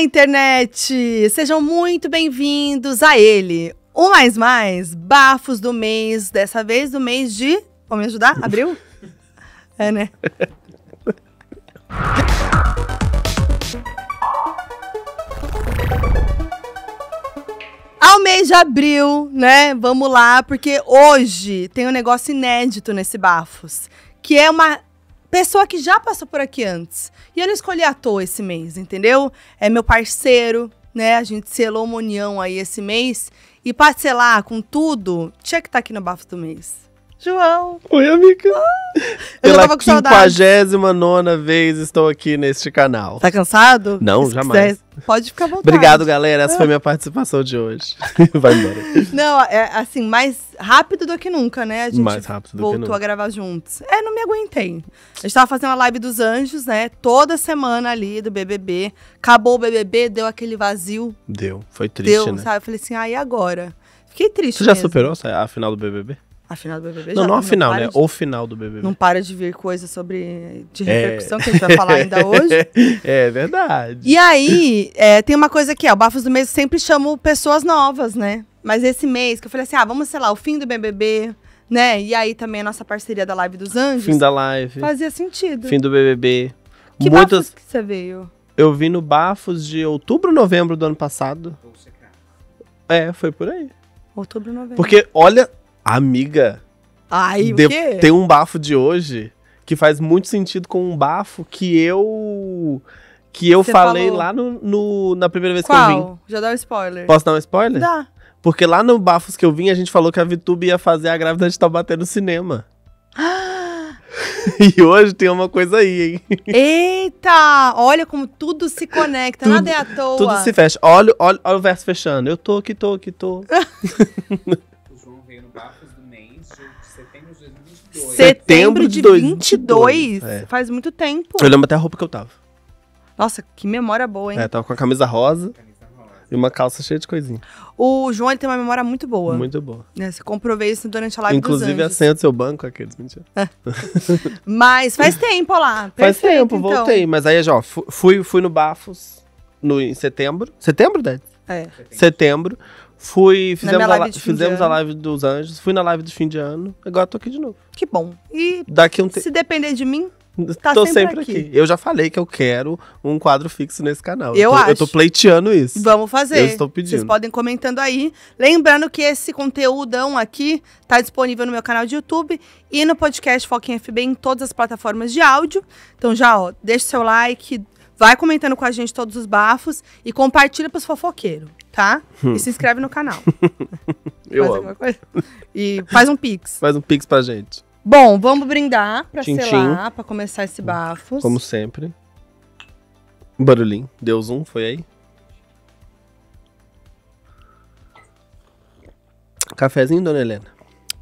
internet! Sejam muito bem-vindos a ele, o mais mais, bafos do mês, dessa vez do mês de. Vou me ajudar? Abril? é, né? Ao mês de abril, né? Vamos lá, porque hoje tem um negócio inédito nesse Bafos, que é uma pessoa que já passou por aqui antes. E eu não escolhi à toa esse mês, entendeu? É meu parceiro, né? A gente selou uma união aí esse mês. E parcelar com tudo, tinha que estar tá aqui no Bafo do Mês. João. Oi, amiga. Ah, Pela eu Pela quinquagésima nona vez estou aqui neste canal. Tá cansado? Não, Se jamais. Quiser, pode ficar à vontade. Obrigado, galera. Essa ah. foi minha participação de hoje. Vai embora. Não, é assim, mais rápido do que nunca, né? A gente mais rápido do que nunca. Voltou a gravar juntos. É, não me aguentei. A gente tava fazendo a live dos anjos, né? Toda semana ali do BBB. Acabou o BBB, deu aquele vazio. Deu, foi triste, deu, né? Sabe? Eu falei assim, ah, e agora? Fiquei triste Você já mesmo. superou a final do BBB? A final do BBB Não, já, não a final, né? De, o final do BBB. Não para de vir coisa sobre de é. repercussão é. que a gente vai falar ainda hoje. É verdade. E aí, é, tem uma coisa que é, o Bafos do Mês sempre chamo pessoas novas, né? Mas esse mês que eu falei assim, ah, vamos, sei lá, o fim do BBB, né? E aí também a nossa parceria da Live dos Anjos. Fim da live. Fazia sentido. Fim do BBB. Que Muitas... Bafos que você veio? Eu vim no Bafos de outubro, novembro do ano passado. É, foi por aí. Outubro, novembro. Porque olha Amiga. Ai, de, tem um bafo de hoje que faz muito sentido com um bafo que eu que eu Você falei falou. lá no, no, na primeira vez Qual? que eu vim. Já dá um spoiler. Posso dar um spoiler? Dá. Porque lá no Bafos que eu vim, a gente falou que a Vitube ia fazer a grávida de bater no cinema. e hoje tem uma coisa aí, hein? Eita! Olha como tudo se conecta, tudo, nada é à toa. Tudo se fecha. Olha, olha, olha o verso fechando. Eu tô aqui, tô aqui, tô. Setembro, setembro de 22. É. Faz muito tempo. Eu lembro até a roupa que eu tava. Nossa, que memória boa, hein? É, tava com a camisa rosa. Camisa rosa. E uma calça cheia de coisinha. O João tem uma memória muito boa. Muito boa. É, você comprovei isso durante a live Inclusive, dos Anjos. assenta seu banco, aqueles, mentira. É. mas faz tempo lá. Perfeito, faz tempo, então. voltei. Mas aí, já, ó, fui, fui no Bafos no, em setembro. Setembro, Dad? É. Setembro. setembro. Fui, fizemos, a, fizemos a live dos anjos, fui na live do fim de ano, agora tô aqui de novo. Que bom. E Daqui um te... se depender de mim, tá tô sempre, sempre aqui. aqui. Eu já falei que eu quero um quadro fixo nesse canal. Eu, eu tô, acho. Eu tô pleiteando isso. Vamos fazer. Eu estou pedindo. Vocês podem comentando aí. Lembrando que esse conteúdão aqui tá disponível no meu canal de YouTube e no podcast Foquinha FB em todas as plataformas de áudio. Então já, ó, deixa o seu like, Vai comentando com a gente todos os bafos e compartilha pros fofoqueiros, tá? Hum. E se inscreve no canal. Eu faz amo. Coisa? E faz um pix. Faz um pix pra gente. Bom, vamos brindar pra tchim, selar, tchim. pra começar esse bafos. Como sempre. Barulhinho. Deu zoom, foi aí? Cafezinho, dona Helena?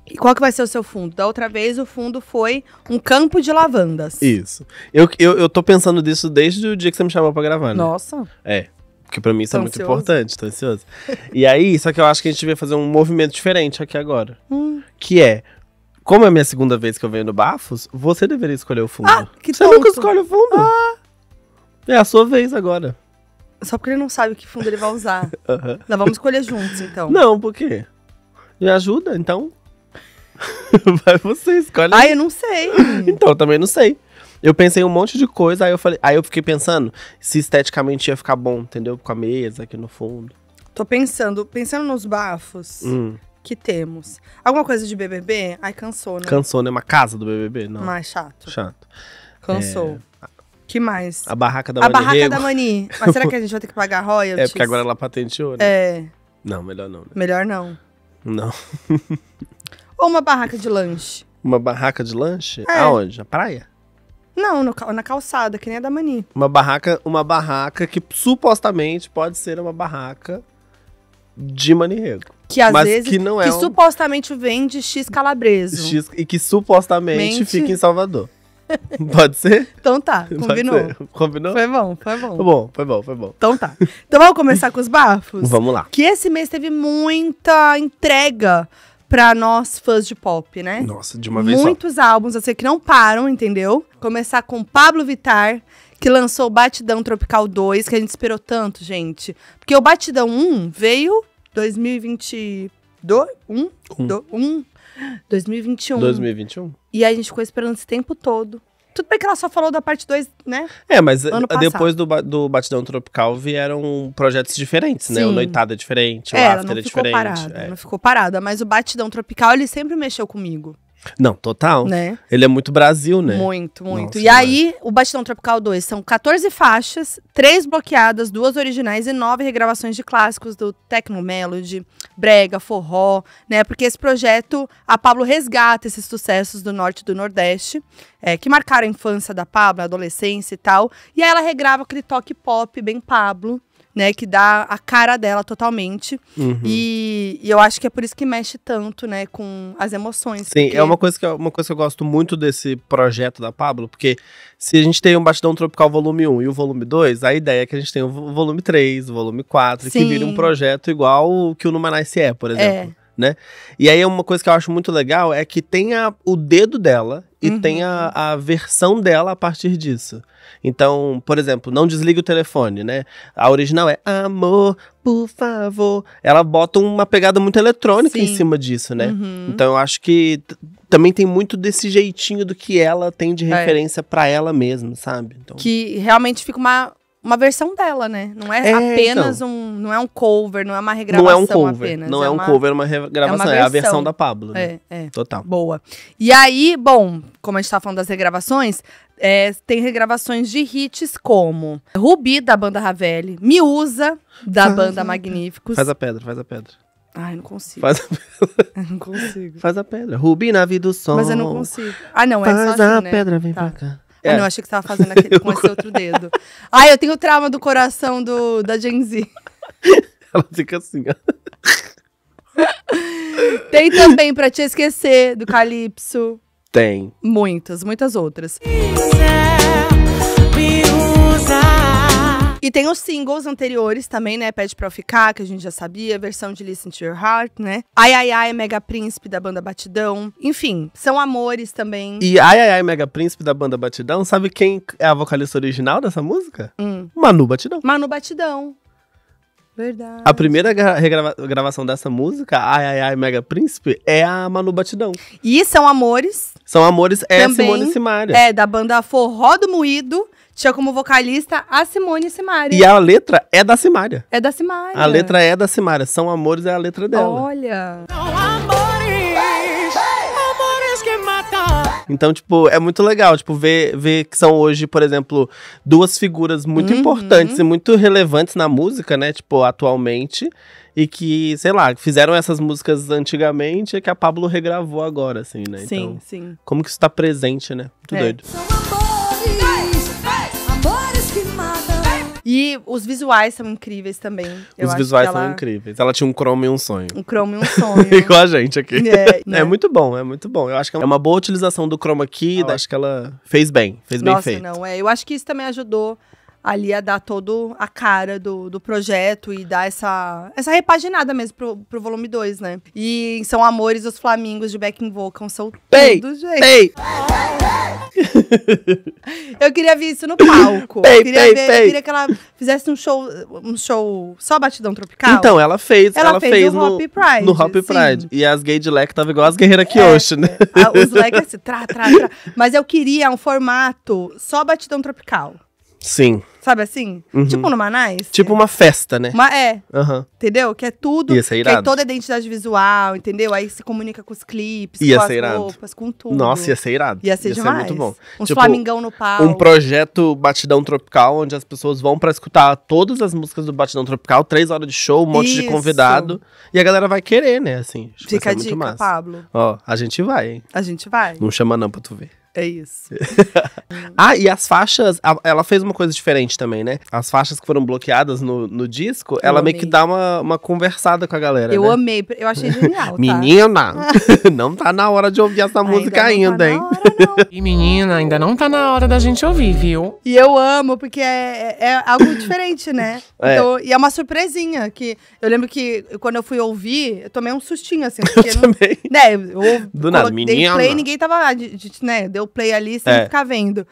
E qual que vai ser o seu fundo? Da outra vez, o fundo foi um campo de lavandas. Isso. Eu, eu, eu tô pensando nisso desde o dia que você me chamou pra gravar, né? Nossa. É. Porque pra mim isso é tô é muito ansioso. importante, tô ansioso. e aí, só que eu acho que a gente devia fazer um movimento diferente aqui agora. Hum. Que é, como é a minha segunda vez que eu venho no Bafos, você deveria escolher o fundo. Ah, que você tonto. nunca escolhe o fundo. Ah. É a sua vez agora. Só porque ele não sabe que fundo ele vai usar. uhum. Nós vamos escolher juntos, então. Não, por quê? Me ajuda, então. Vai você, escolhe. aí eu não sei. então, eu também não sei. Eu pensei um monte de coisa, aí eu falei, aí eu fiquei pensando se esteticamente ia ficar bom, entendeu? Com a mesa aqui no fundo. Tô pensando, pensando nos bafos hum. que temos. Alguma coisa de BBB? Ai, cansou, né? Cansou, né? Uma casa do BBB, não. Mais é chato. Chato. Cansou. É... Que mais? A barraca da a Mani. A barraca Rego. da Mani. Mas será que a gente vai ter que pagar royalties? É, porque agora ela patenteou, né? É. Não, melhor não. Né? Melhor não. Não. Ou uma barraca de lanche? Uma barraca de lanche? É. Aonde? Na praia? Não, no, na calçada, que nem a da Mani. Uma barraca, uma barraca que supostamente pode ser uma barraca de manirrego. Que às mas vezes que não é que um... supostamente vende X calabreso. X, e que supostamente Mente. fica em Salvador. Pode ser? Então tá, combinou. Combinou? Foi bom, foi bom. Foi bom, foi bom, foi bom. Então tá. Então vamos começar com os bafos? Vamos lá. Que esse mês teve muita entrega pra nós fãs de pop, né? Nossa, de uma vez Muitos só. álbuns, assim, que não param, entendeu? Começar com Pablo Vitar, que lançou o Batidão Tropical 2, que a gente esperou tanto, gente. Porque o Batidão 1 veio 2022, 1, 1, 2021. 2021. E a gente ficou esperando esse tempo todo. Tudo bem que ela só falou da parte 2, né? É, mas depois do, do Batidão Tropical vieram projetos diferentes, né? O Noitada é diferente, é, o After é diferente. Parada, é. Não ficou parada, mas o Batidão Tropical ele sempre mexeu comigo. Não, total. Né? Ele é muito Brasil, né? Muito, muito. Nossa, e aí, o Bastião Tropical 2 são 14 faixas, três bloqueadas, duas originais e nove regravações de clássicos do Tecno Melody, Brega, Forró, né? Porque esse projeto, a Pablo resgata esses sucessos do norte e do nordeste, é, que marcaram a infância da Pablo, a adolescência e tal. E aí ela regrava aquele toque pop bem Pablo, né? Que dá a cara dela totalmente. Uhum. E, e, eu acho que é por isso que mexe tanto, né? Com as emoções. Sim, porque... é uma coisa, que, uma coisa que eu gosto muito desse projeto da Pablo, porque se a gente tem um Bastidão Tropical volume 1 e o volume 2, a ideia é que a gente tenha o volume 3, o volume 4, Sim. que vire um projeto igual o que o Numanice é, por é. exemplo. É né? E aí uma coisa que eu acho muito legal é que tem a, o dedo dela e uhum. tem a, a, versão dela a partir disso. Então, por exemplo, não desligue o telefone, né? A original é amor, por favor. Ela bota uma pegada muito eletrônica Sim. em cima disso, né? Uhum. Então eu acho que também tem muito desse jeitinho do que ela tem de é. referência é. para ela mesma, sabe? Então... Que realmente fica uma uma versão dela, né? Não é, é apenas então. um. Não é um cover, não é uma regravação não é um cover, Não é, é um uma, cover, uma regravação. É, uma é, é, a versão da Pablo. Né? É, é. Total. Boa. E aí, bom, como a gente tá falando das regravações, é, tem regravações de hits como Rubi, da banda Ravelli, Miúsa, da faz, banda Magníficos. Faz a pedra, faz a pedra. Ai, não consigo. Faz a pedra. não consigo. Faz a pedra. Rubi na vida do som. Mas eu não consigo. Ah, não, é faz só Faz assim, a né? pedra, vem tá. pra cá. É. Ah, não, achei que você tava fazendo aquele com esse outro dedo. Ai, eu tenho trauma do coração do, da Gen Z. Ela fica assim, ó. Tem também Pra Te Esquecer, do Calypso. Tem. Muitas, muitas outras. Isso é... E tem os singles anteriores também, né? Pede Pra Ficar, que a gente já sabia, versão de Listen to Your Heart, né? Ai Ai Ai, Mega Príncipe, da banda Batidão. Enfim, são amores também. E Ai Ai Ai, Mega Príncipe, da banda Batidão, sabe quem é a vocalista original dessa música? Hum. Manu Batidão. Manu Batidão. Verdade. A primeira regrava gravação dessa música, Ai Ai Ai Mega Príncipe, é a Manu Batidão. E São Amores. São Amores é Também Simone Simaria. É, da banda Forró do Moído, tinha como vocalista a Simone Simaria. E a letra é da Simaria. É da Simaria. A letra é da Simaria. São Amores é a letra dela. Olha. São amores, amores que matam. Então, tipo, é muito legal, tipo, ver, ver que são hoje, por exemplo, duas figuras muito uhum. importantes e muito relevantes na música, né? Tipo, atualmente. E que, sei lá, fizeram essas músicas antigamente e que a Pablo regravou agora, assim, né? Sim, então, sim. Como que isso tá presente, né? Muito é. doido. E os visuais são incríveis também. Eu os visuais ela... são incríveis. Ela tinha um cromo e um sonho. Um cromo e um sonho. Igual a gente aqui. É, é né? é, muito bom, é muito bom. Eu acho que é uma boa utilização do cromo aqui. acho que ela fez bem, fez Nossa, bem feito. Não, é. Eu acho que isso também ajudou ali a dar todo a cara do, do projeto e dar essa, essa repaginada mesmo pro, pro volume 2, né? E São Amores os Flamingos de Back Invocam, são pei, tudo, gente. Pei. eu queria ver isso no palco. Pei, eu, queria ver, pei. eu queria que ela fizesse um show, um show só batidão tropical. Então, ela fez, ela, ela fez, fez, no, Hop Pride. No Hop Pride. E as gay de leque estavam igual as guerreiras aqui é, né? A, os leques é assim, tra, tra, tra. Mas eu queria um formato só batidão tropical. Sim. Sabe assim? Uhum. Tipo no Manais. Tipo uma festa, né? Uma, é. Uhum. Entendeu? Que é tudo. Ia ser irado. Que é toda a identidade visual, entendeu? Aí se comunica com os clipes, ia com as irado. roupas, com tudo. Nossa, ia ser irado. Ia ser ia demais. Ser muito bom. um tipo, flamingão no pau. Um projeto Batidão Tropical, onde as pessoas vão para escutar todas as músicas do Batidão Tropical, três horas de show, um monte Isso. de convidado. E a galera vai querer, né? Assim. Fica a dica, Pablo. Ó, a gente vai, hein? A gente vai. Não chama não pra tu ver. É isso. ah, e as faixas, ela fez uma coisa diferente também, né? As faixas que foram bloqueadas no, no disco, eu ela amei. meio que dá uma, uma conversada com a galera. Eu né? amei, eu achei genial. Tá? Menina, não tá na hora de ouvir essa ainda música tá ainda, tá hein? Hora, e menina, ainda não tá na hora da gente ouvir, viu? E eu amo, porque é, é, é algo diferente, né? É. Então, e é uma surpresinha que eu lembro que quando eu fui ouvir, eu tomei um sustinho assim. Porque eu não, também. Né, eu, Do nada, menina. Play, ninguém tava lá, de, né? Deu o play ali sem é. ficar vendo.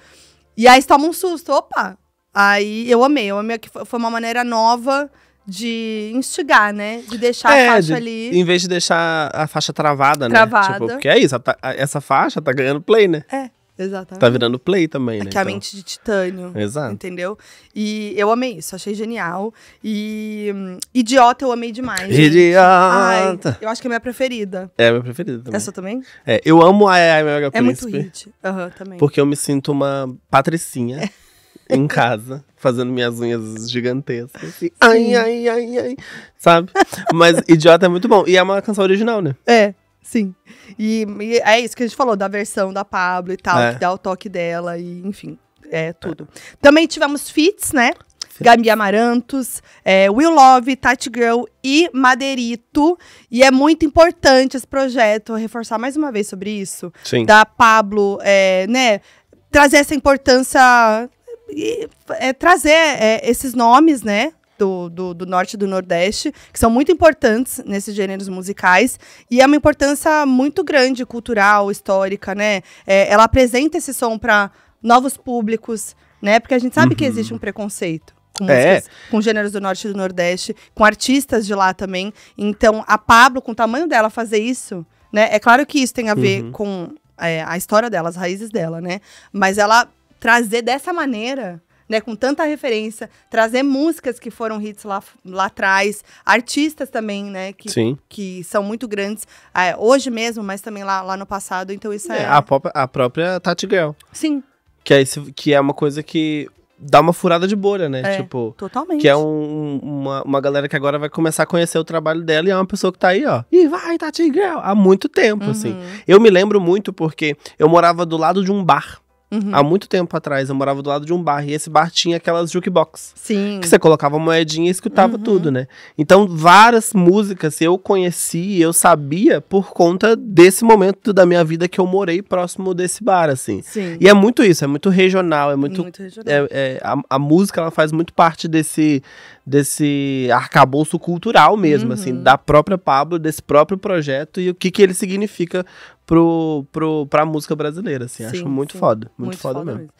E aí você toma um susto, opa! Aí eu amei, eu amei que foi uma maneira nova de instigar, né? De deixar é, a faixa de, ali. Em vez de deixar a faixa travada, né? travada. né? Tipo, porque é isso, a, tá, a, essa faixa tá ganhando play, né? É. Exatamente. Tá virando play também, é né? Que é a então. mente de titânio. Exato. Entendeu? E eu amei isso, achei genial. E hum, Idiota eu amei demais. Idiota! Ai, eu acho que é a minha preferida. É a minha preferida também. Essa também? É, eu amo a Ai, Mega É muito hit. Aham, uhum, também. Porque eu me sinto uma patricinha. É em casa, fazendo minhas unhas gigantescas. Assim, ai, ai, ai, ai. Sabe? Mas Idiota é muito bom. E é uma canção original, né? É. Sim. E, e, é isso que a gente falou, da versão da Pablo e tal, é. que dá o toque dela, e enfim, é tudo. É. Também tivemos fits, né? Gabi Amarantos, é, Will Love, Tati Girl e Madeirito. E é muito importante esse projeto, reforçar mais uma vez sobre isso. Sim. Da Pablo, é, né? Trazer essa importância e é, trazer é, esses nomes, né? do, do, do, norte e do nordeste, que são muito importantes nesses gêneros musicais, e é uma importância muito grande, cultural, histórica, né? É, ela apresenta esse som para novos públicos, né? Porque a gente sabe uhum. que existe um preconceito. Com, é. músicas, é. com gêneros do norte e do nordeste, com artistas de lá também. Então, a Pablo, com o tamanho dela, fazer isso, né? É claro que isso tem a ver uhum. com é, a história dela, as raízes dela, né? Mas ela trazer dessa maneira né, com tanta referência, trazer músicas que foram hits lá, lá atrás, artistas também, né, que, Sim. que são muito grandes é, hoje mesmo, mas também lá, lá no passado, então isso é... é... A, própria, a própria Tati Girl. Sim. Que é, esse, que é uma coisa que dá uma furada de bolha, né? É, tipo, totalmente. Que é um, uma, uma galera que agora vai começar a conhecer o trabalho dela e é uma pessoa que tá aí, ó. E vai, Tati Girl! Há muito tempo, assim. uhum. assim. Eu me lembro muito porque eu morava do lado de um bar Uhum. Há muito tempo atrás, eu morava do lado de um bar e esse bar tinha aquelas jukebox. Sim. Que você colocava moedinha e escutava uhum. tudo, né? Então, várias músicas eu conheci, eu sabia por conta desse momento da minha vida que eu morei próximo desse bar, assim. Sim. E é muito isso, é muito regional, é muito. muito regional. É, é, a, a, música, ela faz muito parte desse, desse arcabouço cultural mesmo, assim, uhum. assim, da própria Pablo, desse próprio projeto e o que, que ele significa pro, pro, pra música brasileira, assim. Sim, acho muito sim. foda, muito, muito foda, foda mesmo. mesmo.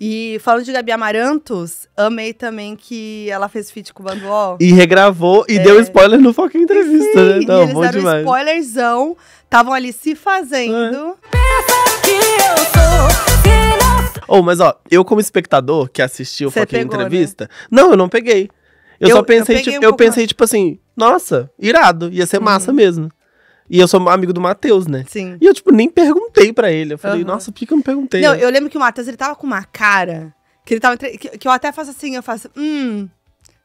E falando de Gabi Amarantos, amei também que ela fez feat com o Banduol. E regravou e é... deu spoiler no Foca Entrevista, né? sim, né? Então, e eles bom deram spoilerzão, estavam ali se fazendo. É. Oh, mas ó, eu como espectador que assistiu o né? Entrevista, né? não, eu não peguei. Eu, eu só pensei, eu, tipo, um eu pensei mais. tipo assim, nossa, irado, ia ser massa uhum. mesmo. E eu sou amigo do Matheus, né? Sim. E eu, tipo, nem perguntei para ele. Eu falei, uhum. nossa, por que eu não perguntei? Não, né? eu lembro que o Matheus, ele tava com uma cara que ele tava. Entre... Que, que eu até faço assim, eu faço, hum.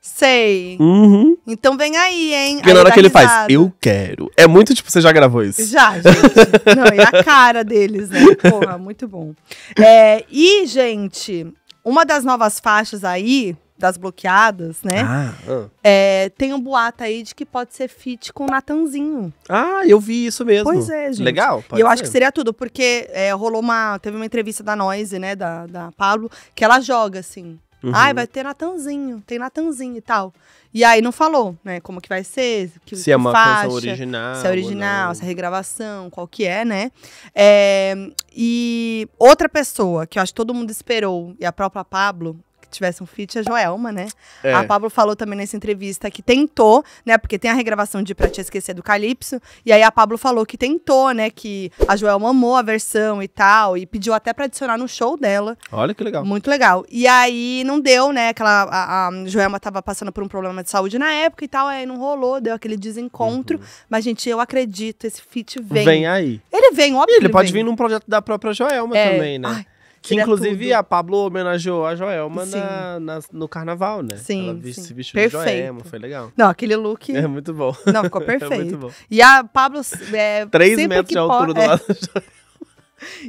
Sei. Uhum. Então vem aí, hein? Porque aí na hora que ele faz, eu quero. É muito tipo, você já gravou isso. Já, gente. Não, é a cara deles, né? Porra, muito bom. É, e, gente, uma das novas faixas aí, das bloqueadas, né? Ah, ah. É, tem um boato aí de que pode ser fit com o Natanzinho. Ah, eu vi isso mesmo. Pois é, gente. Legal. e eu ser. acho que seria tudo, porque é, rolou uma. Teve uma entrevista da Noise, né? Da, da Pablo, que ela joga assim. Uhum. Ai, vai ter Natanzinho, tem Natanzinho e tal. E aí não falou, né? Como que vai ser, que, se é que é uma faixa, canção original. Se é original, né? se é regravação, qual que é, né? É, e outra pessoa que eu acho que todo mundo esperou, e a própria Pablo, tivesse um feat, a Joelma, né? É. A Pablo falou também nessa entrevista que tentou, né? Porque tem a regravação de Pra Te Esquecer do Calypso. E aí a Pablo falou que tentou, né? Que a Joelma amou a versão e tal. E pediu até pra adicionar no show dela. Olha que legal. Muito legal. E aí não deu, né? Aquela, a, a Joelma tava passando por um problema de saúde na época e tal. Aí não rolou, deu aquele desencontro. Uhum. Mas, gente, eu acredito, esse feat vem. Vem aí. Ele vem, óbvio. E ele, ele pode vem. vir num projeto da própria Joelma é. também, né? Ai, que é inclusive a Pablo homenageou a Joelma na, na, no carnaval, né? Sim. Ela sim. se vestiu perfeito. de Joelma, foi legal. Não, aquele look. É muito bom. Não, ficou perfeito. é muito bom. E a Pablo. É, Três metros de altura do é. lado é. da Joelma.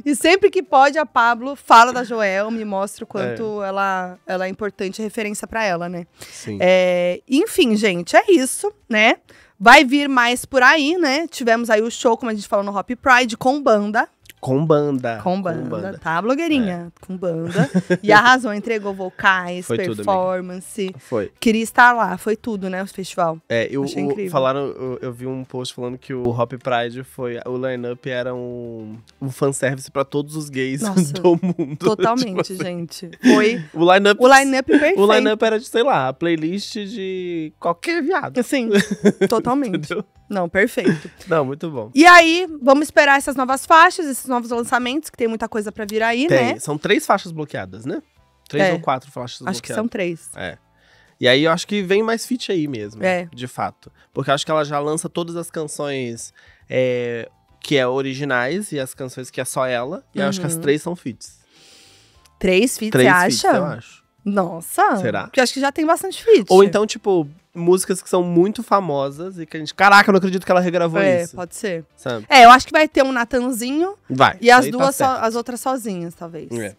E sempre que pode, a Pablo fala da Joelma e mostra o quanto é. Ela, ela é importante, referência para ela, né? Sim. É, enfim, gente, é isso, né? Vai vir mais por aí, né? Tivemos aí o show, como a gente falou no Hop Pride, com banda, com banda. Com banda, com banda. tá? Blogueirinha, é. com banda. E arrasou, entregou vocais, foi performance. Tudo, foi. Queria estar lá, foi tudo, né, o festival. É, eu, Achei falaram, eu, eu, vi um post falando que o Hop Pride foi, o lineup era um, um fanservice pra todos os gays Nossa, do mundo. Tipo totalmente, tipo assim. gente. Foi o lineup o lineup perfeito. O lineup era de, sei lá, a playlist de qualquer viado. Sim, totalmente. Entendeu? Não, perfeito. Não, muito bom. E aí, vamos esperar essas novas faixas, esses novos lançamentos, que tem muita coisa para vir aí, tem. né? São três faixas bloqueadas, né? Três é. ou quatro faixas acho bloqueadas. Acho que são três. É. E aí eu acho que vem mais fit aí mesmo, é. de fato. Porque eu acho que ela já lança todas as canções é, que é originais e as canções que é só ela. E uhum. eu acho que as uhum. três são fits. Três fits, três você feats, acha? eu acho. Nossa. Será? Porque acho que já tem bastante feat. Ou então, tipo, músicas que são muito famosas e que a gente. Caraca, eu não acredito que ela regravou é, isso. É, pode ser. Sabe? É, eu acho que vai ter um Natanzinho. Vai. E as tá duas, tá so, as outras sozinhas, talvez. É.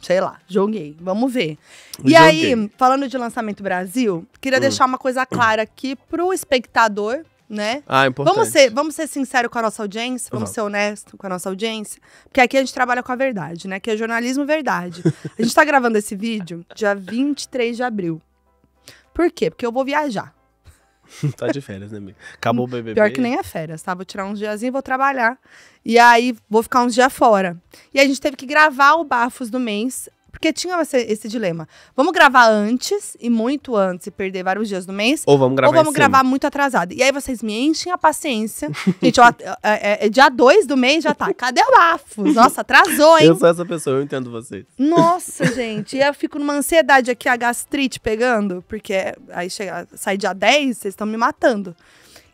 Sei lá, joguei. Vamos ver. E aí, falando de lançamento Brasil, queria hum. deixar uma coisa clara aqui pro espectador né? Ah, é importante. Vamos ser, vamos ser sinceros com a nossa audiência, vamos uhum. ser honestos com a nossa audiência, porque aqui a gente trabalha com a verdade, né? Que é jornalismo verdade. a gente tá gravando esse vídeo dia 23 de abril. Por quê? Porque eu vou viajar. tá de férias, né, amiga? Acabou o BBB. Pior que nem é férias, tá? Vou tirar uns dias e vou trabalhar. E aí, vou ficar uns dias fora. E a gente teve que gravar o Bafos do mês porque tinha esse, esse, dilema. Vamos gravar antes e muito antes e perder vários dias do mês. Ou vamos gravar Ou vamos gravar muito atrasado. E aí vocês me enchem a paciência. Gente, ó, é, é, é, dia 2 do mês já tá. Cadê o bafo? Nossa, atrasou, hein? Eu sou essa pessoa, eu entendo vocês. Nossa, gente. E eu fico numa ansiedade aqui, a gastrite pegando. Porque é, aí chega, sai dia 10, vocês estão me matando.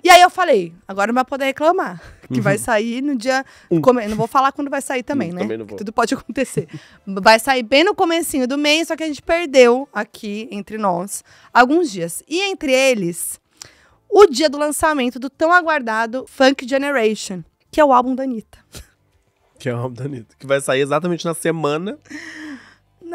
E aí eu falei, agora não vai poder reclamar. Que uhum. vai sair no dia. Come... Não vou falar quando vai sair hum, também, né? Também tudo pode acontecer. vai sair bem no comecinho do mês, só que a gente perdeu aqui entre nós alguns dias. E entre eles, o dia do lançamento do tão aguardado Funk Generation, que é o álbum da Anitta. Que é o álbum da Anitta. Que vai sair exatamente na semana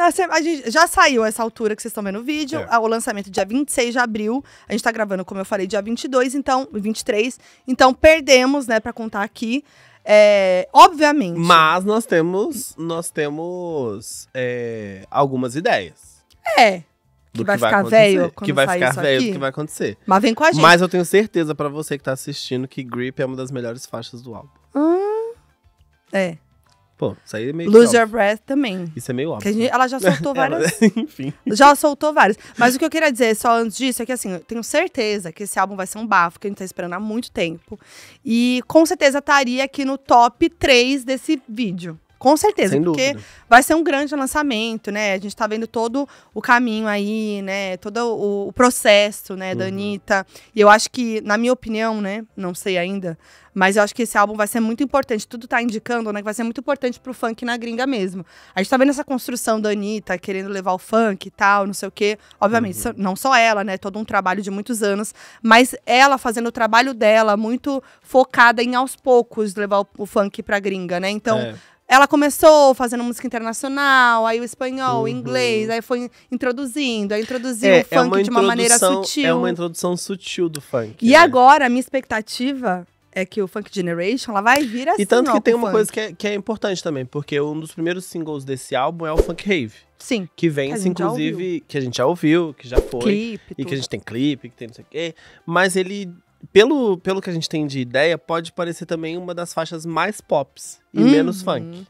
a gente já saiu essa altura que vocês estão vendo o vídeo. É. O lançamento é dia 26 de abril. A gente tá gravando, como eu falei, dia 22, então, 23. Então, perdemos, né, para contar aqui. É, obviamente. Mas nós temos, nós temos é, algumas ideias. É. Que vai, que vai ficar velho que vai ficar velho do que vai acontecer. Mas vem com a gente. Mas eu tenho certeza para você que tá assistindo que Grip é uma das melhores faixas do álbum. Hum, é. Pô, isso aí é meio. Lose Your Breath também. Isso é meio óbvio. Gente, ela já é, soltou várias. enfim. Já soltou várias. Mas o que eu queria dizer só antes disso é que, assim, eu tenho certeza que esse álbum vai ser um bafo, que a gente tá esperando há muito tempo. E com certeza estaria aqui no top 3 desse vídeo. Com certeza, Sem porque dúvida. vai ser um grande lançamento, né? A gente tá vendo todo o caminho aí, né? Todo o, o processo, né, uhum. da Anitta. E eu acho que, na minha opinião, né? Não sei ainda, mas eu acho que esse álbum vai ser muito importante. Tudo tá indicando, né? Que vai ser muito importante pro funk na gringa mesmo. A gente tá vendo essa construção da Anitta querendo levar o funk e tal, não sei o quê. Obviamente, uhum. não só ela, né? Todo um trabalho de muitos anos. Mas ela fazendo o trabalho dela, muito focada em aos poucos levar o, o funk pra gringa, né? Então. É ela começou fazendo música internacional, aí o espanhol, uhum. o inglês, aí foi introduzindo, aí introduziu é, o é funk é de uma maneira sutil. É uma introdução sutil do funk. E né? agora, a minha expectativa é que o Funk Generation ela vai vir assim. E tanto que tem uma funk. coisa que é, que é, importante também, porque um dos primeiros singles desse álbum é o Funk Rave. Sim. Que vem, que assim, inclusive, que a gente já ouviu, que já foi. Clipe, e tudo. que a gente tem clipe, que tem não sei o quê. Mas ele pelo, pelo que a gente tem de ideia, pode parecer também uma das faixas mais pops e uhum. menos funk.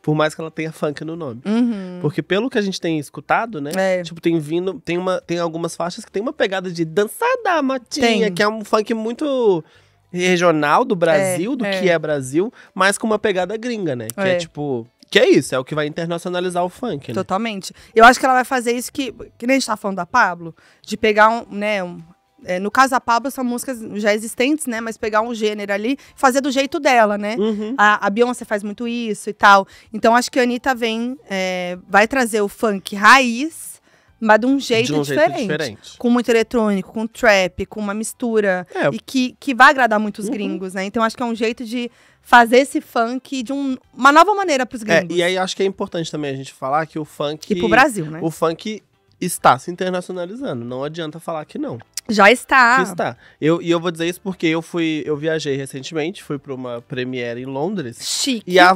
Por mais que ela tenha funk no nome. Uhum. Porque pelo que a gente tem escutado, né? É. Tipo, tem vindo. Tem, uma, tem algumas faixas que tem uma pegada de dançada matinha, tem. que é um funk muito regional do Brasil, é, do é. que é Brasil, mas com uma pegada gringa, né? Que é, é tipo. Que é isso, é o que vai internacionalizar o funk, né? Totalmente. Eu acho que ela vai fazer isso que, que nem a gente tá falando da Pablo, de pegar um, né, um, é, no caso da Pablo, são músicas já existentes, né? Mas pegar um gênero ali, fazer do jeito dela, né? Uhum. A, a, Beyoncé faz muito isso e tal. Então acho que a Anitta vem, é, vai trazer o funk raiz, mas de um jeito, de um diferente, jeito diferente, Com muito eletrônico, com trap, com uma mistura. É. E que, que vai agradar muitos uhum. gringos, né? Então acho que é um jeito de fazer esse funk de um, uma nova maneira pros é, gringos. e aí acho que é importante também a gente falar que o funk. E pro Brasil, né? O funk está se internacionalizando. Não adianta falar que não. Já está. já está. Eu, e eu vou dizer isso porque eu fui, eu viajei recentemente, fui para uma premiere em Londres. Chique. E a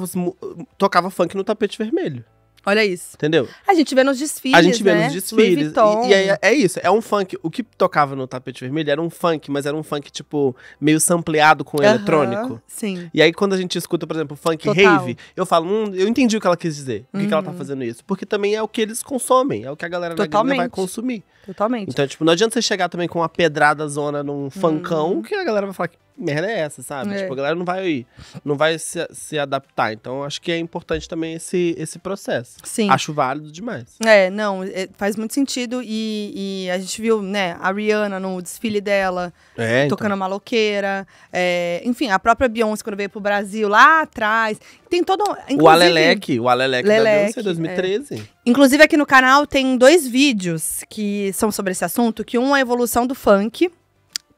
tocava funk no tapete vermelho. Olha isso. Entendeu? A gente vê nos desfiles. né? A gente vê né? nos desfiles. E, e é, é, isso, é um funk. O que tocava no tapete vermelho era um funk, mas era um funk, tipo, meio sampleado com uh -huh, eletrônico. Sim. E aí, quando a gente escuta, por exemplo, funk Total. rave, eu falo, hum, eu entendi o que ela quis dizer. Por que, uhum. que ela tá uhum. fazendo isso? Porque também é o que eles consomem, é o que a galera Totalmente. vai consumir. Totalmente. Então, tipo, não adianta você chegar também com uma pedrada zona num uhum. funkão, uhum. que a galera vai falar que merda é essa, sabe? É. Tipo, a galera não vai, não vai se, se adaptar. Então, acho que é importante também esse, esse processo. Sim. Acho válido demais. É, não, é, faz muito sentido. E, e, a gente viu, né, a Rihanna no desfile dela, é, então. tocando então. a maloqueira. É, enfim, a própria Beyoncé, quando veio pro Brasil, lá atrás. Tem todo... O Alelec, o Alelec da Beyoncé, 2013. É. Inclusive, aqui no canal tem dois vídeos que são sobre esse assunto, que um é a evolução do funk,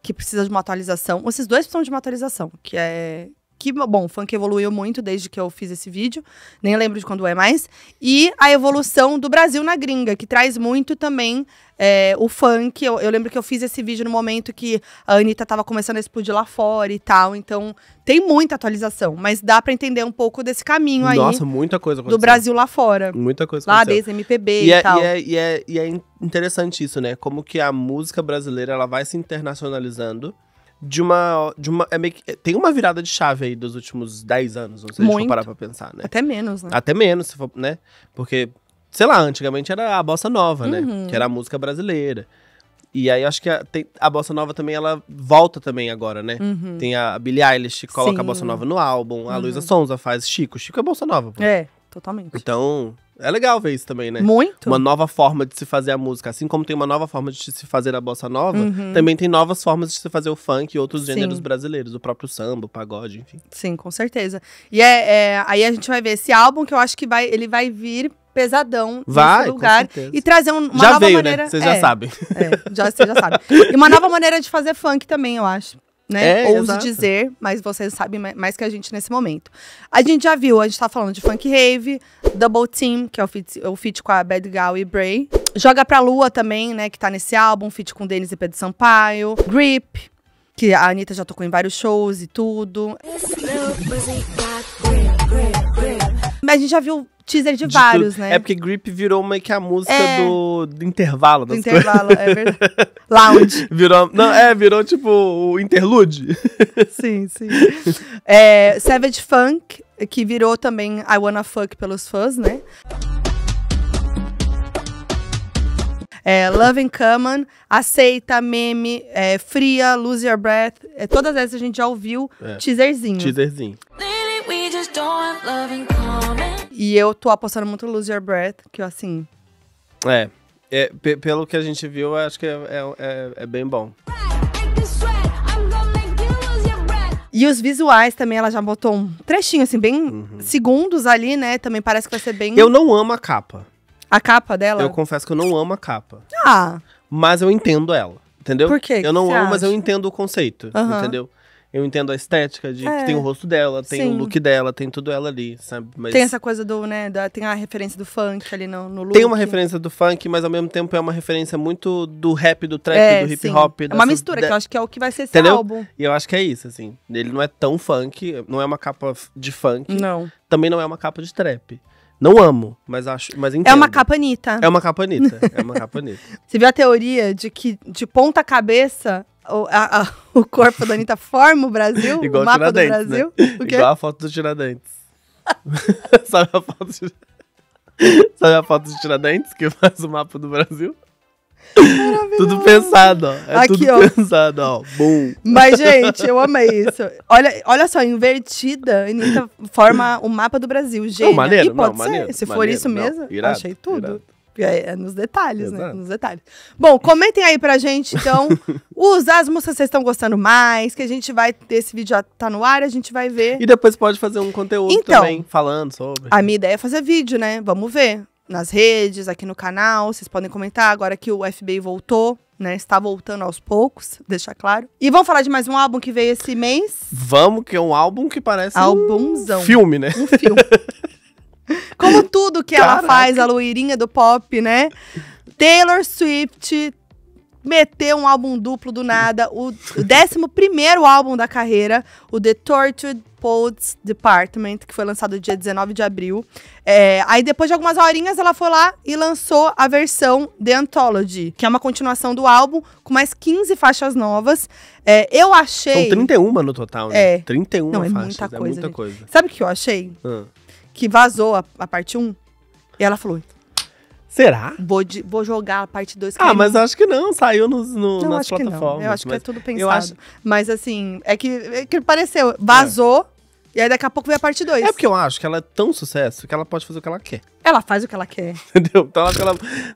que precisa de uma atualização. Esses dois precisam de uma atualização, que é que, bom, o funk evoluiu muito desde que eu fiz esse vídeo, nem lembro de quando é mais. E a evolução do Brasil na gringa, que traz muito também é, o funk. Eu, eu, lembro que eu fiz esse vídeo no momento que a Anitta tava começando a explodir lá fora e tal. Então, tem muita atualização, mas dá para entender um pouco desse caminho aí. Nossa, muita coisa aconteceu. Do Brasil lá fora. Muita coisa Lá desde MPB e, e é, tal. E é, e, é, e é interessante isso, né? Como que a música brasileira, ela vai se internacionalizando de uma. De uma é meio que, é, tem uma virada de chave aí dos últimos 10 anos, se a gente for parar pra pensar, né? Até menos, né? Até menos, se for, né? Porque, sei lá, antigamente era a bossa nova, né? Uhum. Que era a música brasileira. E aí acho que a, tem, a bossa nova também, ela volta também agora, né? Uhum. Tem a Billie Eilish que coloca Sim. a bossa nova no álbum, a uhum. Luísa Sonza faz Chico. Chico é bossa nova, pô. É, totalmente. Então, é legal ver isso também, né? Muito. Uma nova forma de se fazer a música. Assim como tem uma nova forma de se fazer a bossa nova, uhum. também tem novas formas de se fazer o funk e outros gêneros Sim. brasileiros. O próprio samba, o pagode, enfim. Sim, com certeza. E é, é, aí a gente vai ver esse álbum que eu acho que vai, ele vai vir pesadão vai, lugar e trazer um, uma já nova veio, né? maneira. Né? Vocês é, já sabem. É, já, já sabe. E uma nova maneira de fazer funk também, eu acho né? É, Ouso exato. dizer, mas vocês sabem mais que a gente nesse momento. A gente já viu, a gente tá falando de Funk Rave, Double Team, que é o feat, o feat com a Bad Gal e Bray. Joga pra Lua também, né? Que tá nesse álbum, feat com Denis e Pedro Sampaio. Grip, que a Anitta já tocou em vários shows e tudo. Mas a gente já viu teaser de, de vários, tudo. né? É porque Grip virou meio que a música é. do, do, intervalo. Do intervalo, é coisas. é verdade. Lounge. Virou, não, é, virou tipo o interlude. sim, sim. É, Savage Funk, que virou também I Wanna Fuck pelos fãs, né? É, Love and Common, Aceita, Meme, é, Fria, Lose Your Breath. É, todas essas a gente já ouviu. Teaserzinho. Teaserzinho. E eu tô apostando muito Lose Your Breath, que eu assim. É. é pelo que a gente viu, acho que é, é, é, é bem bom. E os visuais também, ela já botou um trechinho, assim, bem uhum. segundos ali, né? Também parece que vai ser bem. Eu não amo a capa. A capa dela? Eu confesso que eu não amo a capa. Ah. Mas eu entendo ela, entendeu? Por quê? Eu não amo, acha? mas eu entendo o conceito, uhum. entendeu? Eu entendo a estética de é, que tem o é, rosto dela, tem sim. o look dela, tem tudo ela ali, sabe? Mas... Tem essa coisa do, né, da, tem a referência do funk ali no, no look. Tem uma referência do funk, mas ao mesmo tempo é uma referência muito do rap, do trap, é, do hip hop. Dessa, é uma mistura, de... que eu acho que é o que vai ser esse Entendeu? álbum. E eu acho que é isso, assim. Ele não é tão funk, não é uma capa de funk. Não. Também não é uma capa de trap. Não amo, mas acho, mas entendo. É uma capanita. É uma capanita, é uma capanita. Você viu a teoria de que de ponta cabeça o, a, a, o corpo da Anitta forma o Brasil, Igual o mapa do né? Brasil. Né? Igual a foto do Tiradentes. Sabe a foto Sabe a foto do Tiradentes que faz o mapa do Brasil? Tudo pensado, ó. É Aqui, tudo ó. pensado, ó. Bom. Mas, gente, eu amei isso. Olha, olha só, invertida, Anitta forma o mapa do Brasil, gente. Maneiro, e pode não, ser. Maneiro, Se maneiro, for isso não, mesmo, irado, achei tudo. Irado. É, é nos detalhes, né? Exato. né? Nos detalhes. Bom, comentem aí pra gente, então, os, as músicas que vocês estão gostando mais, que a gente vai esse vídeo já tá no ar, a gente vai ver. E depois pode fazer um conteúdo então, também falando sobre. A minha ideia é fazer vídeo, né? Vamos ver. Nas redes, aqui no canal, vocês podem comentar agora que o FBI voltou. Né, está voltando aos poucos, deixa claro. E vamos falar de mais um álbum que veio esse mês? Vamos, que é um álbum que parece Albumzão. um filme, né? Um filme. Como tudo que Caraca. ela faz, a loirinha do pop, né? Taylor Swift meteu um álbum duplo do nada, o 11 álbum da carreira, o The Tortured Poets Department, que foi lançado dia 19 de abril. É, aí depois de algumas horinhas ela foi lá e lançou a versão The Anthology, que é uma continuação do álbum, com mais 15 faixas novas. É, eu achei. São 31 no total, né? É. 31 Não, é faixas, é muita coisa, é muita coisa. Sabe o que eu achei? Hum que vazou a, a parte 1. E ela falou: Será? Vou, de, vou jogar a parte 2. Ah, mas acho que não, saiu nos, no, não, nas plataformas. Eu acho que é tudo pensado. Acho... Mas assim, é que, é que pareceu, vazou. É. E aí daqui a pouco vem a parte 2. É porque eu acho que ela é tão sucesso que ela pode fazer o que ela quer. Ela faz o que ela quer. Entendeu? Então ela,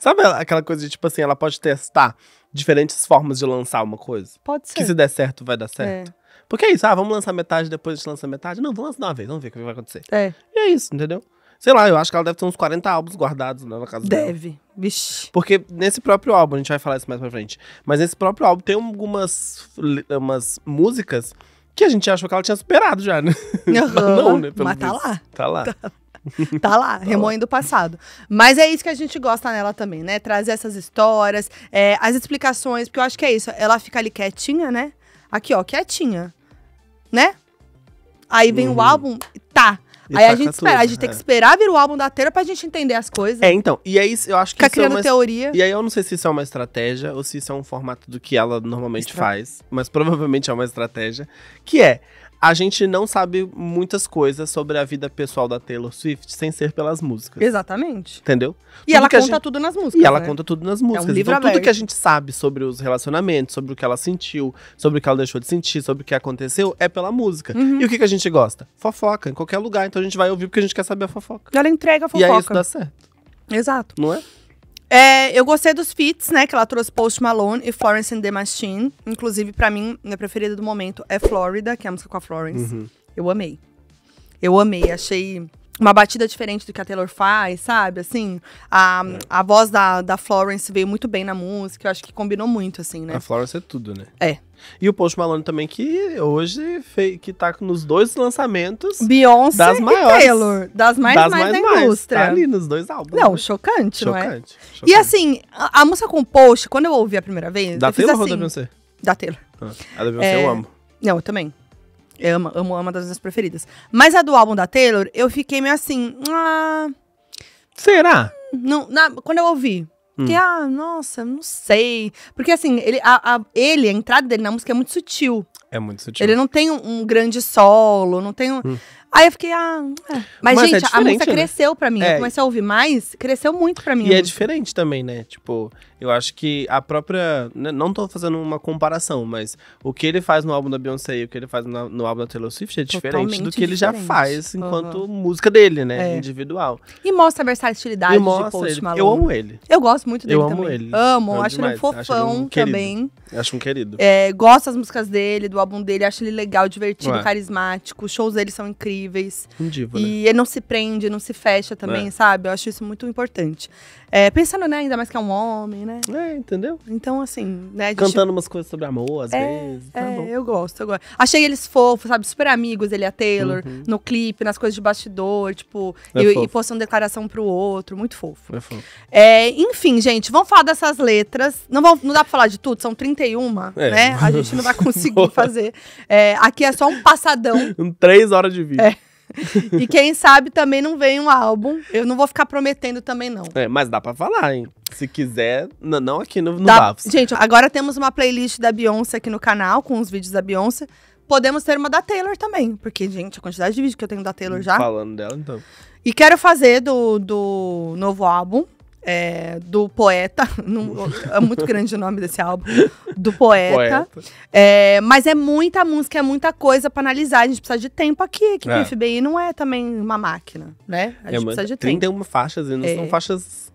sabe aquela coisa de tipo assim, ela pode testar diferentes formas de lançar uma coisa? Pode ser. Que se der certo, vai dar certo. É. Porque é isso, ah, vamos lançar metade, depois a gente lança metade. Não, vamos lançar uma vez, vamos ver o que vai acontecer. É. E é isso, entendeu? Sei lá, eu acho que ela deve ter uns 40 álbuns guardados né, na casa deve. dela. Deve, Vixe. Porque nesse próprio álbum, a gente vai falar isso mais pra frente, mas nesse próprio álbum tem algumas umas músicas que a gente achou que ela tinha superado já, né? Uhum. não, né? mas tá lá. tá lá. Tá, tá lá. tá lá, remoendo o passado. Mas é isso que a gente gosta nela também, né? Trazer essas histórias, é, as explicações, porque eu acho que é isso. Ela fica ali quietinha, né? Aqui, ó, quietinha né? Aí vem uhum. o álbum, tá. E aí a gente espera, a gente é. tem que esperar vir o álbum da Taylor pra gente entender as coisas. É, então. E aí eu acho que Fica isso é criando é uma... teoria. E aí eu não sei se isso é uma estratégia ou se isso é um formato do que ela normalmente Estra... faz, mas provavelmente é uma estratégia, que é a gente não sabe muitas coisas sobre a vida pessoal da Taylor Swift sem ser pelas músicas. Exatamente. Entendeu? E tudo ela conta gente... tudo nas músicas. E ela né? conta tudo nas músicas. É um então, livro então, aberto. tudo que a gente sabe sobre os relacionamentos, sobre o que ela sentiu, sobre o que ela deixou de sentir, sobre o que aconteceu, é pela música. Uhum. E o que, que a gente gosta? Fofoca, em qualquer lugar. Então a gente vai ouvir porque a gente quer saber a fofoca. E ela entrega a fofoca. E aí isso dá certo. Exato. Não é? É, eu gostei dos feats, né? Que ela trouxe Post Malone e Florence and the Machine. Inclusive, para mim, minha preferida do momento é Florida, que é a música com a Florence. Uhum. Eu amei. Eu amei, achei uma batida diferente do que a Taylor faz, sabe? Assim, a, é. a voz da, da Florence veio muito bem na música, eu acho que combinou muito, assim, né? A Florence é tudo, né? É. E o Post Malone também, que hoje fez, que tá nos dois lançamentos Beyoncé das maiores, e Taylor, das mais das mais, mais da indústria. Mais, tá ali nos dois álbuns. Não, né? chocante, chocante, não é? Chocante. E assim, a, a, música com Post, quando eu ouvi a primeira vez, da eu Taylor fiz assim, ou da assim, Beyoncé? Da Taylor. Ah, a da Beyoncé é... eu amo. Não, eu também. Eu amo, amo, é uma das minhas preferidas. Mas a do álbum da Taylor, eu fiquei meio assim. Ah, Será? Não, na, quando eu ouvi. Porque, hum. ah, nossa, não sei. Porque assim, ele a, a, ele, a entrada dele na música é muito sutil. É muito sutil. Ele não tem um, um grande solo, não tem um. Hum. Aí eu fiquei, ah. É. Mas, Mas, é gente, é a música né? cresceu pra mim. É. Eu comecei a ouvir mais, cresceu muito pra mim. E é diferente também, né? Tipo, eu acho que a própria. Né, não tô fazendo uma comparação, mas o que ele faz no álbum da Beyoncé e o que ele faz no, no álbum da Taylor Swift é diferente do que ele já faz enquanto uhum. música dele, né? É. Individual. E mostra a versatilidade e mostra de Post ele. Malone. Eu amo ele. Eu gosto muito dele eu também. Amo ele. Amo, eu acho demais. ele um fofão ele um também. Acho um querido. É, gosto das músicas dele, do álbum dele, acho ele legal, divertido, Ué. carismático. Os shows dele são incríveis incríveis. né? E ele é, não se prende, não se fecha também, é. sabe? Eu acho isso muito importante. É, pensando, né, ainda mais que é um homem, né? É, entendeu? Então, assim, né? Gente... Cantando umas coisas sobre amor, às é, vezes. Tá é, bom. eu gosto, eu gosto. Achei eles fofos, sabe? Super amigos, ele e a Taylor, uhum. no clipe, nas coisas de bastidor, tipo, é e, e uma declaração pro outro, muito fofo. É fofo. É, enfim, gente, vamos falar dessas letras. Não, vamos, não dá pra falar de tudo, são 31, é. né? A gente não vai conseguir fazer. É, aqui é só um passadão. um três horas de vídeo. É. e quem sabe também não vem um álbum. Eu não vou ficar prometendo também, não. É, mas dá pra falar, hein? Se quiser, não, não aqui no, no Bafos. Gente, agora temos uma playlist da Beyoncé aqui no canal, com os vídeos da Beyoncé. Podemos ter uma da Taylor também. Porque, gente, a quantidade de vídeo que eu tenho da Taylor hum, já. Falando dela, então. E quero fazer do, do novo álbum é, do poeta, não, é muito grande o nome desse álbum, do poeta. poeta. É, mas é muita música, é muita coisa para analisar. A gente precisa de tempo aqui, que é. o FBI não é também uma máquina, né? A gente é, precisa de 31 tempo. 31 faixas, e não são é. faixas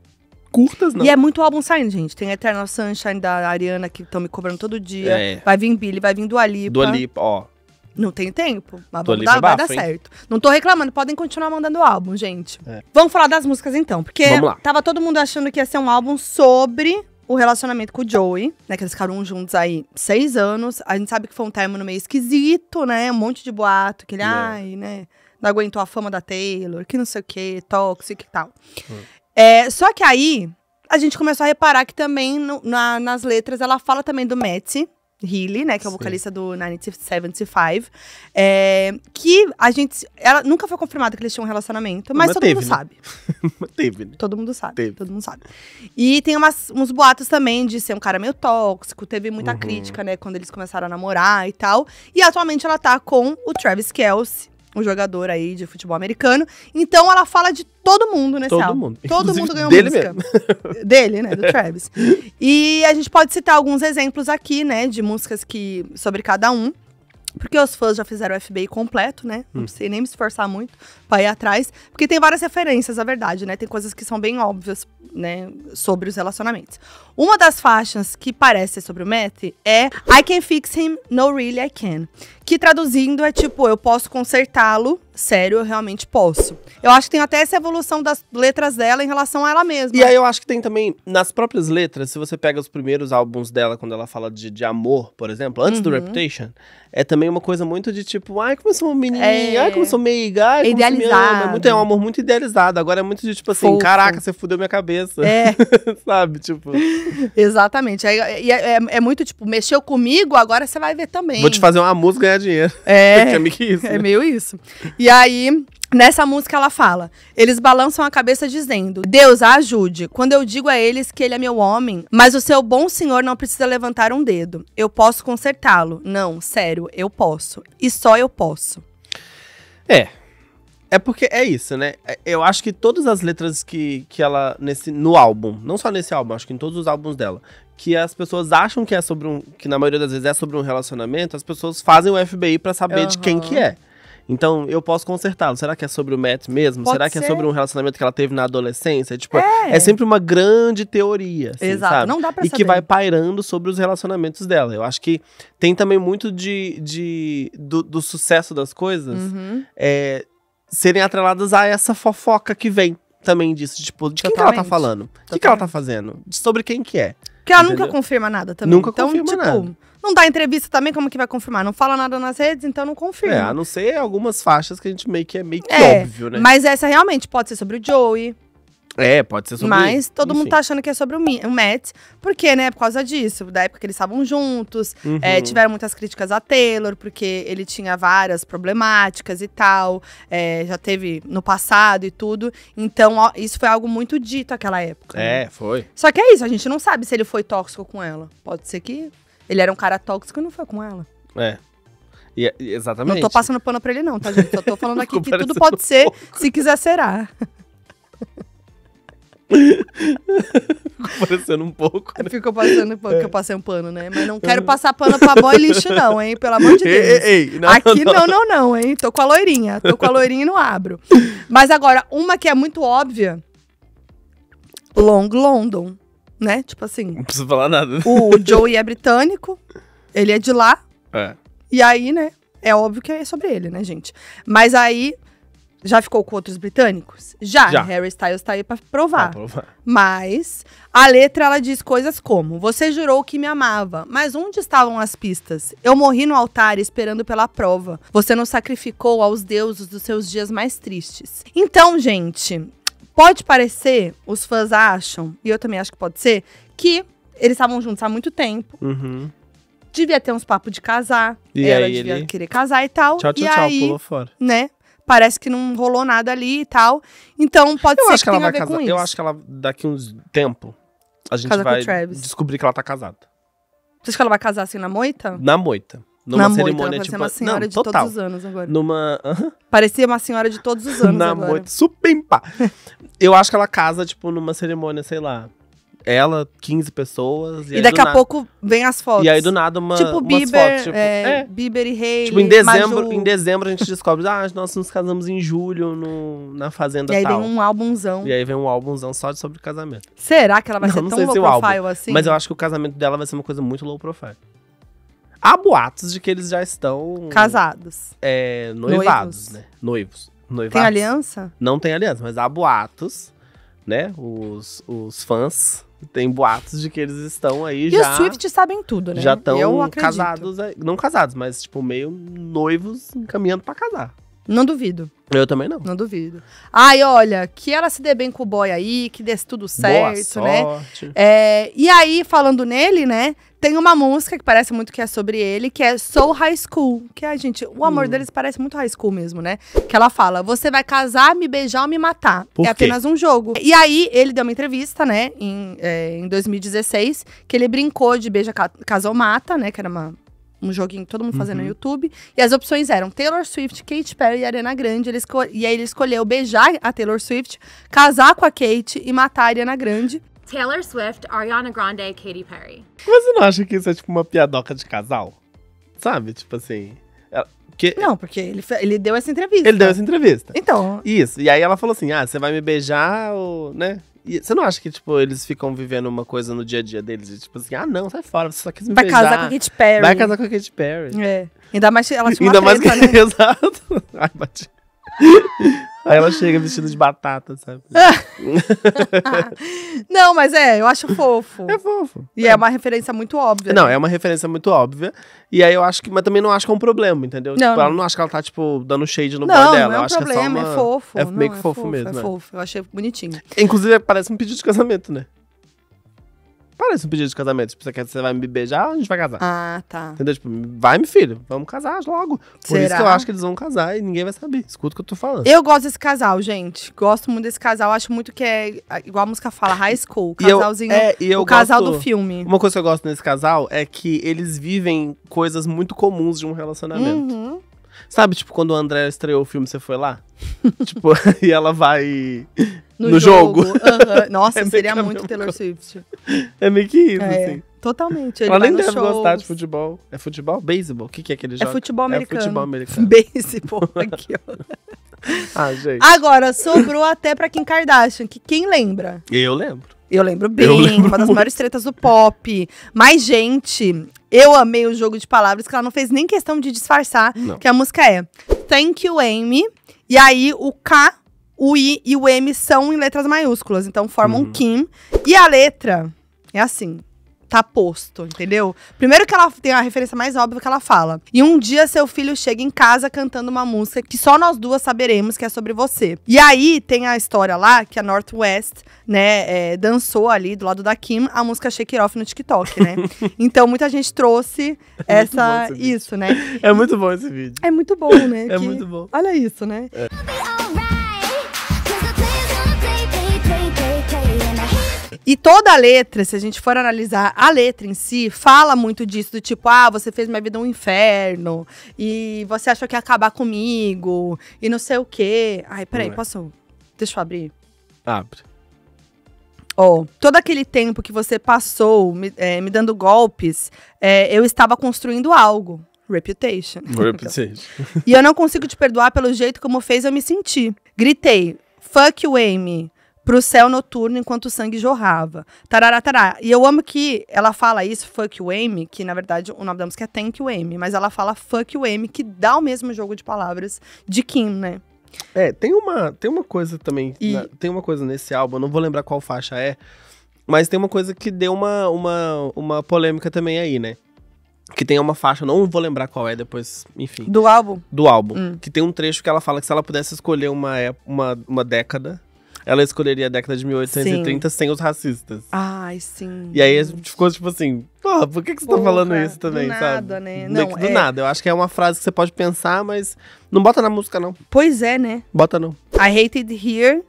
curtas, não. E é muito álbum saindo, gente. Tem Eternal Sunshine da Ariana, que estão me cobrando todo dia. É. Vai vir Billy, vai vir Dua Lipa. Do Lipa, ó. Não tem tempo, mas vamos dar, vai dar certo. Não tô reclamando, podem continuar mandando o álbum, gente. É. Vamos falar das músicas então, porque tava todo mundo achando que ia ser um álbum sobre o relacionamento com o Joey, né? Que eles ficaram juntos aí seis anos. A gente sabe que foi um término meio esquisito, né? Um monte de boato, que ele, yeah. É. ai, né? Não aguentou a fama da Taylor, que não sei o que, tóxico e tal. Hum. É, só que aí, a gente começou a reparar que também no, na, nas letras ela fala também do Matt, Healy, né? Que é o vocalista Sim. do 975. É, que a gente. Ela nunca foi confirmada que eles tinham um relacionamento, mas, mas todo teve, mundo né? sabe. teve, né? Todo mundo sabe. Teve. Todo mundo sabe. E tem umas, uns boatos também de ser um cara meio tóxico. Teve muita uhum. crítica, né? Quando eles começaram a namorar e tal. E atualmente ela tá com o Travis Kelce um jogador aí de futebol americano. Então ela fala de todo mundo nesse todo álbum. Mundo. Todo Inclusive mundo ganhou dele música. Mesmo. Dele, né? Do Travis. e a gente pode citar alguns exemplos aqui, né? De músicas que. sobre cada um. Porque os fãs já fizeram o FBI completo, né? Não hum. precisei nem me esforçar muito pra ir atrás. Porque tem várias referências, a verdade, né? Tem coisas que são bem óbvias, né? Sobre os relacionamentos. Uma das faixas que parece sobre o Matt é I Can Fix Him, No Really I Can. Que traduzindo é tipo, eu posso consertá-lo, sério, eu realmente posso. Eu acho que tem até essa evolução das letras dela em relação a ela mesma. E aí eu acho que tem também, nas próprias letras, se você pega os primeiros álbuns dela, quando ela fala de, de amor, por exemplo, antes uhum. do Reputation, é também uma coisa muito de tipo, ai, como eu sou uma menininha, é... ai, como eu sou meiga, ai, como idealizado. É, muito, é um amor muito idealizado, agora é muito de tipo assim, Fofo. caraca, você fudeu minha cabeça. É. Sabe, tipo... Exatamente, é, é, é, muito tipo, mexeu comigo, agora você vai ver também. Vou te fazer uma música ganhar dinheiro. É. é meio que isso. É né? meio isso. E aí, Nessa música ela fala: Eles balançam a cabeça dizendo: Deus a ajude, quando eu digo a eles que ele é meu homem, mas o seu bom senhor não precisa levantar um dedo. Eu posso consertá-lo. Não, sério, eu posso. E só eu posso. É. É porque é isso, né? É, eu acho que todas as letras que, que ela. Nesse, no álbum, não só nesse álbum, acho que em todos os álbuns dela, que as pessoas acham que é sobre um. que na maioria das vezes é sobre um relacionamento, as pessoas fazem o FBI para saber uhum. de quem que é. Então eu posso consertá-lo. Será que é sobre o Matt mesmo? Pode Será que é ser. é sobre um relacionamento que ela teve na adolescência? Tipo, é, é sempre uma grande teoria. Assim, Exato, sabe? não dá pra E saber. que vai pairando sobre os relacionamentos dela. Eu acho que tem também muito de, de do, do sucesso das coisas uhum. é, serem atreladas a essa fofoca que vem também disso. Tipo, de quem que ela tá falando? O que, que ela tá fazendo? Sobre quem que é? Porque ela Entendeu? nunca confirma nada também. Nunca então, confirma tipo, nada. Não dá entrevista também, como que vai confirmar? Não fala nada nas redes, então não confirma. É, a não ser algumas faixas que a gente meio que é meio que é, óbvio, né? Mas essa realmente pode ser sobre o Joey, é, pode ser sobre Mas todo Enfim. mundo tá achando que é sobre o, Mi, o Matt, porque, né, por causa disso, da época que eles estavam juntos, eh, uhum. é, tiveram muitas críticas a Taylor, porque ele tinha várias problemáticas e tal, é, já teve no passado e tudo. Então, ó, isso foi algo muito dito naquela época. Né? É, né? foi. Só que é isso, a gente não sabe se ele foi tóxico com ela. Pode ser que ele era um cara tóxico e não foi com ela. É. E, é, exatamente. Não tô passando pano pra ele, não, tá, gente? Só tô falando aqui que tudo pode um ser, pouco. se quiser será. Ficou parecendo um pouco. Né? Ficou parecendo um pouco que eu é. passei um pano, né? Mas não quero passar pano pra boy lixo, não, hein? Pelo amor de Deus. Ei, ei, não, Aqui não. não, não, não, hein? Tô com a loirinha. Tô com a loirinha e não abro. Mas agora, uma que é muito óbvia: Long London, né? Tipo assim. Não preciso falar nada. O Joey é britânico, ele é de lá. É. E aí, né? É óbvio que é sobre ele, né, gente? Mas aí já ficou com outros britânicos? Já. Já. Harry Styles tá aí pra provar. Pra provar. Mas a letra ela diz coisas como: Você jurou que me amava, mas onde estavam as pistas? Eu morri no altar esperando pela prova. Você não sacrificou aos deuses dos seus dias mais tristes. Então, gente, pode parecer, os fãs acham, e eu também acho que pode ser, que eles estavam juntos há muito tempo. Uhum. Devia ter uns papos de casar. E ela aí devia ele... querer casar e tal. Tchau, tchau, e tchau, aí, pulou fora. Né? parece que não rolou nada ali e tal. Então pode eu ser que, que tenha a ver casar. com isso. Eu acho que ela, daqui uns tempo, a gente Casa vai descobrir que ela tá casada. Você acha que ela vai casar assim na moita? Na moita. Numa na cerimônia, moita, tipo... uma senhora não, de total. todos os anos agora. Numa... Uh -huh. Parecia uma senhora de todos os anos na agora. moita, supimpa. eu acho que ela casa, tipo, numa cerimônia, sei lá ela, 15 pessoas. E, e daqui a pouco vem as fotos. E aí do nada uma, tipo, umas Bieber, fotos. Tipo, é, é. Bieber e Rei. Tipo, em dezembro, Maju. em dezembro a gente descobre, ah, nós nos casamos em julho no, na Fazenda e aí tal. vem um álbumzão. E aí vem um álbumzão só sobre casamento. Será que ela vai não, ser não tão é low se profile álbum, assim? Mas eu acho que o casamento dela vai ser uma coisa muito low profile. Há boatos de que eles já estão... Casados. É, noivados, Noivos. né? Noivos. Noivados. Tem aliança? Não tem aliança, mas há boatos, né? Os, os fãs tem boatos de que eles estão aí e já. E os Swift sabem tudo, né? Já estão casados, não casados, mas tipo meio noivos encaminhando para casar. Não duvido. Eu também não. Não duvido. Ai, olha, que ela se dê bem com o boy aí, que desse tudo certo, Boa né? sorte. né? É, e aí, falando nele, né? Tem uma música que parece muito que é sobre ele, que é Soul High School. Que é, gente, o amor hum. deles parece muito high school mesmo, né? Que ela fala: você vai casar, me beijar ou me matar. Por é quê? apenas um jogo. E aí, ele deu uma entrevista, né, em, é, em 2016, que ele brincou de beija, casou, mata, né? Que era uma um joguinho que todo mundo fazia uhum. no YouTube. E as opções eram Taylor Swift, Kate Perry e Ariana Grande. Ele escol... E aí ele escolheu beijar a Taylor Swift, casar com a Kate e matar a Ariana Grande. Taylor Swift, Ariana Grande e Katy Perry. Mas você não acha que isso é tipo uma piadoca de casal? Sabe? Tipo assim. Ela... É, que... Não, porque ele, ele deu essa entrevista. Ele deu essa entrevista. Então. Isso. E aí ela falou assim: ah, você vai me beijar, ou, né? E você não acha que, tipo, eles ficam vivendo uma coisa no dia a dia deles? E, tipo assim, ah, não, sai fora, você só quis me Vai beijar. casar com a Katy Perry. Vai casar com a Katy Perry. É. Ainda mais que ela tinha uma Ainda treta, mais que... né? Exato. Ai, bati. Aí ela chega vestida de batata, sabe? não, mas é, eu acho fofo. É fofo. E é. é uma referência muito óbvia. Não, né? é uma referência muito óbvia. E aí eu acho que, mas também não acho que é um problema, entendeu? Não, tipo, ela não acha que ela tá, tipo, dando shade no não, bar dela. Não, é um acho problema, que é, só é uma... é fofo. É meio não, que é fofo, fofo mesmo. É né? fofo, eu achei bonitinho. Inclusive, parece um pedido de casamento, né? parece um pedido de casamento. Tipo, você, quer, você vai me beijar, a gente vai casar. Ah, tá. Entendeu? Tipo, vai, meu filho, vamos casar logo. Por Será? isso que eu acho que eles vão casar e ninguém vai saber. Escuta o que eu tô falando. Eu gosto desse casal, gente. Gosto muito desse casal. Acho muito que é, igual a música fala, high school. Casalzinho. E eu, é, e eu o gosto, casal do filme. Uma coisa que eu gosto nesse casal é que eles vivem coisas muito comuns de um relacionamento. Uhum. Sabe, tipo, quando o André estreou o filme, você foi lá? tipo, e ela vai no, no jogo. jogo. Uhum. Nossa, é seria muito Taylor coisa. Swift. É meio que isso, é, assim. Totalmente. Ele ela nem deve gostar de futebol. É futebol? Beisebol? O que, que é aquele é jogo É futebol americano. É futebol americano. Beisebol aqui, ó. ah, gente. Agora, sobrou até pra Kim Kardashian, que quem lembra? Eu lembro. Eu lembro bem, eu lembro uma das muito. maiores tretas do pop. Mas, gente, eu amei o jogo de palavras que ela não fez nem questão de disfarçar, não. que a música é Thank You, Amy. E aí, o K, o I e o M são em letras maiúsculas, então formam uhum. Kim. E a letra é assim tá posto, entendeu? Primeiro que ela tem a referência mais óbvia que ela fala. E um dia seu filho chega em casa cantando uma música que só nós duas saberemos que é sobre você. E aí tem a história lá que a Northwest, né, é, dançou ali do lado da Kim a música Shake It Off no TikTok, né? então muita gente trouxe é essa isso, né? É muito bom esse vídeo. É muito bom, né? é que, muito bom. Olha isso, né? É. E toda a letra, se a gente for analisar a letra em si, fala muito disso, do tipo, ah, você fez minha vida um inferno, e você achou que ia acabar comigo, e não sei o quê. Ai, peraí, Ué. posso. Deixa eu abrir. Abre. Ó, oh, todo aquele tempo que você passou me, é, me dando golpes, é, eu estava construindo algo. Reputation. Reputation. e eu não consigo te perdoar pelo jeito como fez eu me sentir. Gritei, fuck you, Amy pro céu noturno enquanto o sangue jorrava. Tarará, tará. E eu amo que ela fala isso, fuck o M, que na verdade o nome da música é Thank you M, mas ela fala fuck o M, que dá o mesmo jogo de palavras de Kim, né? É, tem uma, tem uma coisa também, e... na, né, tem uma coisa nesse álbum, não vou lembrar qual faixa é, mas tem uma coisa que deu uma, uma, uma polêmica também aí, né? Que tem uma faixa, não vou lembrar qual é depois, enfim. Do álbum? Do álbum. Hum. Que tem um trecho que ela fala que se ela pudesse escolher uma, é, uma, uma década, ela escolheria a década de 1830 sim. sem os racistas. Ai, sim. E aí a gente ficou tipo assim, porra, por que, que você tá porra, tá falando isso também, do sabe? nada, né? Não, do, do é... nada. Eu acho que é uma frase que você pode pensar, mas não bota na música, não. Pois é, né? Bota não. I hated here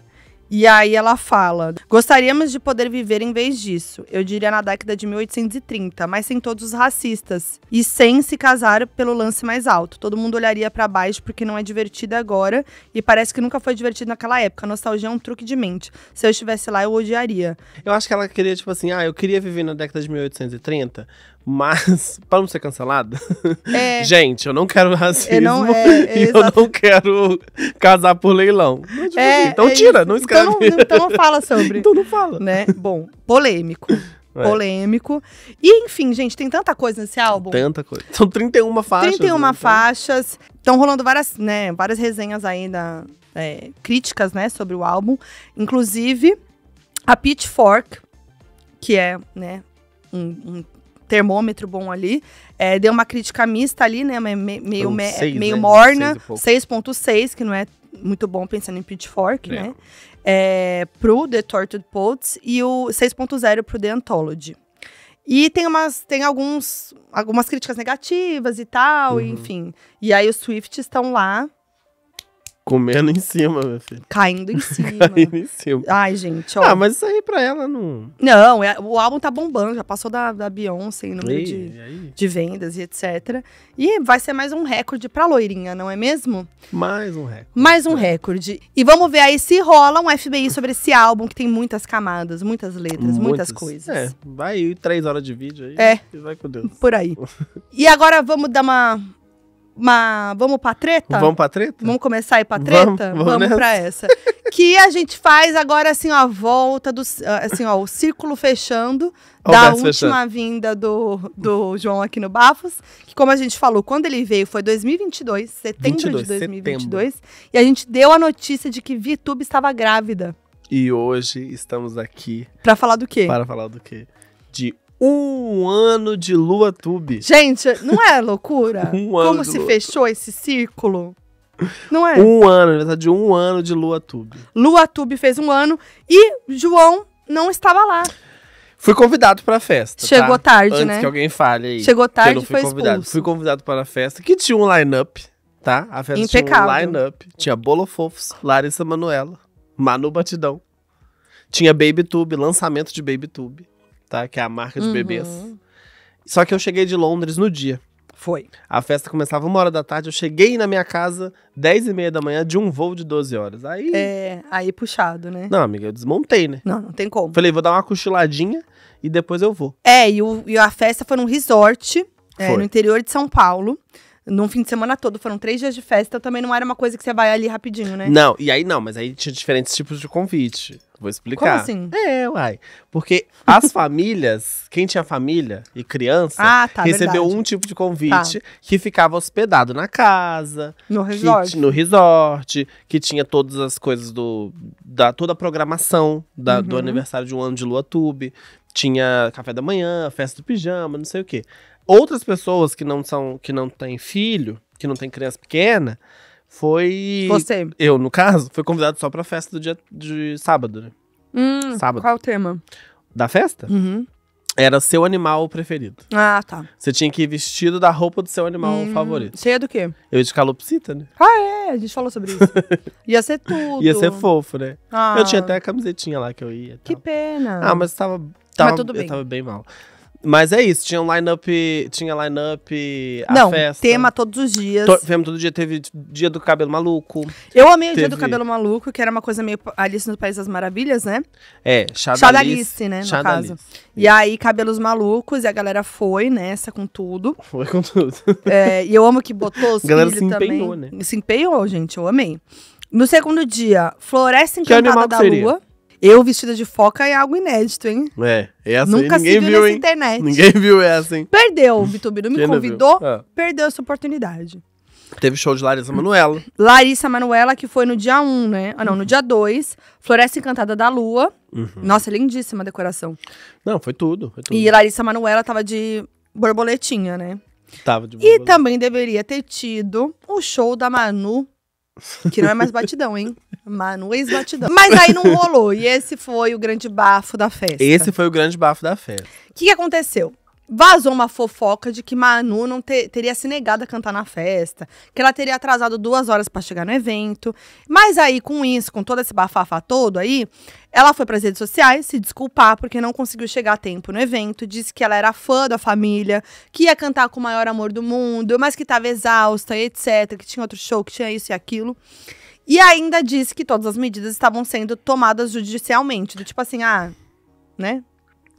e aí ela fala: Gostaríamos de poder viver em vez disso. Eu diria na década de 1830, mas sem todos os racistas. E sem se casar pelo lance mais alto. Todo mundo olharia para baixo porque não é divertido agora e parece que nunca foi divertido naquela época. A nostalgia é um truque de mente. Se eu estivesse lá, eu odiaria. Eu acho que ela queria, tipo assim, ah, eu queria viver na década de 1830, mas, para não ser cancelada, é, gente, eu não quero racismo eu não, é, é, e eu não quero casar por leilão. É, é então tira, então não escreve. Então não, então não, fala sobre. Então não fala. Né? Bom, polêmico. É. Polêmico. E, enfim, gente, tem tanta coisa nesse álbum. Tanta coisa. São 31 faixas. 31 né, então faixas. Estão rolando várias, né, várias resenhas ainda, críticas, né, sobre o álbum. Inclusive, a Pitchfork, que é, né, um, um termômetro bom ali. É, deu uma crítica mista ali, né? Me, meio, me, seis, né? meio né? morna, 6.6, que não é muito bom pensando em Pitchfork, é. né? É, pro The Tortured Poets e o 6.0 pro The Anthology. E tem, umas, tem alguns, algumas críticas negativas e tal, uhum. enfim. E aí os swift estão lá Comendo em cima, meu filho. Caindo em cima. Caindo em cima. Ai, gente, ó. Ah, mas isso aí pra ela não. Não, é, o álbum tá bombando, já passou da, da Beyoncé em número de, de vendas e etc. E vai ser mais um recorde pra loirinha, não é mesmo? Mais um recorde. Mais um recorde. E vamos ver aí se rola um FBI sobre esse álbum, que tem muitas camadas, muitas letras, muitas, muitas coisas. É, vai três horas de vídeo aí. É. vai com Deus. Por aí. e agora vamos dar uma uma. Vamos pra treta? Vamos pra treta? Vamos começar a ir pra treta? Vamos, vamos, vamos pra essa. que a gente faz agora, assim, ó, a volta do. Assim, ó, o círculo fechando o da última fechando. vinda do, do João aqui no Bafos. Que, como a gente falou, quando ele veio foi 2022, setembro 22, de 2022. Setembro. E a gente deu a notícia de que Vitube estava grávida. E hoje estamos aqui. Para falar do quê? Para falar do quê? De um ano de lua tube. Gente, não é loucura? um ano Como se lua... fechou esse círculo? Não é? Um ano, na verdade, um ano de lua tube. Lua tube fez um ano e João não estava lá. Fui convidado para a festa. Tá? Chegou tá? tarde, Antes né? que alguém fale aí. Chegou tarde, fui foi convidado. Expulso. Fui convidado para a festa, que tinha um line-up, tá? A festa Impecável. tinha um line-up. Tinha Bolo Fofos Larissa Manuela, Manu Batidão. Tinha Baby Tube, lançamento de Baby Tube tá? Que é a marca de uhum. bebês. Só que eu cheguei de Londres no dia. Foi. A festa começava uma hora da tarde, eu cheguei na minha casa, 10 e meia da manhã, de um voo de 12 horas. Aí. É, aí puxado, né? Não, amiga, eu desmontei, né? Não, não tem como. Falei, vou dar uma cochiladinha e depois eu vou. É, e, o, e a festa foi num resort é, no interior de São Paulo num fim de semana todo, foram três dias de festa, também não era uma coisa que você vai ali rapidinho, né? Não, e aí não, mas aí tinha diferentes tipos de convite. Vou explicar. Como assim? É, uai. Porque as famílias, quem tinha família e criança, ah, tá, recebeu verdade. um tipo de convite tá. que ficava hospedado na casa, no resort, que, no resort, que tinha todas as coisas do da toda a programação da, uhum. do aniversário de um ano de Lua Tube, tinha café da manhã, festa do pijama, não sei o quê. Outras pessoas que não são, que não têm filho, que não têm criança pequena, foi. Você. Eu, no caso, foi convidado só pra festa do dia de sábado, né? Hum, sábado. Qual o tema? Da festa? Uhum. Era seu animal preferido. Ah, tá. Você tinha que ir vestido da roupa do seu animal hum, favorito. Cheia é do quê? Eu de calopsita, né? Ah, é, a gente falou sobre isso. ia ser tudo. Ia ser fofo, né? Ah. Eu tinha ah. até a camisetinha lá que eu ia. Que pena. Ah, mas tava. tava mas tudo bem. Eu tava bem mal. Mas é isso, tinha um line-up. Tinha line-up. Não, festa. tema todos os dias. tema todo dia, teve dia do cabelo maluco. Eu amei teve... o dia do cabelo maluco, que era uma coisa meio Alice no País das Maravilhas, né? É, Chadalice, né? No Alice. caso. E aí, cabelos malucos, e a galera foi nessa com tudo. Foi com tudo. É, e eu amo que botou os a galera se empenhou, também. né? Se empenhou, gente, eu amei. No segundo dia, Floresta Encantada da Lua. Eu vestida de foca é algo inédito, hein? É, essa é assim, Nunca ninguém se viu, viu nessa internet. Ninguém viu essa, hein? Perdeu, o não me convidou, não ah. perdeu essa oportunidade. Teve show de Larissa Manuela. Larissa Manuela, que foi no dia 1, né? Ah, não, no dia 2. Floresta Encantada da Lua. Uhum. Nossa, lindíssima a decoração. Não, foi tudo, foi tudo. E Larissa Manuela tava de borboletinha, né? Tava de borboletinha. E também deveria ter tido o show da Manu, que não é mais batidão, hein? Manu, ex-batidão. Mas aí não rolou. E esse foi o grande bafo da festa. Esse foi o grande bafo da festa. O que, que aconteceu? Vazou uma fofoca de que Manu não te, teria se negado a cantar na festa, que ela teria atrasado duas horas para chegar no evento. Mas aí, com isso, com todo esse bafafá todo aí, ela foi para as redes sociais se desculpar porque não conseguiu chegar a tempo no evento, disse que ela era fã da família, que ia cantar com o maior amor do mundo, mas que estava exausta, etc, que tinha outro show, que tinha isso e aquilo. E ainda disse que todas as medidas estavam sendo tomadas judicialmente. Do tipo assim, ah, né?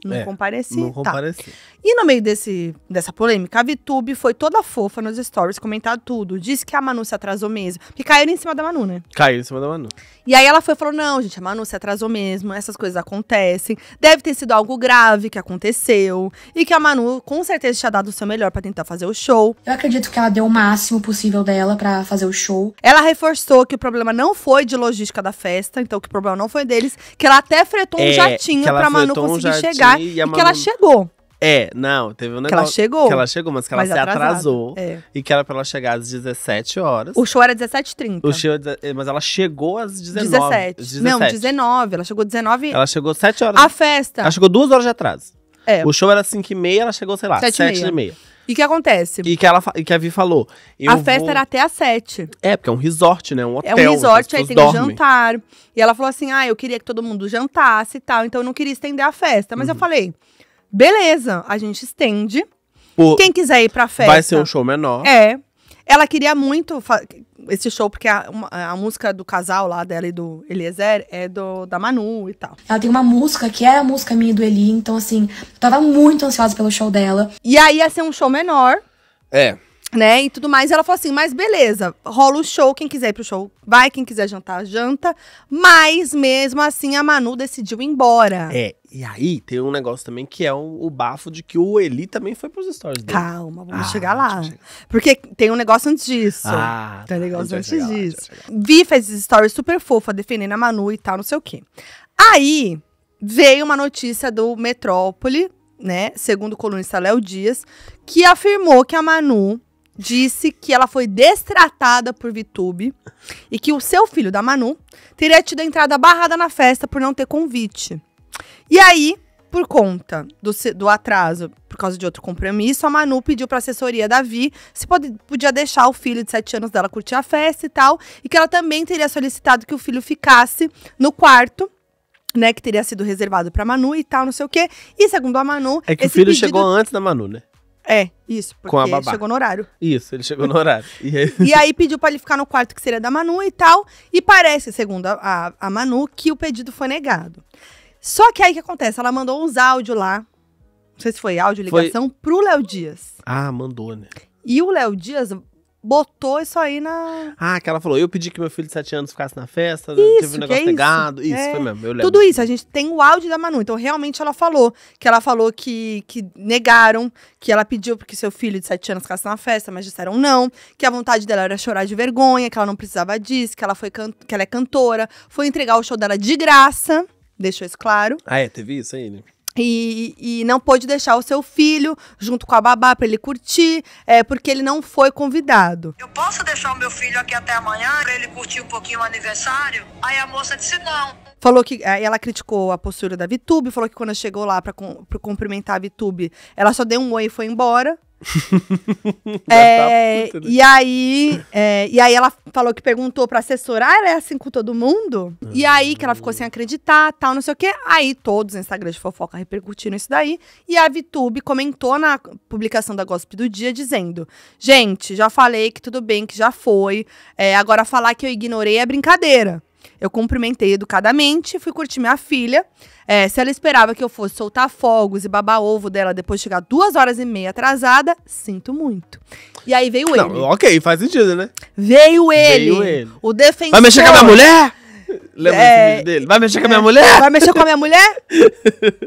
Não é, compareci. Não tá. compareci. Tá. E no meio desse, dessa polêmica, a Vitube foi toda fofa nos stories, comentar tudo. Disse que a Manu se atrasou mesmo. Que caíram em cima da Manu, né? Caiu em cima da Manu. E aí ela foi e falou: não, gente, a Manu se atrasou mesmo, essas coisas acontecem. Deve ter sido algo grave que aconteceu. E que a Manu, com certeza, tinha dado o seu melhor para tentar fazer o show. Eu acredito que ela deu o máximo possível dela para fazer o show. Ela reforçou que o problema não foi de logística da festa, então que o problema não foi deles, que ela até fretou é, um jatinho pra Manu conseguir um chegar e, e Manu... que ela chegou. É, não, teve um negócio. Que ela chegou. Que ela chegou, mas que ela mas se atrasada. atrasou. É. E que era pra ela chegar às 17 horas. O show era 17h30. O show, eh, mas ela chegou às 19 17. 17. Não, 19. Ela chegou às 19 Ela chegou às 7 horas. A festa. Ela chegou duas horas de atraso. É. O show era 5h30, ela chegou, sei lá, 7h30. E o que acontece? E que, ela, e que a Vi falou. a festa vou... era até às 7. É, porque é um resort, né? Um hotel. É um resort, aí tem dormem. um jantar. E ela falou assim: ah, eu queria que todo mundo jantasse e tal, então eu não queria estender a festa. Mas uhum. eu falei. Beleza, a gente estende. O... Quem quiser ir pra festa. Vai ser um show menor. É. Ela queria muito esse show, porque a, uma, a música do casal lá dela e do Eliezer é do, da Manu e tal. Ela tem uma música que é a música minha e do Eli, então assim, eu tava muito ansiosa pelo show dela. E aí ia ser um show menor. É né, e tudo mais. Ela falou assim, mas beleza, rola o show, quem quiser ir pro show vai, quem quiser jantar, janta. Mas mesmo assim, a Manu decidiu ir embora. É, e aí tem um negócio também que é o, o bafo de que o Eli também foi pros stories dele. Calma, vamos ah, chegar lá. Porque tem um negócio antes disso. Ah, tem um tá, negócio antes disso. Vi fez stories super fofa, defendendo a Manu e tal, não sei o quê. Aí veio uma notícia do Metrópole, né, segundo o colunista Léo Dias, que afirmou que a Manu disse que ela foi destratada por Vitube e que o seu filho da Manu teria tido a entrada barrada na festa por não ter convite. E aí, por conta do, do atraso, por causa de outro compromisso, a Manu pediu para a assessoria da Vi se pode, podia deixar o filho de 7 anos dela curtir a festa e tal, e que ela também teria solicitado que o filho ficasse no quarto né, que teria sido reservado para Manu e tal, não sei o quê. E segundo a Manu, é que o filho pedido... chegou antes da Manu, né? É, isso, porque com a babá. chegou no horário. Isso, ele chegou no horário. E aí... e aí pediu pra ele ficar no quarto que seria da Manu e tal. E parece, segundo a, a, a Manu, que o pedido foi negado. Só que aí o que acontece? Ela mandou uns áudios lá. Não sei se foi áudio, ligação, foi... pro Léo Dias. Ah, mandou, né? E o Léo Dias botou isso aí na. Ah, que ela falou: eu pedi que meu filho de 7 anos ficasse na festa, isso, né, teve um negócio é pegado. Isso, isso é. foi mesmo. Eu lembro. Tudo isso, a gente tem o áudio da Manu. Então, realmente ela falou que ela falou que, que negaram, que ela pediu porque seu filho de 7 anos ficasse na festa, mas disseram não, que a vontade dela era chorar de vergonha, que ela não precisava disso, que ela, foi can... que ela é cantora, foi entregar o show dela de graça. Deixou isso claro. Ah, é, teve isso aí, né? E, e, não pôde deixar o seu filho junto com a babá para ele curtir, é, porque ele não foi convidado. Eu posso deixar o meu filho aqui até amanhã para ele curtir um pouquinho o aniversário? Aí a moça disse não. Falou que ela criticou a postura da Vitube, falou que quando chegou lá para cumprimentar a Vitube, ela só deu um oi e foi embora. Tá é, né? e, aí, é, e aí ela falou que perguntou pra assessora, ah, ela é assim com todo mundo? E ah. aí que ela ficou sem acreditar, tal, não sei o que Aí todos os Instagram de fofoca repercutiram isso daí. E a VTube comentou na publicação da Gossip do Dia, dizendo, gente, já falei que tudo bem, que já foi. É, agora falar que eu ignorei é brincadeira. Eu cumprimentei educadamente, fui curtir minha filha. É, se ela esperava que eu fosse soltar fogos e babar ovo dela depois de chegar duas horas e meia atrasada, sinto muito. E aí veio ele. Não, ok, faz sentido, né? Veio ele. Veio ele. O defensor. Vai mexer com a minha mulher? Lembra é, dele? Vai mexer com a minha é. mulher? Vai mexer com a minha mulher?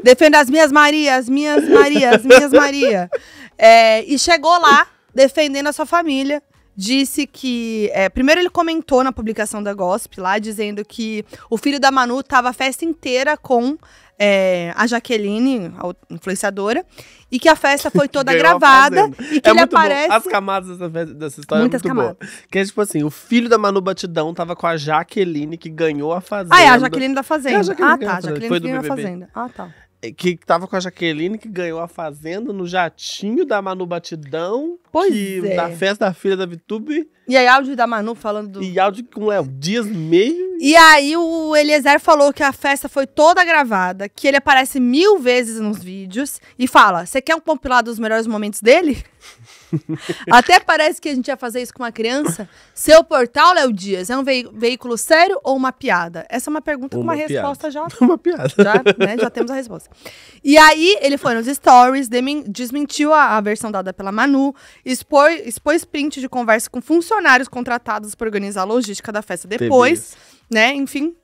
Defenda as minhas Marias, minhas Marias, minhas Maria. É, e chegou lá defendendo a sua família disse que. É, primeiro, ele comentou na publicação da Gossip lá, dizendo que o filho da Manu tava a festa inteira com é, a Jaqueline, a influenciadora, e que a festa foi toda gravada e que é ele aparece. Bom. As camadas dessa, dessa história é Muitas é muito camadas. boa. Que é tipo assim, o filho da Manu Batidão tava com a Jaqueline que ganhou a fazenda. Ah, é, a Jaqueline da é, Fazenda. É Jaqueline ah, tá. A Jaqueline da Fazenda. Ah, tá que tava com a Jaqueline, que ganhou a Fazenda no jatinho da Manu Batidão. Pois que, é. Da festa da filha da Vitube. E aí, áudio da Manu falando do. E áudio com Léo Dias meio. E aí, o Eliezer falou que a festa foi toda gravada, que ele aparece mil vezes nos vídeos e fala: Você quer um compilado dos melhores momentos dele? Até parece que a gente ia fazer isso com uma criança. Seu portal, Léo Dias, é um veículo sério ou uma piada? Essa é uma pergunta uma com uma piada. resposta já. uma piada. Já, né, já temos a resposta. E aí, ele foi nos stories, desmentiu a, a versão dada pela Manu, expôs, expôs print de conversa com funcionários funcionários contratados para organizar a logística da festa depois, né? Enfim,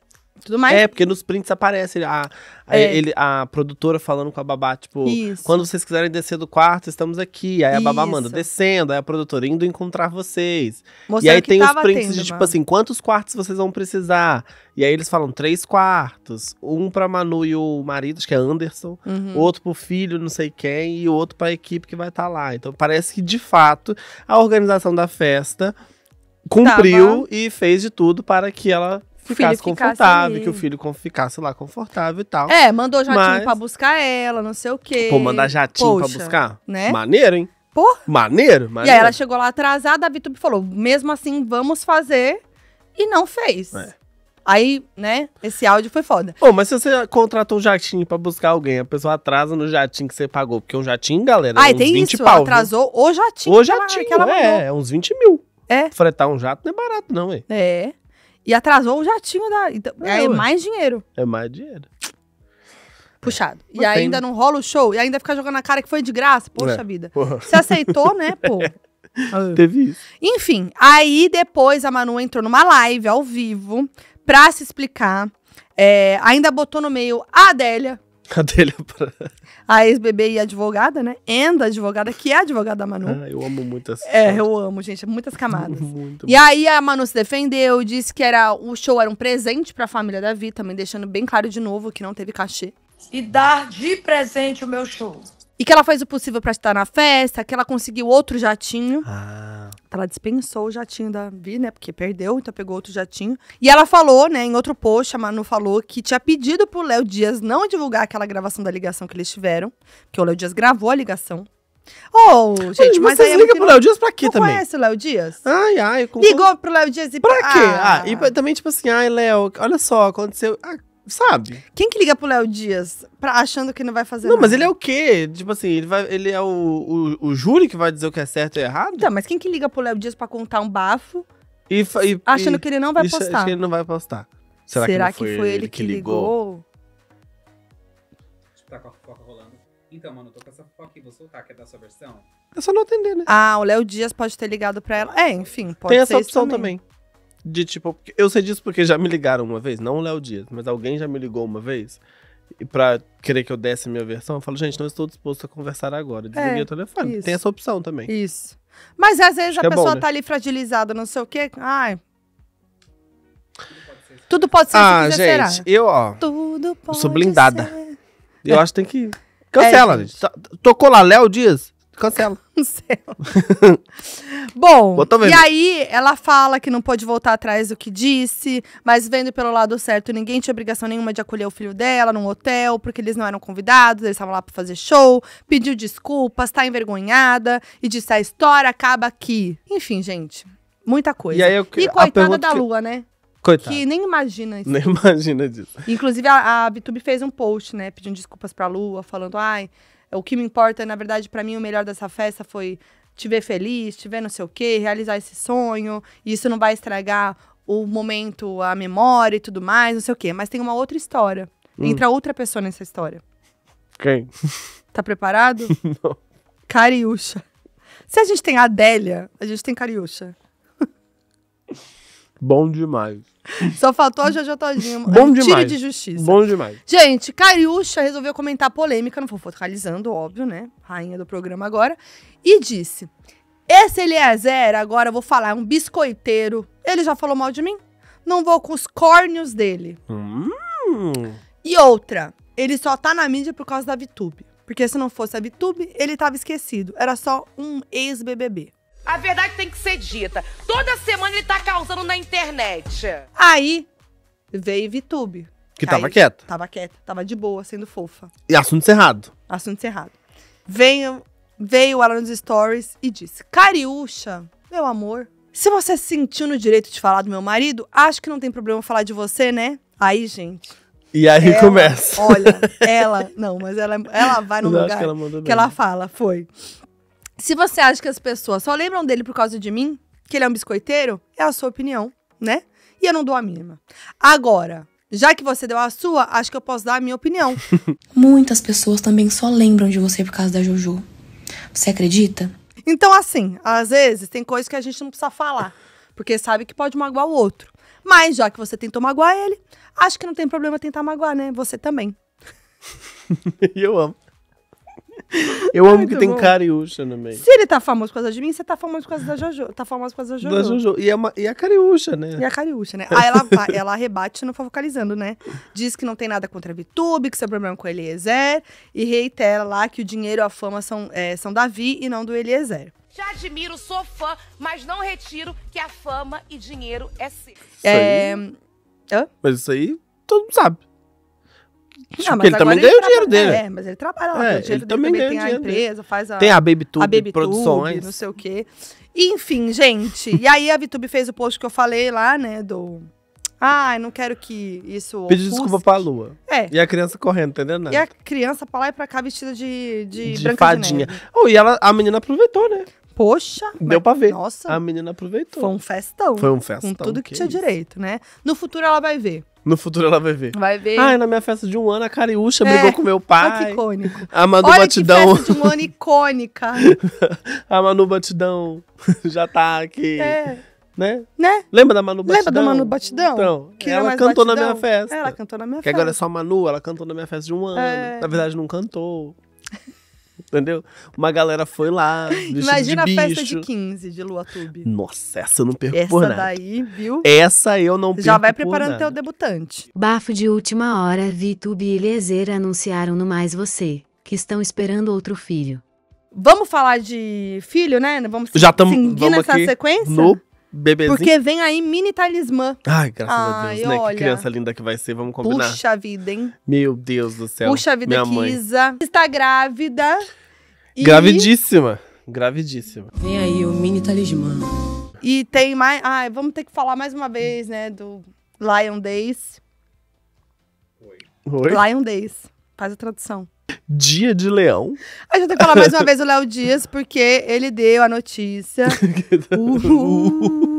tudo mais. É, porque nos prints aparece a, a, é. ele, a produtora falando com a babá, tipo, Isso. quando vocês quiserem descer do quarto, estamos aqui. Aí a babá manda, descendo, aí a produtora indo encontrar vocês. Mostrando e aí tem os prints tendo, de, tipo assim, quantos quartos vocês vão precisar? E aí eles falam, três quartos. Um pra Manu e o marido, acho que é Anderson. Uhum. Outro pro filho, não sei quem. E outro pra equipe que vai estar tá lá. Então parece que, de fato, a organização da festa cumpriu Tava. e fez de tudo para que ela ficasse confortável, ficasse que o filho ficasse lá confortável e tal. É, mandou jatinho mas... pra buscar ela, não sei o quê. Pô, mandar jatinho Poxa, pra buscar? Né? Maneiro, hein? Pô. Maneiro, maneiro. E aí ela chegou lá atrasada, a Vitube falou, mesmo assim, vamos fazer. E não fez. É. Aí, né, esse áudio foi foda. Pô, mas se você contratou um jatinho pra buscar alguém, a pessoa atrasa no jatinho que você pagou. Porque um jatinho, galera, ah, é uns tem 20 isso, pau. atrasou viu? o jatinho. O jatinho, que ela, que ela é, é, uns 20 mil. É. Fretar um jato não é barato, não, hein? É. E atrasou o jatinho da. Então, é, é mais dinheiro. É mais dinheiro. Puxado. Mas e tem, ainda né? não rola o show e ainda fica jogando na cara que foi de graça. Poxa é, vida. Porra. Você aceitou, né, pô? É. Ah. Teve isso. Enfim, aí depois a Manu entrou numa live ao vivo pra se explicar. É, ainda botou no meio a Adélia, a dele é pra... A ex-bebê e advogada, né? Enda advogada, que é a advogada da Manu. Ah, eu amo muitas. É, eu amo, gente. É muitas camadas. muito, e muito. aí a Manu se defendeu, disse que era o show era um presente pra família da Vi, também deixando bem claro de novo que não teve cachê. E dar de presente o meu show. E que ela fez o possível para estar na festa, que ela conseguiu outro jatinho. Ah. Ela dispensou o jatinho da Vi, né? Porque perdeu, então pegou outro jatinho. E ela falou, né, em outro post, a Manu falou que tinha pedido pro Léo Dias não divulgar aquela gravação da ligação que eles tiveram. Porque o Léo Dias gravou a ligação. Ô, oh, gente, mas, aí. Você é liga pro Léo Dias pra quê não também? conhece o Léo Dias? Ai, ai. Com... Ligou pro Léo Dias e pra. Pra quê? Ah, ah e também, tipo assim, ai, Léo, olha só, aconteceu. Ah, Sabe? Quem que liga pro Léo Dias pra, achando que não vai fazer não, nada? mas ele é o quê? Tipo assim, ele, vai, ele é o, o, o júri que vai dizer o que é certo e errado? Tá, mas quem que liga pro Léo Dias pra contar um bafo e, e achando e, que ele não vai e, postar? Acho que ele não vai postar. Será, Será que, foi, foi, ele que ligou? Tá com a fofoca rolando. Então, mano, tô com essa fofoca aqui, vou soltar, tá, quer dar sua versão? É só não atender, né? Ah, o Léo Dias pode ter ligado pra ela. É, enfim, pode Tem ser essa opção também. também de tipo. Eu sei disso porque já me ligaram uma vez, não o Léo Dias, mas alguém já me ligou uma vez para querer que eu desse a minha versão. Eu falo, gente, não estou disposto a conversar agora. É, desliguei é, o telefone. Isso. Tem essa opção também. Isso. Mas às vezes Acho a é pessoa bom, né? tá ali fragilizada, não sei o quê. Ai. Tudo pode ser. Ah, gente, será. eu, ó. Tudo pode sou blindada. Ser. Eu acho que tem que. É, cancela, é, gente. Tá, tocou lá, Léo Dias? Cancela. Cancela. Bom, e aí ela fala que não pode voltar atrás do que disse, mas vendo pelo lado certo, ninguém tinha obrigação nenhuma de acolher o filho dela num hotel, porque eles não eram convidados, eles estavam lá para fazer show, pediu desculpas, tá envergonhada e disse a história acaba aqui. Enfim, gente, muita coisa. E, aí, eu, e coitada da que... Lua, né? Coitada. Que nem imagina isso. Nem imagina disso. Inclusive, a, a Bitube fez um post, né? Pedindo desculpas pra Lua, falando, ai, o que me importa, na verdade, para mim, o melhor dessa festa foi te ver feliz, te ver não sei o quê, realizar esse sonho. E isso não vai estragar o momento, a memória e tudo mais, não sei o quê. Mas tem uma outra história. Hum. Entra outra pessoa nessa história. Quem? Tá preparado? não. Cariúcha. Se a gente tem a Adélia, a gente tem Cariúcha. Bom demais. Só faltou a Jojo Todinho. Bom demais. Tire de justiça. Bom demais. Gente, Cariúcha resolveu comentar polêmica, não foi focalizando, óbvio, né? Rainha do programa agora. E disse: Esse Eliezer, agora eu vou falar, é um biscoiteiro. Ele já falou mal de mim? Não vou com os córneos dele. Hum. E outra, ele só tá na mídia por causa da VTube. Porque se não fosse a VTube, ele tava esquecido. Era só um ex-BBB. A verdade tem que ser dita. Toda semana ele tá causando na internet. Aí veio VTube. Que tava quieto. quieta. Tava quieta, tava de boa, sendo fofa. E assunto cerrado. Assunto cerrado. Veio, veio ela nos stories e disse: Cariúcha, meu amor, se você se sentiu no direito de falar do meu marido, acho que não tem problema falar de você, né? Aí, gente. E aí ela, começa. Olha, ela. Não, mas ela, ela vai no lugar que ela, que ela fala, foi. Se você acha que as pessoas só lembram dele por causa de mim, que ele é um biscoiteiro, é a sua opinião, né? E eu não dou a mínima. Agora, já que você deu a sua, acho que eu posso dar a minha opinião. Muitas pessoas também só lembram de você por causa da Jojo. Você acredita? Então, assim, às vezes tem coisas que a gente não precisa falar, porque sabe que pode magoar o outro. Mas já que você tentou magoar ele, acho que não tem problema tentar magoar, né? Você também. eu amo. Eu amo Muito que tem bom. Cariúcha no meio. Se ele tá famoso por causa de mim, você tá famoso por causa da Jojo. Tá famoso por causa da Jojo. Da Jojo. E, é uma, e é a Cariúcha, né? E a Cariúcha, né? Aí ah, ela, ela rebate não focalizando, né? Diz que não tem nada contra a Vitube, que seu problema com o Eliezer. E reitera lá que o dinheiro e a fama são, é, são Davi e não do Eliezer. Te admiro, sou fã, mas não retiro que a fama e dinheiro é seu. É... Hã? Mas isso aí todo mundo sabe não, ele também ele ganha o dinheiro dele. É, mas ele trabalha lá, é, dinheiro ele também, também tem a empresa, dele. faz a. Tem a BabyTube, a Baby Produções. Tube, não sei o quê. Enfim, gente. e aí a VTube fez o post que eu falei lá, né, do. Ah, eu não quero que isso. Pedir desculpa pra lua. É. E a criança correndo, entendeu? Nada. E a criança pra lá e pra cá vestida de, de, de fadinha. De oh, e ela, a menina aproveitou, né? Poxa! Deu mas, pra ver. Nossa. A menina aproveitou. Foi um festão. Foi um festão. Com tudo que, que tinha isso. direito, né? No futuro ela vai ver. No futuro ela vai ver. Vai ver. Ai, na minha festa de um ano, a Cariúcha é. brigou com meu pai. que icônico. A Manu Olha Batidão. Que festa de um ano icônica. a Manu Batidão já tá aqui. É. Né? né? Lembra da Manu Batidão? Lembra da Manu Batidão? Então, que ela cantou batidão. na minha festa. Ela cantou na minha festa. Que agora é só Manu, ela cantou na minha festa de um ano. É. Na verdade, não cantou entendeu? Uma galera foi lá. Imagina a festa de 15 de Lua Tube. Nossa, essa eu não perco essa por nada. Essa daí, viu? Essa eu não perco. Já vai preparando teu debutante. Bafo de última hora, Vitube e Lezer anunciaram no Mais Você, que estão esperando outro filho. Vamos falar de filho, né? Vamos Já tamo, seguir vamos nessa sequência? No bebezinho. Porque vem aí mini talismã. Ai, graças Ai, a Deus, né? Olha. Que criança linda que vai ser, vamos combinar. Puxa vida, hein? Meu Deus do céu. Puxa vida, Minha Kisa. Está grávida. E... Gravidíssima. Gravidíssima. Vem aí o mini talismã. E tem mais. Ai, vamos ter que falar mais uma vez, né? Do Lion Days. Oi. Oi? Lion Days. Faz a tradução. Dia de Leão. A gente tem que falar mais uma vez o Léo Dias, porque ele deu a notícia. Uhul.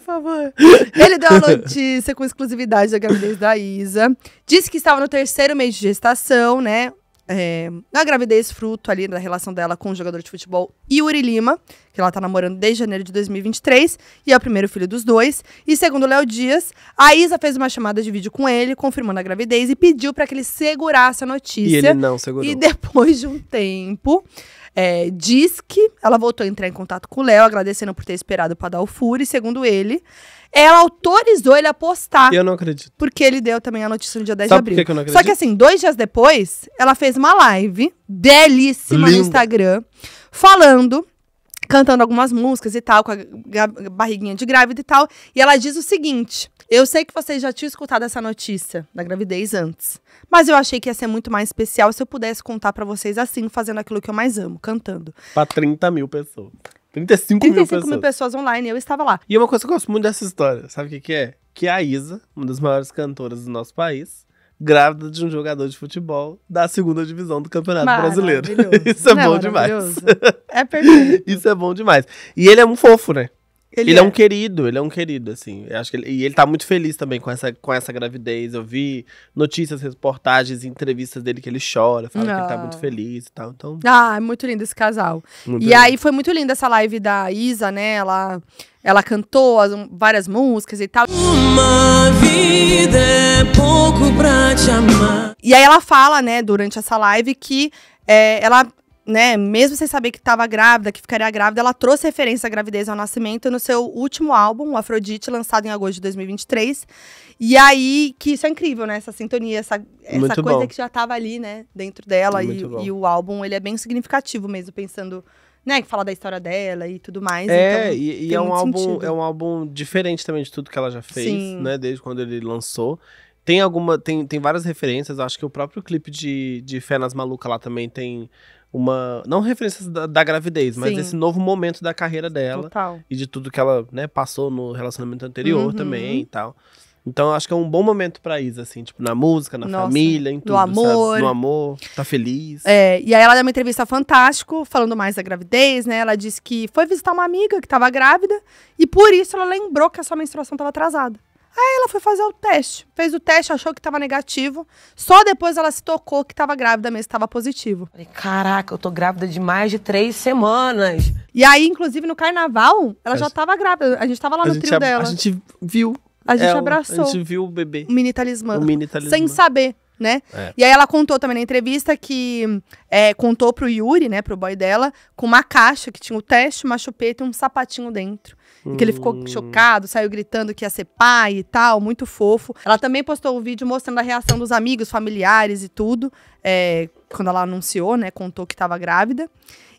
por favor. Ele deu a notícia com exclusividade da gravidez da Isa. Disse que estava no terceiro mês de gestação, né? É, na gravidez fruto ali da relação dela com o jogador de futebol Yuri Lima, que ela tá namorando desde janeiro de 2023, e é o primeiro filho dos dois. E segundo Léo Dias, a Isa fez uma chamada de vídeo com ele, confirmando a gravidez e pediu para que ele segurasse a notícia. E ele não segurou. E depois de um tempo, é, diz que ela voltou a entrar em contato com o Léo, agradecendo por ter esperado para dar o furo, e segundo ele, ela autorizou ele a postar. Eu não acredito. Porque ele deu também a notícia no dia 10 Sabe de abril. Por que eu não acredito? Só que assim, dois dias depois, ela fez uma live belíssima Lindo. no Instagram, falando cantando algumas músicas e tal, com a barriguinha de grávida e tal. E ela diz o seguinte: eu sei que vocês já tinham escutado essa notícia da gravidez antes, mas eu achei que ia ser muito mais especial se eu pudesse contar para vocês assim, fazendo aquilo que eu mais amo, cantando. Pra 30 mil pessoas. 35, 35 mil pessoas. mil pessoas online, eu estava lá. E é uma coisa que eu gosto muito dessa história, sabe o que, que é? Que a Isa, uma das maiores cantoras do nosso país, grávida de um jogador de futebol da segunda divisão do Campeonato Brasileiro. Isso é Não, bom demais. É perfeito. Isso é bom demais. E ele é um fofo, né? Ele, ele é... é... um querido, ele é um querido, assim. Eu acho que ele, e ele tá muito feliz também com essa, com essa gravidez. Eu vi notícias, reportagens, entrevistas dele que ele chora, fala ah. que ele tá muito ah. feliz e tal. Então... Ah, é muito lindo esse casal. Muito e lindo. aí foi muito linda essa live da Isa, né? Ela, ela cantou as, várias músicas e tal. Uma vida é pouco pra te amar. E aí ela fala, né, durante essa live, que é, ela né, mesmo sem saber que estava grávida, que ficaria grávida, ela trouxe referência à gravidez ao nascimento no seu último álbum, Afrodite, lançado em agosto de 2023. E aí, que isso é incrível, né? Essa sintonia, essa, essa coisa que já estava ali, né, dentro dela. E, e, o álbum, ele é bem significativo mesmo, pensando, né, que fala da história dela e tudo mais. É, então, e, e é, um álbum, é um álbum diferente também de tudo que ela já fez, Sim. né, desde quando ele lançou. Tem alguma, tem, tem várias referências, acho que o próprio clipe de, de Fé nas Maluca lá também tem uma. Não referências da, da gravidez, mas Sim. desse novo momento da carreira dela. Total. E de tudo que ela, né, passou no relacionamento anterior uhum. também e tal. Então acho que é um bom momento pra Isa, assim, tipo, na música, na Nossa, família, em tudo. No amor. Sabe? No amor, tá feliz. É, e aí ela deu uma entrevista fantástico, falando mais da gravidez, né? Ela disse que foi visitar uma amiga que tava grávida e por isso ela lembrou que a sua menstruação tava atrasada. Aí ela foi fazer o teste. Fez o teste, achou que tava negativo. Só depois ela se tocou que tava grávida mesmo, tava positivo. Falei, caraca, eu tô grávida de mais de três semanas. E aí, inclusive, no carnaval, ela já tava grávida. A gente tava lá no trio ab... dela. A gente viu. A gente ela, abraçou. A gente viu o bebê. O mini talismã. O mini talismã. Sem saber. Né? É. E aí ela contou também na entrevista que é, contou pro Yuri, né, pro boy dela, com uma caixa que tinha o teste, uma chupeta e um sapatinho dentro. Hum. Que ele ficou hum. chocado, saiu gritando que ia ser pai e tal, muito fofo. Ela também postou um vídeo mostrando a reação dos amigos, familiares e tudo, é, quando ela anunciou, né? Contou que estava grávida.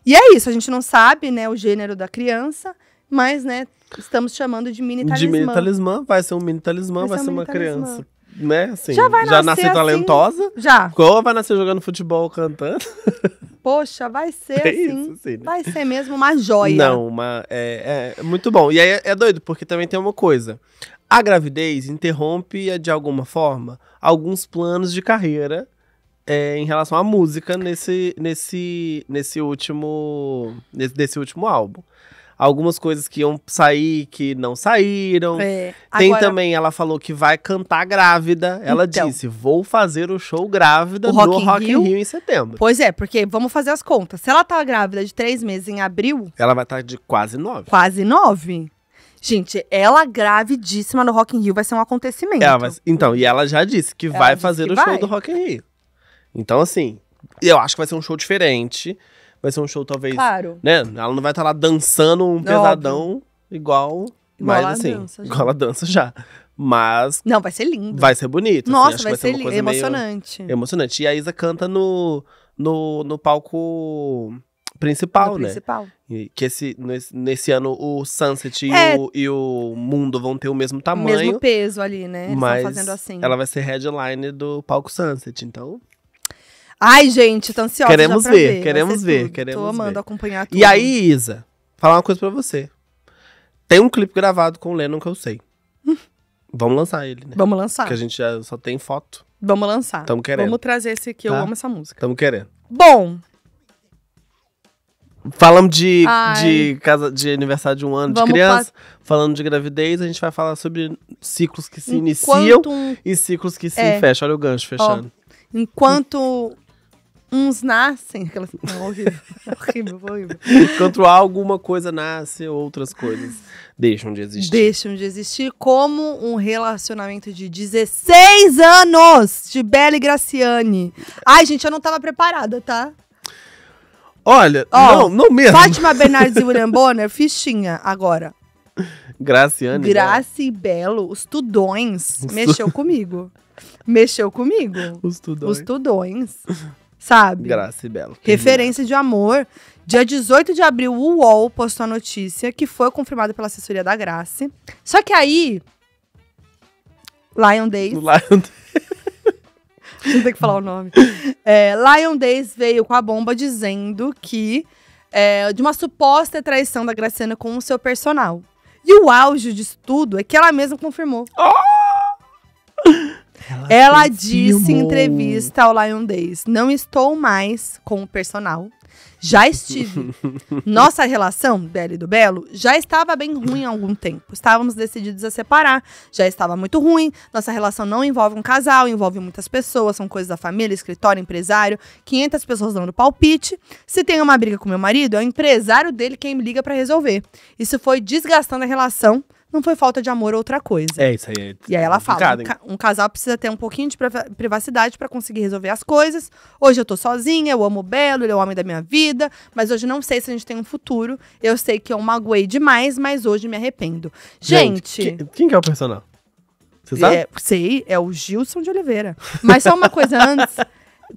E é isso, a gente não sabe, né, o gênero da criança, mas, né, estamos chamando de mini talismã. De mini talismã, vai ser um mini talismã, vai, vai ser, um uma talismã. criança né, assim, já, vai já nascer assim? talentosa. já. Como vai nascer jogando futebol cantando? Poxa, vai ser é assim, isso, assim né? Vai ser mesmo uma joia. Não, uma, é, é muito bom. E aí é, é doido, porque também tem uma coisa. A gravidez interrompe, de alguma forma, alguns planos de carreira é, em relação à música nesse, nesse, nesse último nesse, desse último álbum algumas coisas que iam sair que não saíram. É. Tem Agora, também, ela falou que vai cantar grávida. Ela então, disse: vou fazer o show grávida o Rock no in Rock Rio. in Rio em setembro. Pois é, porque vamos fazer as contas. Se ela tá grávida de três meses em abril. Ela vai estar tá de quase nove. Quase nove? Gente, ela gravidíssima no Rock in Rio vai ser um acontecimento. Ela é, vai, então, e ela já disse que ela vai disse fazer que o vai. show do Rock in Rio. Então, assim, eu acho que vai ser um show diferente vai ser um show talvez. Claro. Né? Ela não vai estar tá lá dançando um pesadão Óbvio. igual. Igual mas assim, dança, igual ela dança já. Mas. Não, vai ser lindo. Vai ser bonito. Assim, Nossa, assim, vai, vai, ser, lindo. Emocionante. Emocionante. E a Isa canta no, no, no palco principal, no né? Principal. que esse, nesse, nesse, ano o Sunset é, e, o, e o Mundo vão ter o mesmo tamanho. O mesmo peso ali, né? Eles mas fazendo assim. Ela vai ser headline do palco Sunset, então Ai, gente, tô ansiosa. Queremos ver, ver, queremos ver, tudo. queremos Tô amando ver. acompanhar tudo. E aí, Isa, falar uma coisa pra você. Tem um clipe gravado com o Lennon que eu sei. Vamos lançar ele, né? Vamos lançar. Porque a gente já só tem foto. Vamos lançar. estamos querendo. Vamos trazer esse aqui, eu tá? amo essa música. Tamo querendo. Bom, Falamos de, de, casa, de aniversário de um ano Vamos de criança. Pra... Falando de gravidez, a gente vai falar sobre ciclos que se Enquanto iniciam e ciclos que se é. fecham. Olha o gancho fechando. Ó. Enquanto uns nascem. Aquelas. Não, é horrível. horrível, horrível. Enquanto alguma coisa nasce, outras coisas deixam de existir. Deixam de existir, como um relacionamento de 16 anos de Bela e Graciane. Ai, gente, eu não tava preparada, tá? Olha, oh, não, não mesmo. Fátima Bernardes e William Bonner, fichinha agora. Graciane. Né? Grace e Belo, os tudões, os mexeu tu... comigo. Mexeu comigo. Os tudões. Os tudões. sabe? Graça e Belo. Referência de amor. Dia 18 de abril, o UOL postou a notícia que foi confirmada pela assessoria da Grace. Só que aí. Lion Days. Lion Days. Não tem que falar o nome. É, Lion Days veio com a bomba dizendo que. É, de uma suposta traição da Graciana com o seu personal. E o auge disso tudo é que ela mesma confirmou. Oh! Ela, Ela disse em entrevista ao Lion Days: Não estou mais com o personal. Já estive. Nossa relação, Bela e do Belo, já estava bem ruim há algum tempo. Estávamos decididos a separar. Já estava muito ruim. Nossa relação não envolve um casal, envolve muitas pessoas, são coisas da família, escritório, empresário, 500 pessoas dando palpite. Se tem uma briga com meu marido, é o empresário dele quem me liga para resolver. Isso foi desgastando a relação não foi falta de amor ou outra coisa. É, isso aí. É e aí ela fala: um, ca um, casal precisa ter um pouquinho de privacidade para conseguir resolver as coisas. Hoje eu tô sozinha, eu amo o Belo, ele é o homem da minha vida, mas hoje não sei se a gente tem um futuro. Eu sei que eu magoei demais, mas hoje me arrependo. Gente. gente quem, que é o personagem? Você sabe? É, sei, é o Gilson de Oliveira. Mas só uma coisa antes.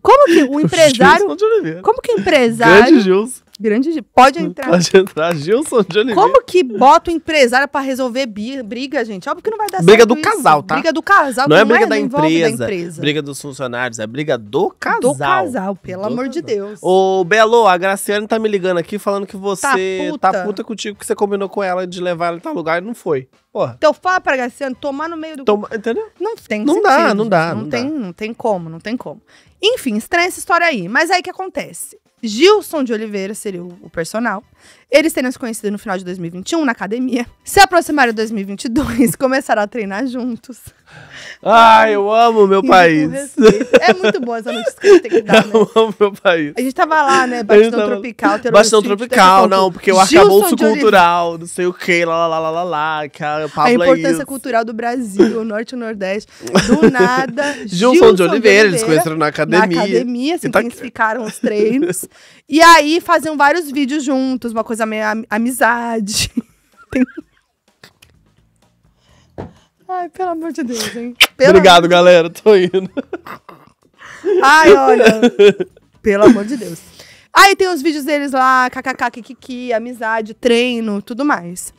Como que o empresário. O como que o empresário. Grande Gilson. Grande. Pode entrar. Pode entrar, Gilson de Oliveira. Como que bota o empresário para resolver briga, gente? Óbvio que não vai dar briga certo. Briga do isso. casal, tá? Briga do casal, não é briga é, da, empresa, da, empresa, Briga dos funcionários, é briga do casal. Do casal, pelo do amor casal. de Deus. Ô, Belo, a Graciane tá me ligando aqui falando que você tá, tá puta, tá puta contigo, que você combinou com ela de levar ela em tal lugar e não foi. Porra. Então fala pra Graciane tomar no meio do. Toma, entendeu? Não tem Não sentido, dá, não dá. Não, não dá. tem, não tem como, não tem como. Enfim, estranha essa história aí. Mas aí o que acontece? Gilson de Oliveira seria o, personal. Eles teriam se conhecido no final de 2021 na academia, se aproximaram de 2022, começaram a treinar juntos. Ai, eu amo meu país. É muito boa essa notícia que tem que dar, né? Eu amo meu país. A gente tava lá, né? Bastão tava... tropical, Bastão tropical, não, porque o arcabouço é cultural, Oliveira. não sei o quê, lá, lá, lá, lá, lá, lá a é Pablo A é importância é cultural do Brasil, o Norte e o Nordeste. Do nada, Gilson, Gilson de, Oliveira, eles conheceram na academia. Na academia, se assim, tá... ficaram os treinos. E aí faziam vários vídeos juntos, uma coisa meio am amizade. tem... Ai, pelo amor de Deus, hein? Pelo Obrigado, amor... galera. Tô indo. Ai, olha. pelo amor de Deus. Aí tem os vídeos deles lá, kkk, kikiki, amizade, treino, tudo mais.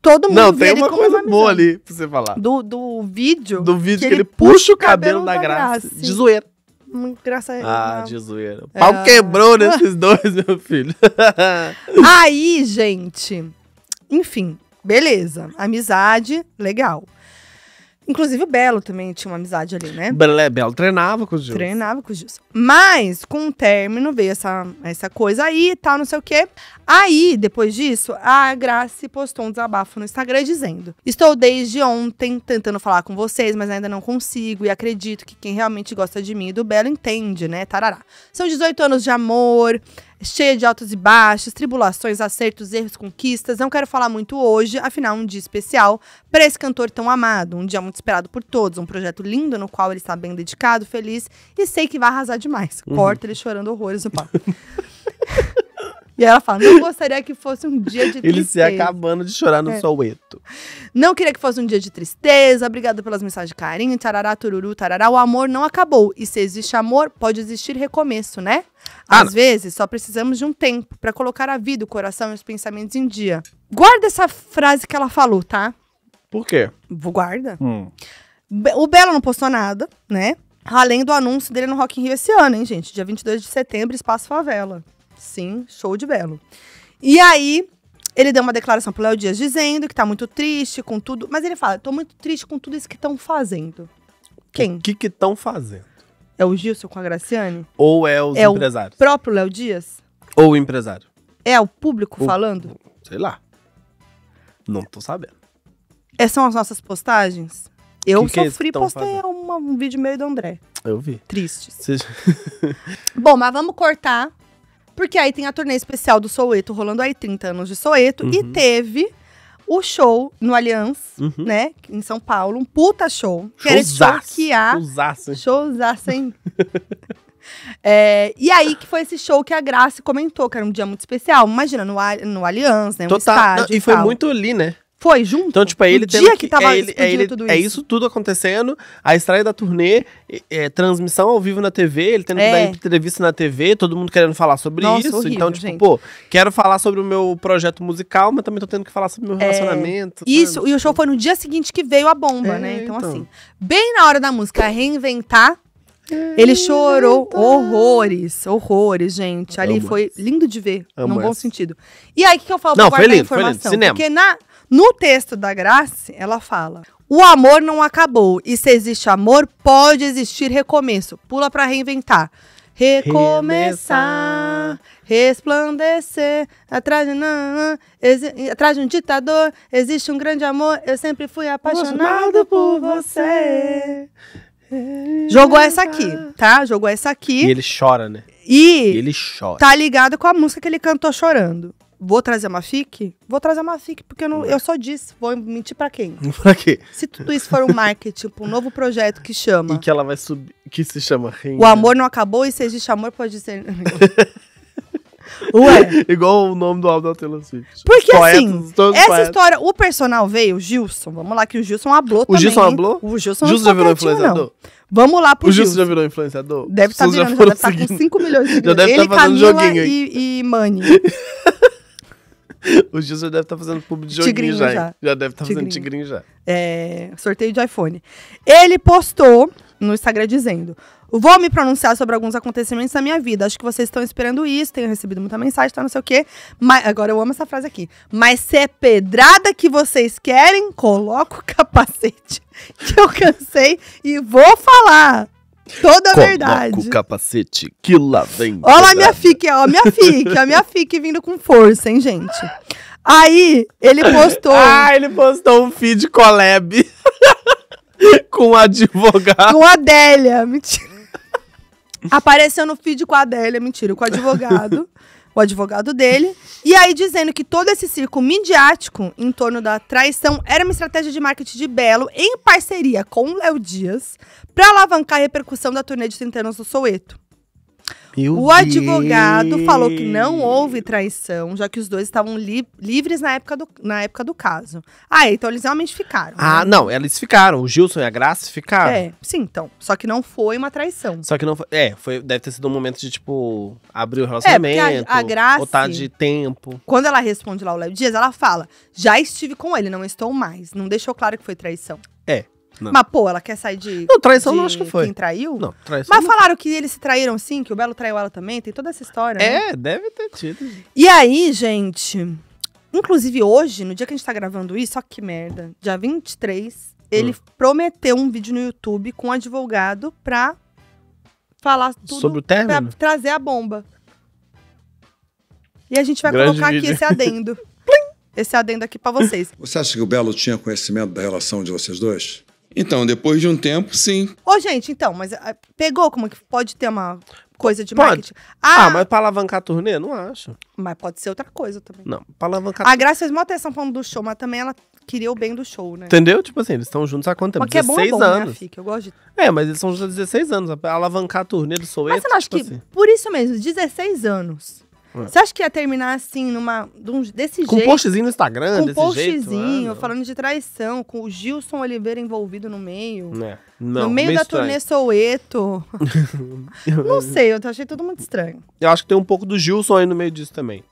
Todo mundo Não, tem uma coisa uma boa ali pra você falar. Do, do vídeo. Do vídeo que, que ele puxa o cabelo, da, graça. graça. De zoeira. Hum, graça é Ah, de zoeira. O é. pau quebrou nesses dois, meu filho. Aí, gente. Enfim, beleza. Amizade, legal. Inclusive o Belo também tinha uma amizade ali, né? Belo, é, Belo treinava com o Gilson. Treinava com o Gilson. Mas, com o término, veio essa, essa coisa aí e tal, não sei o quê. Aí, depois disso, a Grace postou um desabafo no Instagram dizendo: Estou desde ontem tentando falar com vocês, mas ainda não consigo. E acredito que quem realmente gosta de mim e do Belo entende, né? Tarará. São 18 anos de amor cheia de altos e baixos, tribulações, acertos, erros, conquistas. Não quero falar muito hoje, afinal, um dia especial para esse cantor tão amado, um dia muito esperado por todos, um projeto lindo no qual ele está bem dedicado, feliz e sei que vai arrasar demais. Uhum. Corta uhum. ele chorando horrores o pau. E ela fala: não gostaria que fosse um dia de tristeza. Ele se acabando de chorar no é. soweto. Não queria que fosse um dia de tristeza. Obrigada pelas mensagens de carinho. Tarará, tururu, tarará. O amor não acabou. E se existe amor, pode existir recomeço, né? Ah, Às ah, vezes, só precisamos de um tempo para colocar a vida, o coração e os pensamentos em dia. Guarda essa frase que ela falou, tá? Por quê? Guarda. Hum. O Belo não postou nada, né? Além do anúncio dele no Rock in Rio esse ano, hein, gente? Dia 22 de setembro, Espaço Favela. Sim, show de belo. E aí, ele deu uma declaração pro Léo Dias dizendo que tá muito triste com tudo. Mas ele fala: tô muito triste com tudo isso que estão fazendo. Quem? O que estão fazendo? É o Gilson com a Graciane? Ou é os é empresários? O próprio Léo Dias? Ou o empresário? É o público o, falando? Sei lá. Não tô sabendo. Essas é, são as nossas postagens? Eu que é sofri, que postei uma, um vídeo meio do André. Eu vi. Tristes. Bom, mas vamos cortar porque aí tem a turnê especial do Soweto rolando aí, 30 anos de Soweto. Uhum. E teve o show no Allianz, uhum. né? Em São Paulo. Um puta show. Que era choquear. Showzaço. É, e aí que foi esse show que a Grace comentou, que era um dia muito especial. Imagina, no, no Allianz, né? Um Total. Não, e, e foi muito ali, né? Foi junto. Então, tipo, é ele tendo dia que, que tava é, ele, é, ele, tudo é isso. é isso tudo acontecendo, a estreia da turnê, é, transmissão ao vivo na TV, ele tendo é. que dar é. entrevista na TV, todo mundo querendo falar sobre Nossa, isso. Horrível, então, tipo, gente. pô, quero falar sobre o meu projeto musical, mas também tô tendo que falar sobre o meu é, relacionamento. Isso, sabe? e o show foi no dia seguinte que veio a bomba, né? Então, então, assim, bem na hora da música reinventar, ele chorou horrores, horrores, gente. Ali Amo foi lindo de ver, Amo num bom essa. sentido. E aí, o que, que eu falo Não, pra guardar lindo, a informação? Foi lindo, cinema. Porque na, no texto da Grace, ela fala: o amor não acabou e se existe amor, pode existir recomeço. Pula para reinventar. Recomeçar, resplandecer. Atrás de, não, atrás de um ditador, existe um grande amor. Eu sempre fui apaixonado por você. Jogou essa aqui, tá? Jogou essa aqui. E ele chora, né? E, e ele chora. Tá ligado com a música que ele cantou chorando vou trazer uma FIC? Vou trazer uma FIC, porque eu, não, eu só disse, vou mentir para quem? Pra quê? Se tudo isso for um marketing, tipo, um novo projeto que chama. E que ela vai subir, que se chama Renda. O amor não acabou e se existe amor, pode ser. Ué. Igual o nome do álbum da Taylor Swift. Porque poetas, assim, essa poetas. história, o personal veio, o Gilson, vamos lá, que o Gilson ablou o também. O Gilson ablou? O Gilson, Gilson já tá virou influenciador? Não. Vamos lá pro Gilson. O Gilson já virou influenciador? Deve estar tá virando, tá já deve estar tá com 5 milhões de seguidores. Já deve estar tá fazendo Camila joguinho aí. E, e O Gil já deve estar tá fazendo pub de joguinho tigrinho já. já. já deve estar tá fazendo tigrinho já. É, sorteio de iPhone. Ele postou no Instagram dizendo: Vou me pronunciar sobre alguns acontecimentos da minha vida. Acho que vocês estão esperando isso, tenho recebido muita mensagem, tá não sei o quê. Mas, agora eu amo essa frase aqui. Mas se é pedrada que vocês querem, coloco o capacete que eu cansei e vou falar. Toda a Coloca com o capacete que lá vem. Olha lá minha fique, ó, minha fique, a minha fique vindo com força, hein, gente. Aí, ele postou... ah, ele postou um feed collab com a advogada. Com a Adélia, mentira. Apareceu no feed com a Adélia, mentira, com o advogado. o advogado dele. E aí dizendo que todo esse circo midiático em torno da traição era uma estratégia de marketing de Belo em parceria com Léo Dias para alavancar a repercussão da turnê de 30 anos do Soweto. Meu o advogado Deus. falou que não houve traição, já que os dois estavam li livres na época, do, na época do caso. Ah, então eles realmente ficaram. Ah, né? não, eles ficaram. O Gilson e a Graça ficaram. É, sim, então. Só que não foi uma traição. Só que não foi. É, foi, deve ter sido um momento de, tipo, abrir o é, relacionamento. É, a, a Graça. Botar de tempo. Quando ela responde lá o Léo Dias, ela fala: já estive com ele, não estou mais. Não deixou claro que foi traição. É. Não. Mas, pô, ela quer sair de. Não, traição de não acho que foi. Quem traiu? Não, traição. Mas não falaram que eles se traíram sim, que o Belo traiu ela também, tem toda essa história. Né? É, né? deve ter tido. E aí, gente. Inclusive hoje, no dia que a gente tá gravando isso, ó que merda. Dia 23, ele hum. prometeu um vídeo no YouTube com um advogado pra falar tudo. Sobre o término? Pra trazer a bomba. E a gente vai Grande colocar vídeo. aqui esse adendo. esse adendo aqui para vocês. Você acha que o Belo tinha conhecimento da relação de vocês dois? Então, depois de um tempo, sim. Ô, gente, então, mas ah, pegou como que pode ter uma coisa de Pode. marketing? Ah, ah mas pra alavancar turnê, não acho. mas pode ser outra coisa também. Não, pra alavancar. A Graça fez uma atenção falando do show, mas também ela queria o bem do show, né? Entendeu? Tipo assim, eles estão juntos há quanto tempo? Porque é bom, é bom, né, anos. Fique? Eu gosto de... É, mas eles estão juntos há 16 anos. Alavancar a turnê do Soweto. Mas você não acha tipo que, assim. por isso mesmo, 16 anos, você acha que ia terminar assim, numa, desse com jeito? Com postzinho no Instagram, com desse postzinho, falando de traição, com o Gilson Oliveira envolvido no meio. É. Não, no meio, da estranho. turnê Soueto. não sei, eu achei tudo muito estranho. Eu acho que tem um pouco do Gilson aí no meio disso também.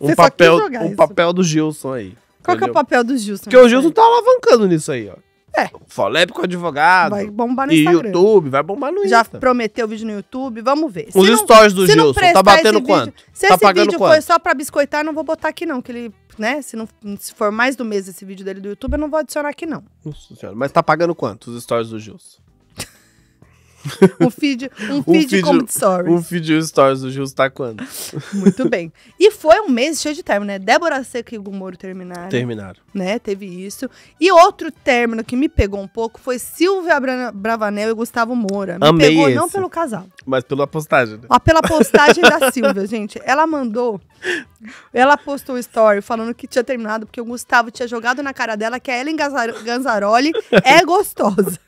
Um, papel, um papel do Gilson aí. Qual entendeu? que é o papel do Gilson? Porque o Gilson tá alavancando nisso aí, ó. É. Folep com advogado. Vai bombar no e Instagram. YouTube, vai bombar no Já prometeu prometeu vídeo no YouTube, vamos ver. Os se stories não, do Gilson, tá batendo quanto? se tá esse vídeo quanto? foi só pra biscoitar, não vou botar aqui não, que ele, né, se, não, se for mais do mês esse vídeo dele do YouTube, eu não vou adicionar aqui não. Nossa senhora, mas tá pagando quanto os stories do Gilson? Um feed, um feed, um feed Comedy Stories. Um feed Stories do Justo tá quando? Muito bem. E foi um mês cheio de término, né? Débora Seca e Hugo Moro terminaram. Terminaram. Né? Teve isso. E outro término que me pegou um pouco foi Silvia Bravanel e Gustavo Moura. Me Amei pegou esse. não pelo casal. Mas pela postagem, né? Ah, pela postagem da Silvia, gente. Ela mandou. Ela postou o story falando que tinha terminado porque o Gustavo tinha jogado na cara dela que a Ellen Ganzaroli é gostosa.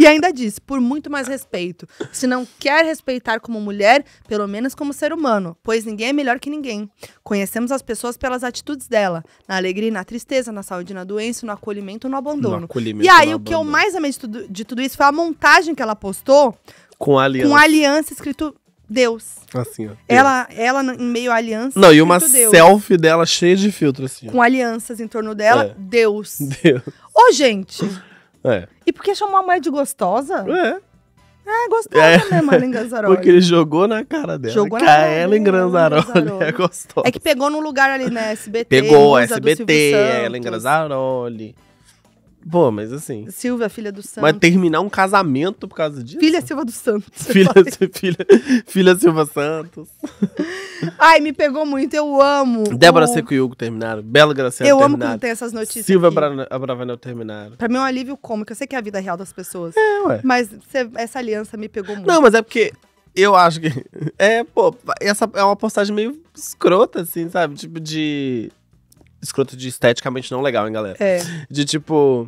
E ainda disse, por muito mais respeito. Se não quer respeitar como mulher, pelo menos como ser humano, pois ninguém é melhor que ninguém. Conhecemos as pessoas pelas atitudes dela, na alegria e na tristeza, na saúde e na doença, no acolhimento e no abandono. No acolhimento, e aí, o que abandono. eu mais amei de tudo, de tudo isso foi a montagem que ela postou com a aliança, com a aliança escrito Deus. Assim, ó. Ela, ela em meio à aliança. Não, e uma Deus. selfie dela cheia de filtro, assim. Com alianças em torno dela, é. Deus. Deus. Ô, oh, gente. É. E porque chamou a mulher de gostosa? É. É, gostosa é. mesmo, Ellen Ganzaroli. Porque ele jogou na cara dela. Jogou né? na cara dela. em Ganzaroli é gostosa. É que pegou no lugar ali, né? SBT. Pegou, SBT, ela em Ganzaroli. Pô, mas assim. Silvia, filha do Santos. Mas terminar um casamento por causa disso? Filha Silva do Santos. Filha, filha, filha Silva Santos. Ai, me pegou muito. Eu amo. Débora o... Seco e Hugo terminaram. Bela Graciela Eu terminaram. amo quando tem essas notícias. Silvia Brava Abravanel terminaram. Pra mim é um alívio cômico. Eu sei que é a vida real das pessoas. É, ué. Mas cê, essa aliança me pegou muito. Não, mas é porque eu acho que. É, pô, essa é uma postagem meio escrota, assim, sabe? Tipo de escroto de esteticamente não legal, hein, galera? É. De tipo.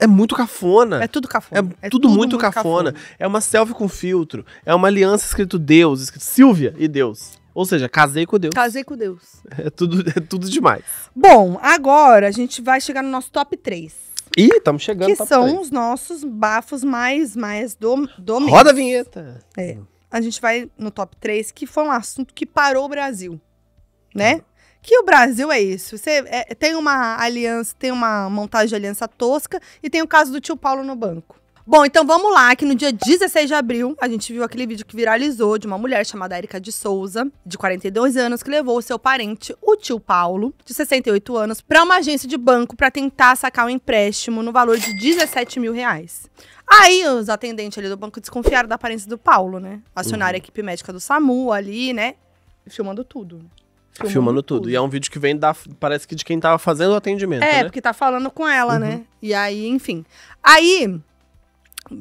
É muito cafona. É tudo cafona. É, é tudo, tudo, muito, muito cafona. cafona. É uma selfie com filtro. É uma aliança escrito Deus, escrito Silvia e Deus. Ou seja, casei com Deus. Casei com Deus. É tudo, é tudo demais. Bom, agora a gente vai chegar no nosso top 3. Ih, estamos chegando. Que são 3. os nossos bafos mais, mais do, do mês. Roda a vinheta. É. A gente vai no top 3, que foi um assunto que parou o Brasil, né? que o Brasil é isso. Você é, tem uma aliança, tem uma montagem de aliança tosca e tem o caso do tio Paulo no banco. Bom, então vamos lá, que no dia 16 de abril, a gente viu aquele vídeo que viralizou de uma mulher chamada Erika de Souza, de 42 anos, que levou o seu parente, o tio Paulo, de 68 anos, para uma agência de banco para tentar sacar um empréstimo no valor de 17 mil reais. Aí os atendentes ali do banco desconfiaram da aparência do Paulo, né? Acionaram uhum. a equipe médica do SAMU ali, né? Filmando tudo. Filmando, filmando tudo. tudo. E é um vídeo que vem da. Parece que de quem tava fazendo o atendimento. É, né? porque tá falando com ela, né? uhum. né? E aí, enfim. Aí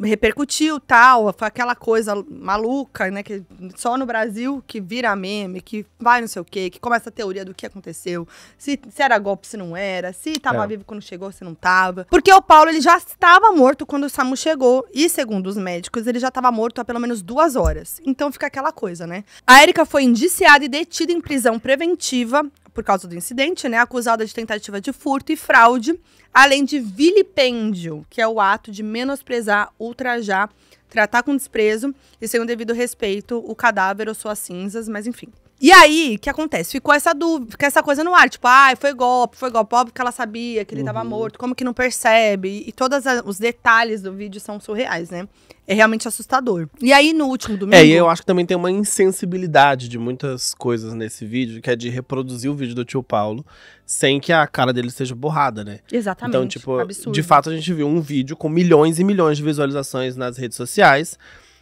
repercutiu tal, foi aquela coisa maluca, né? Que só no Brasil que vira meme, que vai não sei o quê, que começa a teoria do que aconteceu, se, se era golpe, se não era, se tava é. vivo quando chegou, se não tava. Porque o Paulo ele já estava morto quando o Samu chegou. E segundo os médicos, ele já estava morto há pelo menos duas horas. Então fica aquela coisa, né? A Erika foi indiciada e detida em prisão preventiva por causa do incidente, né, acusada de tentativa de furto e fraude, além de vilipêndio, que é o ato de menosprezar, ultrajar, tratar com desprezo e sem o devido respeito o cadáver ou suas cinzas, mas enfim. E aí, o que acontece? Ficou essa dúvida, fica essa coisa no ar, tipo, ah, foi golpe, foi golpe, óbvio que ela sabia que ele estava uhum. morto, como que não percebe? E todos os detalhes do vídeo são surreais, né? É realmente assustador. E aí, no último domingo. É, e eu acho que também tem uma insensibilidade de muitas coisas nesse vídeo, que é de reproduzir o vídeo do tio Paulo sem que a cara dele seja borrada, né? Exatamente. Então, tipo, absurdo. de fato, a gente viu um vídeo com milhões e milhões de visualizações nas redes sociais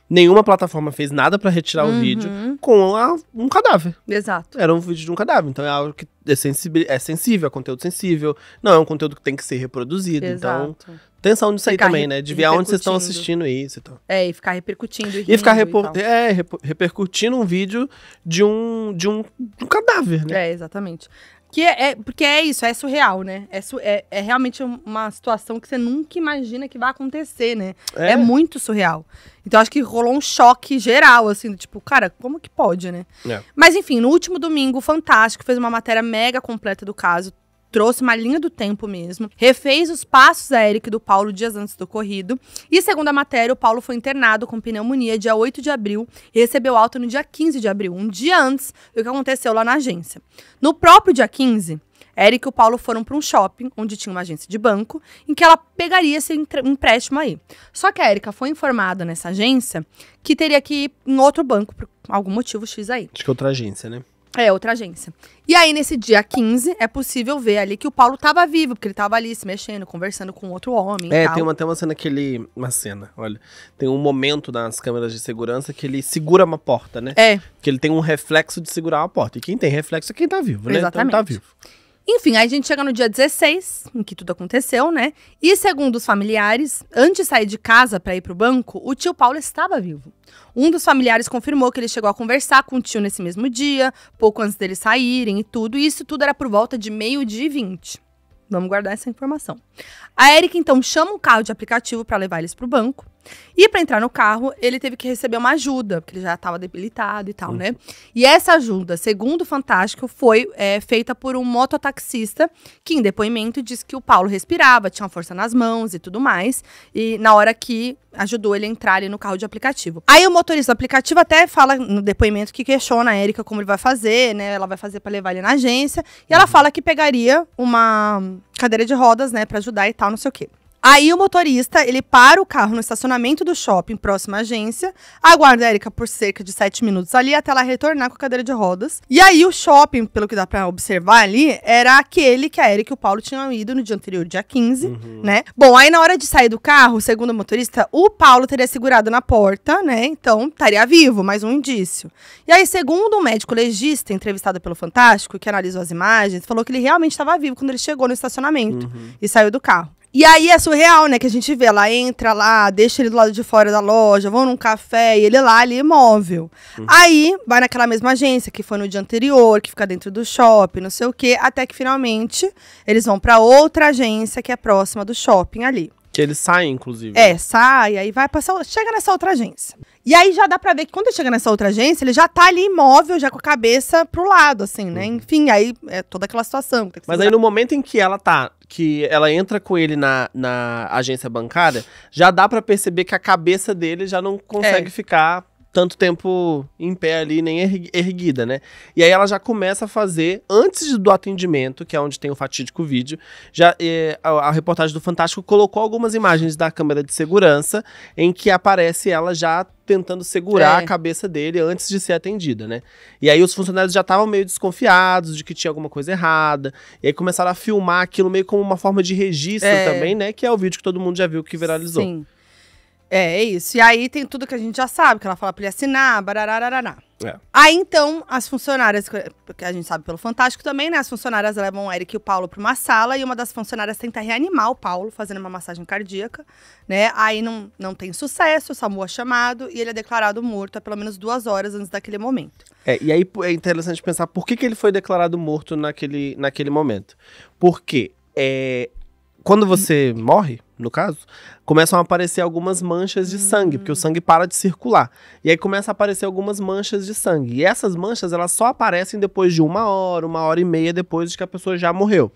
Nenhuma plataforma fez nada para retirar uhum. o vídeo com a, um cadáver. Exato. Era um vídeo de um cadáver. Então é algo que é, sensível, é sensível, é conteúdo sensível. Não é um conteúdo que tem que ser reproduzido. Então Exato. Então, atenção nisso aí também, né? De ver aonde vocês estão assistindo isso e tal. É, e ficar repercutindo. E, e ficar repor e é, repercutindo um vídeo de um, de um, de um cadáver, né? É, exatamente. Que é, é, porque é isso, é surreal, né? É, su é, é, realmente uma situação que você nunca imagina que vai acontecer, né? É. é. muito surreal. Então acho que rolou um choque geral, assim, tipo, cara, como que pode, né? É. Mas enfim, no último domingo, Fantástico fez uma matéria mega completa do caso trouxe uma linha do tempo mesmo, refez os passos da Eric do Paulo dias antes do corrido. E segundo a matéria, o Paulo foi internado com pneumonia dia 8 de abril e recebeu alta no dia 15 de abril, um dia antes do que aconteceu lá na agência. No próprio dia 15, Eric e o Paulo foram para um shopping, onde tinha uma agência de banco, em que ela pegaria esse empréstimo aí. Só que a Erika foi informada nessa agência que teria que ir em outro banco, por algum motivo X aí. Acho que outra agência, né? É, outra agência. E aí, nesse dia 15, é possível ver ali que o Paulo tava vivo, porque ele tava ali se mexendo, conversando com outro homem. É, tem uma, tem uma cena que ele. Uma cena, olha. Tem um momento nas câmeras de segurança que ele segura uma porta, né? É. Que ele tem um reflexo de segurar uma porta. E quem tem reflexo é quem tá vivo, né? Então, tá Exatamente. Então, tá vivo. Enfim, aí a gente chega no dia 16, em que tudo aconteceu, né? E segundo os familiares, antes de sair de casa para ir para o banco, o tio Paulo estava vivo. Um dos familiares confirmou que ele chegou a conversar com o tio nesse mesmo dia, pouco antes deles saírem e tudo, e isso tudo era por volta de meio-dia 20. Vamos guardar essa informação. A Erika então chama o carro de aplicativo para levar eles para o banco. E para entrar no carro, ele teve que receber uma ajuda, porque ele já estava debilitado e tal, uhum. né? E essa ajuda, segundo o Fantástico, foi é, feita por um mototaxista que, em depoimento, disse que o Paulo respirava, tinha força nas mãos e tudo mais. E na hora que ajudou ele a entrar ali no carro de aplicativo. Aí o motorista do aplicativo até fala no depoimento que questiona a Erika como ele vai fazer, né? Ela vai fazer para levar ele na agência. E ela uhum. fala que pegaria uma cadeira de rodas, né, para ajudar e tal, não sei o quê. Aí o motorista, ele para o carro no estacionamento do shopping, próxima à agência, aguarda a Erika por cerca de sete minutos ali até ela retornar com a cadeira de rodas. E aí o shopping, pelo que dá para observar ali, era aquele que a Erika e o Paulo tinham ido no dia anterior, dia 15, uhum. né? Bom, aí na hora de sair do carro, segundo o motorista, o Paulo teria segurado na porta, né? Então estaria vivo, mais um indício. E aí, segundo um médico legista entrevistado pelo Fantástico, que analisou as imagens, falou que ele realmente estava vivo quando ele chegou no estacionamento uhum. e saiu do carro. E aí é surreal, né? Que a gente vê, ela entra lá, deixa ele do lado de fora da loja, vão num café e ele lá, ele imóvel. Uhum. Aí vai naquela mesma agência que foi no dia anterior, que fica dentro do shopping, não sei o quê, até que finalmente eles vão para outra agência que é próxima do shopping ali. Que ele sai, inclusive. É, sai, aí vai passar. Chega nessa outra agência. E aí já dá pra ver que quando ele chega nessa outra agência, ele já tá ali imóvel, já com a cabeça pro lado, assim, né? Uhum. Enfim, aí é toda aquela situação. Mas aí no momento em que ela tá, que ela entra com ele na, na agência bancária, já dá para perceber que a cabeça dele já não consegue é. ficar tanto tempo em pé ali, nem erguida, né? E aí ela já começa a fazer, antes do atendimento, que é onde tem o fatídico vídeo, já é, a, a, reportagem do Fantástico colocou algumas imagens da câmera de segurança em que aparece ela já tentando segurar é. a cabeça dele antes de ser atendida, né? E aí os funcionários já estavam meio desconfiados de que tinha alguma coisa errada, e aí começaram a filmar aquilo meio como uma forma de registro é. também, né? Que é o vídeo que todo mundo já viu que viralizou. Sim. É, é isso. E aí tem tudo que a gente já sabe, que ela fala pra ele assinar, barararararar. É. Aí então, as funcionárias, que a gente sabe pelo Fantástico também, né? As funcionárias levam o Eric e o Paulo pra uma sala e uma das funcionárias tenta reanimar o Paulo, fazendo uma massagem cardíaca, né? Aí não, não tem sucesso, o SAMU é chamado e ele é declarado morto há pelo menos duas horas antes daquele momento. É, e aí é interessante pensar por que, que ele foi declarado morto naquele, naquele momento. Porque é, quando uhum. você morre, no caso, começam a aparecer algumas manchas de sangue, porque o hum. sangue para de circular. E aí começa a aparecer algumas manchas de sangue. E essas manchas, elas só aparecem depois de uma hora, uma hora e meia depois de que a pessoa já morreu.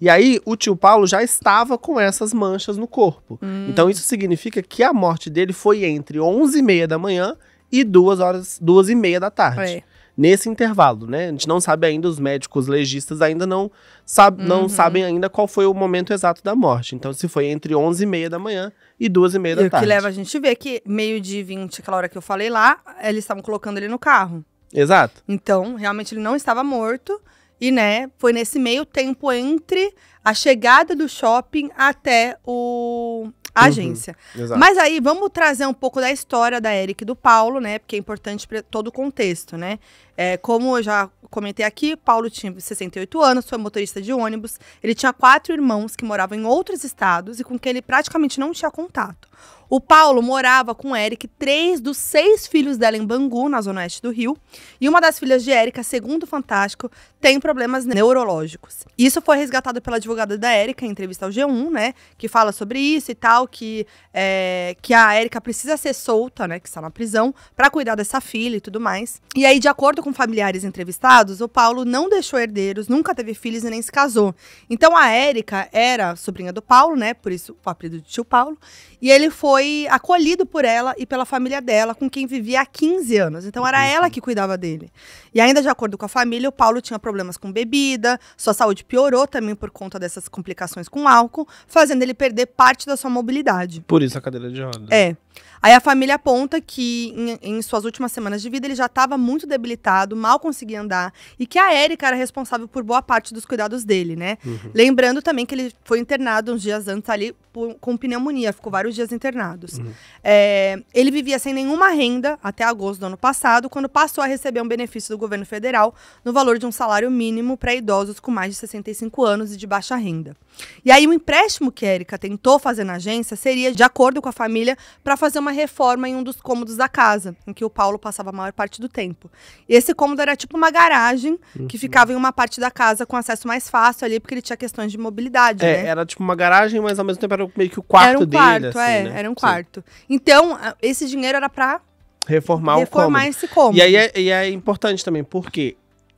E aí o tio Paulo já estava com essas manchas no corpo. Hum. Então isso significa que a morte dele foi entre 11 e meia da manhã e duas horas, duas e meia da tarde. nesse intervalo, né? A gente não sabe ainda, os médicos legistas ainda não sab não uhum. sabem ainda qual foi o momento exato da morte. Então, se foi entre 11 e meia da manhã e 12 e meia da e tarde. O que leva a gente ver que meio de 20, aquela hora que eu falei lá, eles estavam colocando ele no carro. Exato. Então, realmente ele não estava morto. E, né, foi nesse meio tempo entre a chegada do shopping até o, a uhum, agência. Uhum, Mas aí vamos trazer um pouco da história da Eric e do Paulo, né? Porque é importante para todo o contexto, né? É, como eu já comentei aqui, Paulo tinha 68 anos, foi motorista de ônibus. Ele tinha quatro irmãos que moravam em outros estados e com quem ele praticamente não tinha contato. O Paulo morava com Eric, três dos seis filhos dela em Bangu, na zona oeste do Rio, e uma das filhas de Érica, segundo o Fantástico, tem problemas neurológicos. Isso foi resgatado pela advogada da Érica em entrevista ao G1, né, que fala sobre isso e tal, que, é, que a Érica precisa ser solta, né, que está na prisão, para cuidar dessa filha e tudo mais. E aí, de acordo com familiares entrevistados, o Paulo não deixou herdeiros, nunca teve filhos e nem se casou. Então a Érica era sobrinha do Paulo, né, por isso o apelido de tio Paulo, e ele foi foi acolhido por ela e pela família dela, com quem vivia há 15 anos. Então era uhum. ela que cuidava dele. E ainda de acordo com a família, o Paulo tinha problemas com bebida, sua saúde piorou também por conta dessas complicações com álcool, fazendo ele perder parte da sua mobilidade. Por isso a cadeira de rodas. É. Aí a família aponta que em, em suas últimas semanas de vida ele já estava muito debilitado, mal conseguia andar e que a Érica era responsável por boa parte dos cuidados dele, né? Uhum. Lembrando também que ele foi internado uns dias antes ali por, com pneumonia, ficou vários dias internados. Uhum. É, ele vivia sem nenhuma renda até agosto do ano passado, quando passou a receber um benefício do governo federal no valor de um salário mínimo para idosos com mais de 65 anos e de baixa renda. E aí o empréstimo que a Érica tentou fazer na agência seria de acordo com a família para fazer uma uma reforma em um dos cômodos da casa, em que o Paulo passava a maior parte do tempo. E esse cômodo era tipo uma garagem que uhum. ficava em uma parte da casa com acesso mais fácil ali, porque ele tinha questões de mobilidade. É, né? era tipo uma garagem, mas ao mesmo tempo era meio que o quarto era um dele. Quarto, assim, é, né? Era um quarto. Sim. Então, esse dinheiro era para reformar, reformar o cômodo. esse cômodo. E aí é, e é importante também, porque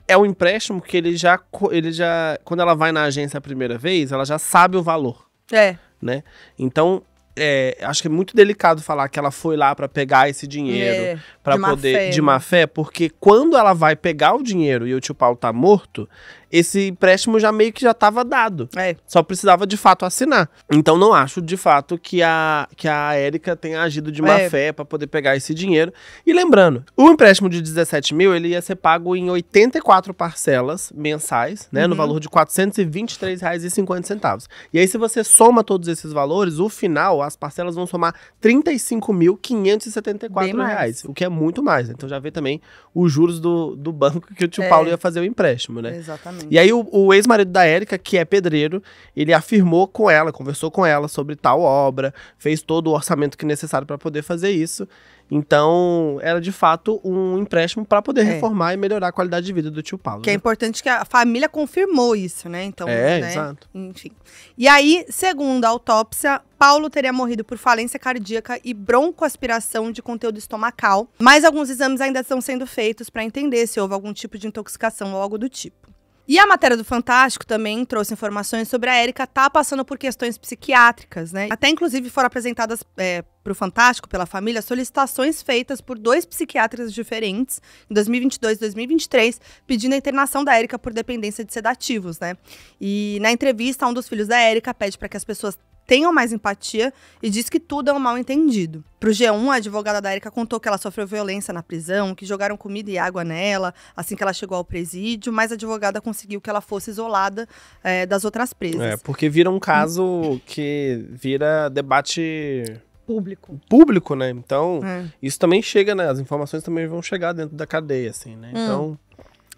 é um empréstimo que ele já, ele já. Quando ela vai na agência a primeira vez, ela já sabe o valor. É. Né? Então, é, acho que é muito delicado falar que ela foi lá para pegar esse dinheiro, é, para poder má fé, de né? má fé, porque quando ela vai pegar o dinheiro e o tio Paulo tá morto, esse empréstimo já meio que já estava dado. É. Só precisava de fato assinar. Então não acho de fato que a que a Érica tenha agido de má é. fé para poder pegar esse dinheiro. E lembrando, o empréstimo de 17 mil ele ia ser pago em 84 parcelas mensais, né, uhum. no valor de R$ 423,50. E aí se você soma todos esses valores, o final as parcelas vão somar R$ 35.574, o que é muito mais. Então já vê também os juros do, do banco que o tio é. Paulo ia fazer o empréstimo, né? Exatamente. E aí o, o ex-marido da Érica, que é pedreiro, ele afirmou com ela, conversou com ela sobre tal obra, fez todo o orçamento que necessário para poder fazer isso. Então, era de fato um empréstimo para poder é. reformar e melhorar a qualidade de vida do tio Paulo. Que é né? é importante que a família confirmou isso, né? Então, é, né? exato. Enfim. E aí, segundo a autópsia, Paulo teria morrido por falência cardíaca e broncoaspiração de conteúdo estomacal, mas alguns exames ainda estão sendo feitos para entender se houve algum tipo de intoxicação ou algo do tipo. E a matéria do Fantástico também trouxe informações sobre a Érica tá passando por questões psiquiátricas, né? Até inclusive foram apresentadas é, para o Fantástico pela família solicitações feitas por dois psiquiatras diferentes em 2022 e 2023, pedindo a internação da Érica por dependência de sedativos, né? E na entrevista, um dos filhos da Érica pede para que as pessoas tenham mais empatia e diz que tudo é um mal entendido. Pro G1, a advogada da Erika contou que ela sofreu violência na prisão, que jogaram comida e água nela assim que ela chegou ao presídio, mas a advogada conseguiu que ela fosse isolada é, das outras presas. É, porque vira um caso que vira debate público. Público, né? Então, é. isso também chega, né? As informações também vão chegar dentro da cadeia, assim, né? Hum. Então.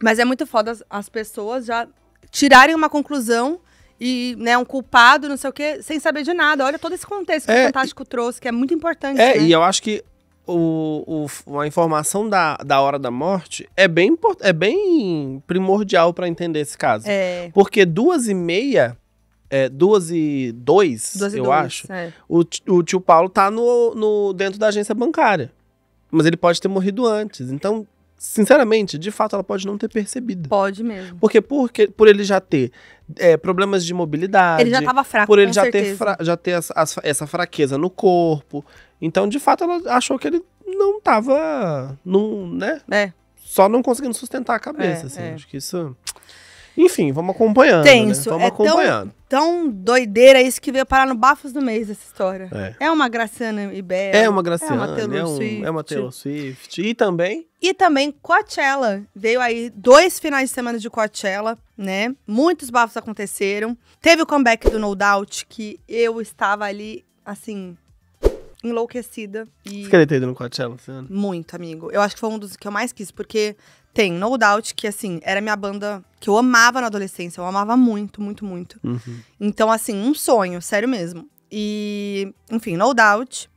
Mas é muito foda as, as pessoas já tirarem uma conclusão e né, um culpado, não sei o quê, sem saber de nada. Olha todo esse contexto que é, o Fantástico e, trouxe, que é muito importante. É, né? e eu acho que o, o, a informação da, da hora da morte é bem, é bem primordial para entender esse caso. É. Porque duas e meia. É, duas e dois, duas eu dois, acho. É. O, o tio Paulo tá no, no, dentro da agência bancária. Mas ele pode ter morrido antes. Então, sinceramente, de fato, ela pode não ter percebido. Pode mesmo. Porque porque por ele já ter é, problemas de mobilidade. Ele já estava fraco, Por ele já ter, fra, já ter as, as, essa fraqueza no corpo. Então, de fato, ela achou que ele não estava, Num, né? É. Só não conseguindo sustentar a cabeça, é, assim. É. Acho que isso. Enfim, vamos acompanhando. Né? Tenso. Né? Vamos é acompanhando. Tão, tão doideira isso que veio parar no Bafos do Mês essa história. É, é uma Graciana Ibera. É uma Graciana. É uma Taylor, é um, Swift. É uma Taylor Swift. E também. E também Coachella. Veio aí dois finais de semana de Coachella, né? Muitos bafos aconteceram. Teve o comeback do No Doubt, que eu estava ali, assim, enlouquecida. E... Você queria ter ido no Coachella esse Muito, amigo. Eu acho que foi um dos que eu mais quis, porque tem No Doubt, que assim, era minha banda que eu amava na adolescência, eu amava muito, muito, muito. Uhum. Então, assim, um sonho, sério mesmo. E, enfim, No Doubt.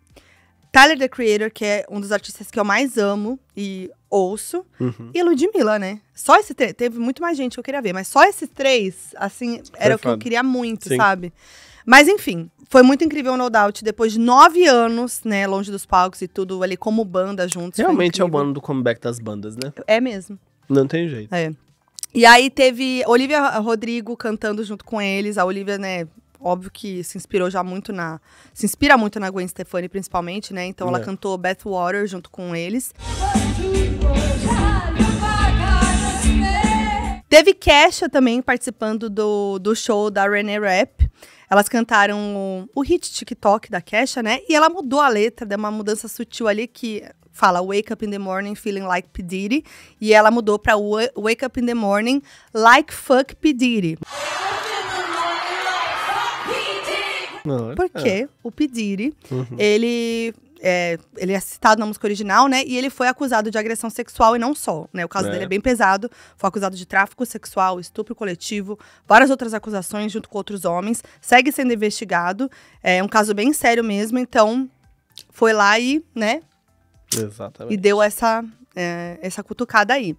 Tyler, The Creator, que é um dos artistas que eu mais amo e ouço. Uhum. E Ludmilla, né? Só esse três. Teve muito mais gente que eu queria ver, mas só esses três, assim, era Perfado. o que eu queria muito, Sim. sabe? Mas enfim, foi muito incrível No Doubt. Depois de nove anos, né, longe dos palcos e tudo, ali como banda juntos. Realmente é o ano do comeback das bandas, né? É mesmo. Não tem jeito. É. E aí teve Olivia Rodrigo cantando junto com eles. A Olivia, né, óbvio que se inspirou já muito na. Se inspira muito na Gwen Stefani, principalmente, né? Então é. ela cantou Beth Water junto com eles. Teve Kesha também participando do, do show da René Rap. Elas cantaram o, o hit TikTok da Kesha, né? E ela mudou a letra, deu uma mudança sutil ali que fala Wake Up in the Morning Feeling Like P. Diddy, e ela mudou para Wake Up in the Morning Like Fuck P. Diddy. É. Porque o P. Diddy, uhum. ele é, ele é citado na música original, né? E ele foi acusado de agressão sexual e não só, né? O caso é. dele é bem pesado. Foi acusado de tráfico sexual, estupro coletivo, várias outras acusações junto com outros homens. Segue sendo investigado. É um caso bem sério mesmo. Então, foi lá e, né? Exatamente. E deu essa, é, essa cutucada aí.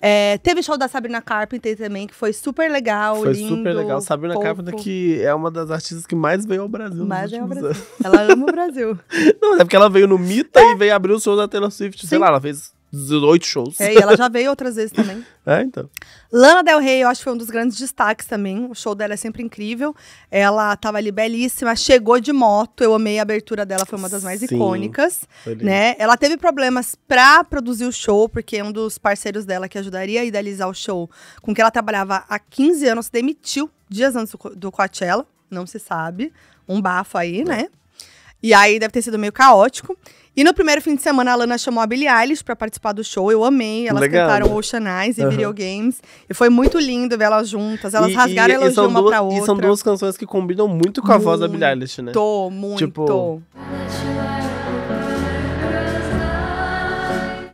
É, teve show da Sabrina Carpenter também, que foi super legal. Foi lindo, super legal. Sabrina Carpenter, que é uma das artistas que mais veio ao Brasil. Mais veio ao Brasil. Anos. Ela ama o Brasil. Não, é porque ela veio no Mita é. e veio abrir o show da Taylor Swift. Sim. Sei lá, ela fez 18 shows. É, e ela já veio outras vezes também. é, então. Lana Del Rey, eu acho que foi um dos grandes destaques também. O show dela é sempre incrível. Ela tava ali belíssima, chegou de moto. Eu amei a abertura dela, foi uma das mais Sim, icônicas, né? Ela teve problemas pra produzir o show, porque é um dos parceiros dela que ajudaria a idealizar o show, com que ela trabalhava há 15 anos, se demitiu dias antes do, do Coachella, não se sabe. Um bafo aí, é. né? E aí deve ter sido meio caótico. E no primeiro fim de semana, a Lana chamou a Billie Eilish pra participar do show. Eu amei. Elas Legal. cantaram Ocean Eyes e uhum. Video Games. E foi muito lindo ver elas juntas. Elas e, rasgaram e, elogio e uma duas, pra outra. E são duas canções que combinam muito com a muito, voz da Billie Eilish, né? Tô muito. Tipo...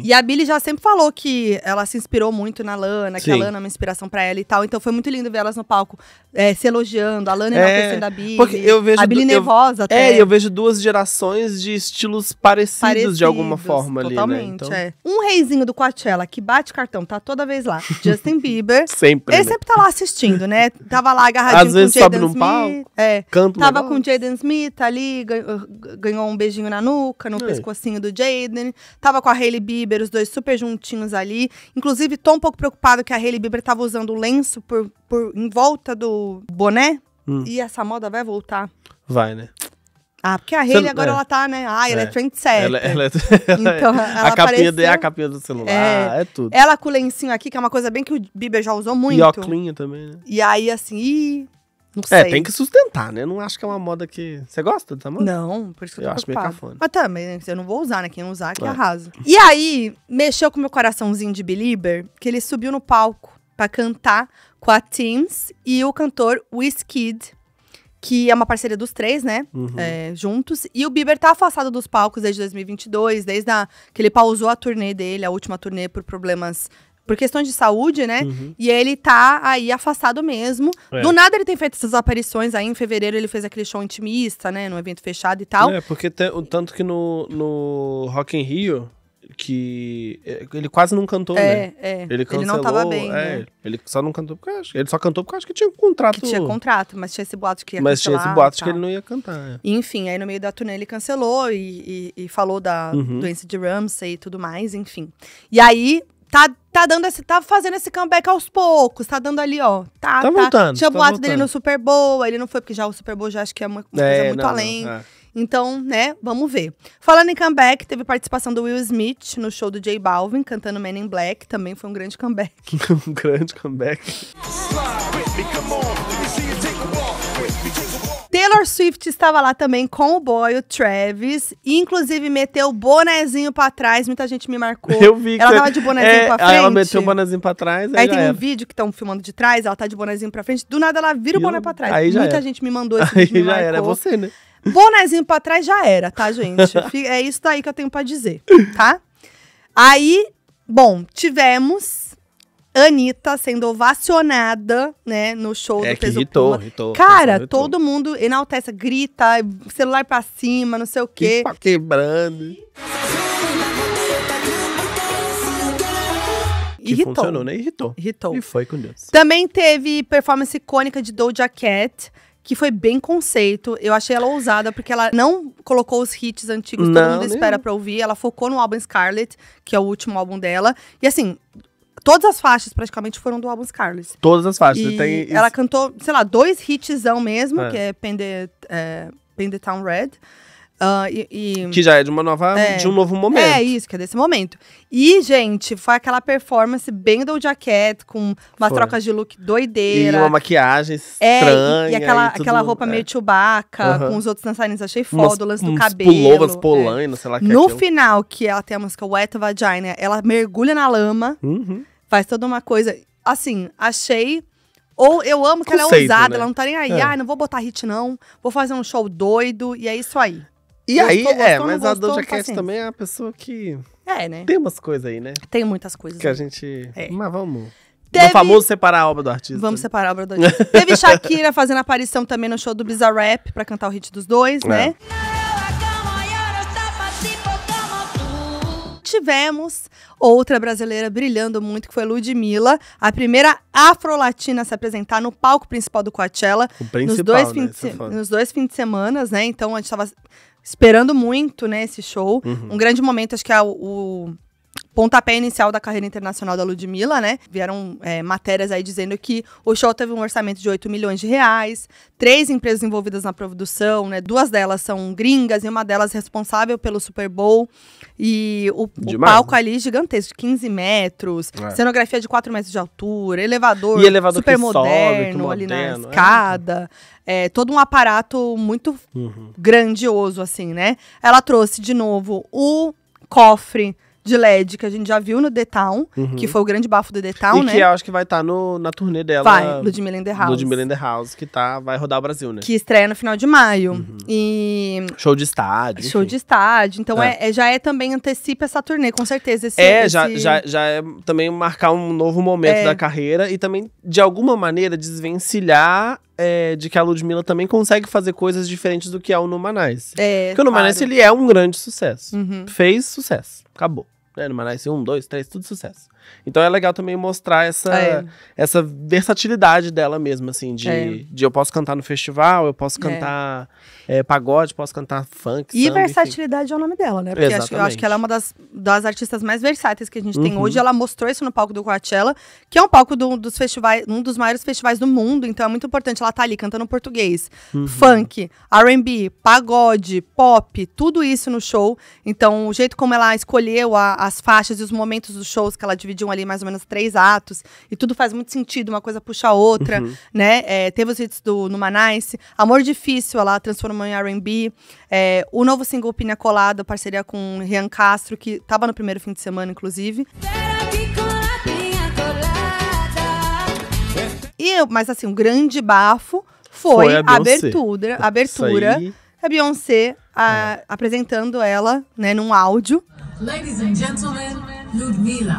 E a Billy já sempre falou que ela se inspirou muito na Lana, Sim. que a Lana é uma inspiração para ela e tal. Então foi muito lindo ver elas no palco é, se elogiando, a Lana é, enaltecendo é, a Billy. Porque eu vejo a Billy nervosa eu, é, até. É, eu vejo duas gerações de estilos parecidos, parecidos de alguma forma totalmente, ali, né? Então... É. Um reizinho do Coachella que bate cartão, tá toda vez lá. Justin Bieber. sempre. Ele né? sempre tá lá assistindo, né? Tava lá agarradinho Às com vezes sobe Smith. Num palco, é. Canta Tava negócio. com Jaden Smith ali, ganhou, ganhou um beijinho na nuca, no é. pescocinho do Jaden. Tava com a Hailey Bieber Bieber, os dois super juntinhos ali. Inclusive, tô um pouco preocupado que a Hailey Bieber tava usando o lenço por, por, em volta do boné. Hum. E essa moda vai voltar. Vai, né? Ah, porque a Hailey agora é. ela tá, né? Ah, ela é, é trendsetter. Ela, ela, é... é- então, ela a capinha apareceu... é a capinha do celular, é, é tudo. Ela com o lencinho aqui, que é uma coisa bem que o Bieber já usou muito. E óculinho também, né? E aí, assim, ih, não é, sei. É, tem que sustentar, né? Não acho que é uma moda que. Você gosta dessa moda? Não, por isso que eu tô eu acho meio cafona. Ah, tá, mas também, eu não vou usar, né? Quem usar, é que é. arrasa. E aí, mexeu com meu coraçãozinho de belieber, que ele subiu no palco para cantar com a Teams e o cantor Wizkid, que é uma parceria dos três, né? Uhum. É, juntos. E o Bieber tá afastado dos palcos desde 2022, desde a, que ele pausou a turnê dele, a última turnê, por problemas por questões de saúde, né? Uhum. E ele tá aí afastado mesmo. É. Do nada ele tem feito essas aparições aí. Em fevereiro ele fez aquele show intimista, né? No evento fechado e tal. É, porque tem, tanto que no, no Rock in Rio, que é, ele quase não cantou, é, né? É, ele cancelou, ele não tava bem, é, né? Ele só não cantou porque acho, ele só cantou porque acho que tinha um contrato. Que tinha contrato, mas tinha esse boato que ia Mas tinha esse boato que ele não ia cantar. É. Enfim, aí no meio da turnê ele cancelou e, e, e falou da uhum. doença de Ramsey e tudo mais, enfim. E aí tá tá dando esse, tá fazendo esse comeback aos poucos, tá dando ali, ó. Tá, tá, tá. voltando. Tinha tá boato voltando. dele no Super Bowl, ele não foi, porque já o Super Bowl já acho que é uma, uma é, coisa muito não, além. Não, é. Então, né, vamos ver. Falando em comeback, teve participação do Will Smith no show do J Balvin, cantando Men in Black, também foi um grande comeback. um grande comeback. Taylor Swift estava lá também com o boy, o Travis. E inclusive meteu o bonezinho pra trás. Muita gente me marcou. Eu vi. Ela tava de é, bonezinho é, pra frente. Ela meteu o bonezinho pra trás. Aí, aí tem um vídeo que estão filmando de trás. Ela tá de bonezinho pra frente. Do nada ela vira e o boné eu... pra trás. Aí já Muita era. gente me mandou esse aí vídeo. Aí já marcou. era, é você, né? Bonezinho pra trás já era, tá, gente? é isso daí que eu tenho pra dizer, tá? Aí, bom, tivemos Anitta sendo ovacionada, né, no show é, do Peso irritou, Puma. Irritou, Cara, todo mundo enaltece, grita, celular pra cima, não sei o quê. Que quebrando. irritou. funcionou, né? Irritou. Irritou. E foi com Deus. Também teve performance icônica de Doja Cat, que foi bem conceito. Eu achei ela ousada, porque ela não colocou os hits antigos, que todo mundo espera nenhum. pra ouvir. Ela focou no álbum Scarlet, que é o último álbum dela. E assim, Todas as faixas, praticamente, foram do álbum Scarlett. Todas as faixas. Tem... Ela cantou, sei lá, dois hitsão mesmo, é. que é Pender, é, Town Red. Uh, e, e, que já é de uma nova. É, de um novo momento. É isso, que é desse momento. E, gente, foi aquela performance bem do jacket, com uma foi. troca de look doideira. E uma maquiagem estranha. É, e, e aquela, tudo, aquela roupa é. meio chubaca, uhum. com os outros dançarinos, achei foda, o lance do cabelo. Pulovas, é. polainas, sei lá que No final, que ela tem a música Wet Vagina, ela mergulha na lama. Uhum faz toda uma coisa. Assim, achei. Ou eu amo que Conceito, ela é ousada, né? ela não tá nem aí. É. Ah, não vou botar hit, não. Vou fazer um show doido, e é isso aí. E aí, é, gostou, é, mas gostou, a Doja Cat também é uma pessoa que. É, né? Tem umas coisas aí, né? Tem muitas coisas. Que a gente. É. Mas vamos. Teve... O famoso separar a obra do artista. Vamos né? separar a obra do artista. Teve Shakira fazendo aparição também no show do Bizarrap pra cantar o hit dos dois, é. né? tivemos outra brasileira brilhando muito, que foi Ludmilla, a primeira afrolatina a se apresentar no palco principal do Coachella. O principal, né? é nos dois, né, se... nos dois fins de semana, né? Então a gente estava esperando muito, né, esse show. Uhum. Um grande momento, acho que é o pontapé inicial da carreira internacional da Ludmilla, né? Vieram é, matérias aí dizendo que o show teve um orçamento de 8 milhões de reais, três empresas envolvidas na produção, né? Duas delas são gringas e uma delas responsável pelo Super Bowl. E o, o palco né? ali é gigantesco, de 15 metros, é. cenografia de 4 metros de altura, elevador, e elevador super moderno, sobe, ali moderno, na é, né? escada. É. todo um aparato muito uhum. grandioso, assim, né? Ela trouxe de novo o cofre de LED que a gente já viu no The Town, uhum. que foi o grande bafo do The Town, e né? E que acho que vai estar tá no, na turnê dela. Vai, Ludmilla in the House. Ludmilla in the House, que tá, vai rodar o Brasil, né? Que estreia no final de maio. Uhum. E... Show de estádio. Show enfim. de estádio. Então é. é. é. já é também, antecipa essa turnê, com certeza. Esse, é, esse... Já, já, já é também marcar um novo momento é. da carreira e também, de alguma maneira, desvencilhar é, de que a Ludmilla também consegue fazer coisas diferentes do que é o Numanice. É, Porque o Numanice, claro. ele é um grande sucesso. Uhum. Fez sucesso. Acabou. Né? No Manaus um dois três tudo sucesso. Então é legal também mostrar essa, é. essa versatilidade dela mesmo, assim, de, é. de eu posso cantar no festival, eu posso é. cantar é. pagode, posso cantar funk. E samba, versatilidade enfim. é o nome dela, né? Porque acho, eu acho que ela é uma das, das artistas mais versáteis que a gente uhum. tem hoje. Ela mostrou isso no palco do Coachella, que é um palco do, dos festivais, um dos maiores festivais do mundo, então é muito importante ela estar tá ali cantando português, uhum. funk, RB, pagode, pop, tudo isso no show. Então, o jeito como ela escolheu a, as faixas e os momentos dos shows que ela dividiu dividiam ali mais ou menos três atos, e tudo faz muito sentido, uma coisa puxa a outra, uhum. né? É, teve os hits do Numa Nice, Amor Difícil, ela transformou em R&B, é, o novo single Pina Colada, parceria com Rian Castro, que tava no primeiro fim de semana, inclusive. E, mas assim, um grande bafo foi, foi a, a abertura, a abertura, a Beyoncé a, é. apresentando ela, né, num áudio. Ladies and gentlemen, Ludmila.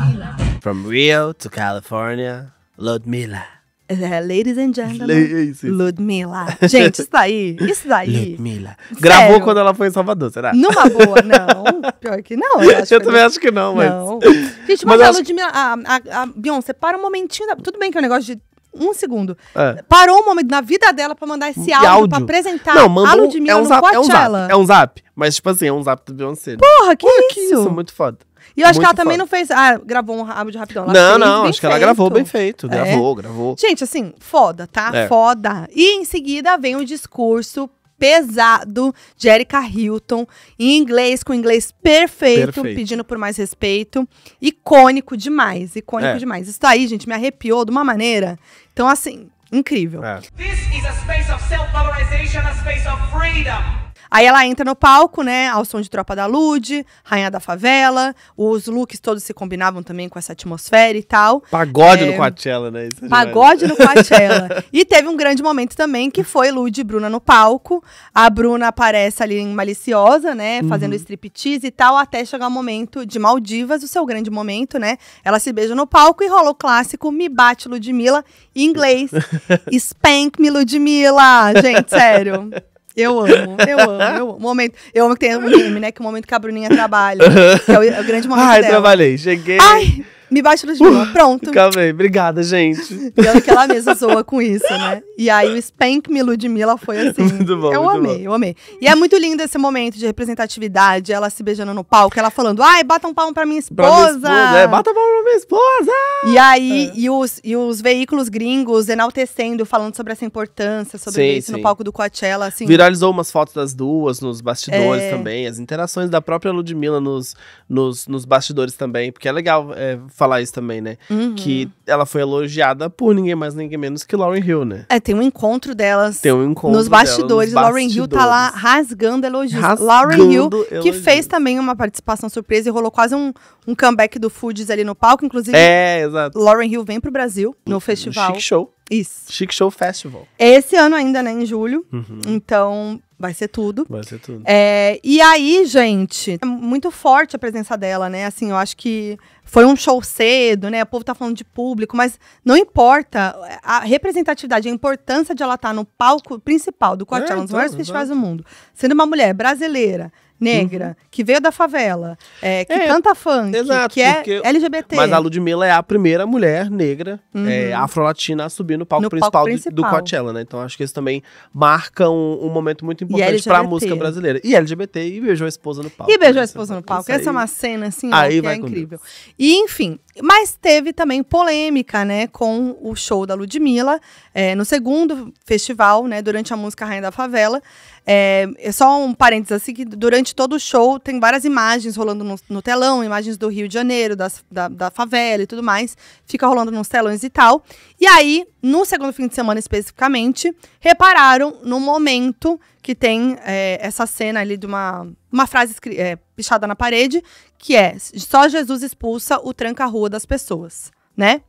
From Rio to California, Ludmila. É, ladies and gentlemen, é é Ludmila. Gente, isso daí, isso daí. Ludmilla. Gravou quando ela foi em Salvador, será? Numa boa, não. Pior que não. Eu, acho eu também não. acho que não, mas... Não. Gente, mas, mas a Ludmilla, que... a, a, a Beyoncé, para um momentinho. Da... Tudo bem que é um negócio de um segundo. É. Parou um momento na vida dela pra mandar esse áudio, áudio. pra apresentar não, mandou, a Ludmilla é um zap, no Coachella. É um, zap, é um zap, mas tipo assim, é um zap do Beyoncé. Né? Porra, que Porra, isso? Que isso, muito foda. E eu acho que ela foda. também não fez. Ah, gravou um áudio rapidão. Ela não, não, acho feito. que ela gravou bem feito. É. Gravou, é. gravou. Gente, assim, foda, tá? É. Foda. E em seguida vem o discurso pesado de Erika Hilton, em inglês, com inglês perfeito, perfeito, pedindo por mais respeito. Icônico demais, icônico é. demais. Isso aí, gente, me arrepiou de uma maneira. Então, assim, incrível. É. This is a space of self-valorization, a space of freedom. Aí ela entra no palco, né, ao som de Tropa da Lude, Rainha da Favela, os looks todos se combinavam também com essa atmosfera e tal. Pagode é, no Coachella, né? Isso é pagode demais. no Coachella. e teve um grande momento também, que foi Lude e Bruna no palco. A Bruna aparece ali em Maliciosa, né, uhum. fazendo uhum. striptease e tal, até chegar o momento de Maldivas, o seu grande momento, né? Ela se beija no palco e rola o clássico Me Bate Ludmilla, em inglês. Spank Me Ludmilla, gente, sério. Eu amo, eu amo, eu amo. Momento, eu amo que tem um meme, né? Que o momento que a Bruninha trabalha. que é o, é o grande momento Ai, dela. trabalhei, cheguei. Ai, me baixo no jogo. Uh, Pronto. Calma aí, obrigada, gente. E ela que ela mesma zoa com isso, né? E aí o Spank Me Ludmilla foi assim. Muito bom. Eu muito amei, bom. eu amei. E é muito lindo esse momento de representatividade, ela se beijando no palco, ela falando, ai, bata um palmo pra minha esposa. Pra minha esposa é, bata um palmo pra minha esposa. E aí, é. e, os, e os veículos gringos enaltecendo, falando sobre essa importância, sobre isso no palco do Coachella, assim. Viralizou umas fotos das duas nos bastidores é. também, as interações da própria Ludmilla nos, nos, nos bastidores também, porque é legal é, falar isso também, né? Uhum. Que ela foi elogiada por ninguém mais, ninguém menos que Lauren Hill, né? É tem um encontro delas. Tem um encontro. Nos bastidores. Lauren bastidores. Hill tá lá rasgando elogios. Rasgando Lauren Hill, que fez também uma participação surpresa e rolou quase um, um comeback do Foods ali no palco. Inclusive, é, exato. Lauren Hill vem pro Brasil no festival. Um chique show. Isso. Chic Show Festival. É esse ano ainda, né? Em julho. Uhum. Então, vai ser tudo. Vai ser tudo. É, e aí, gente, é muito forte a presença dela, né? Assim, eu acho que foi um show cedo, né? O povo tá falando de público, mas não importa a representatividade, a importância de ela estar tá no palco principal do Coachella, é, um dos maiores então, festivais do mundo, sendo uma mulher brasileira, negra, uhum. que veio da favela, é, que é, canta funk, exato, que é LGBT. Mas a Ludmilla é a primeira mulher negra uhum. é, afro-latina a subir no palco, no principal, palco principal. Do, Coachella, né? Então acho que isso também marca um, um momento muito importante para a música brasileira. E LGBT, e beijou a esposa no palco. E beijou né? a esposa no palco. Essa é uma cena, assim, que é incrível. Deus. E, enfim, mas teve também polêmica, né, com o show da Ludmilla, é, no segundo festival, né, durante a música Rainha da Favela, é, é, só um parênteses assim, que durante todo o show tem várias imagens rolando no, no telão, imagens do Rio de Janeiro, das, da, da, favela e tudo mais. Fica rolando nos telões e tal. E aí, no segundo fim de semana especificamente, repararam no momento que tem é, essa cena ali de uma, uma frase é, pichada na parede, que é só Jesus expulsa o tranca-rua das pessoas, né?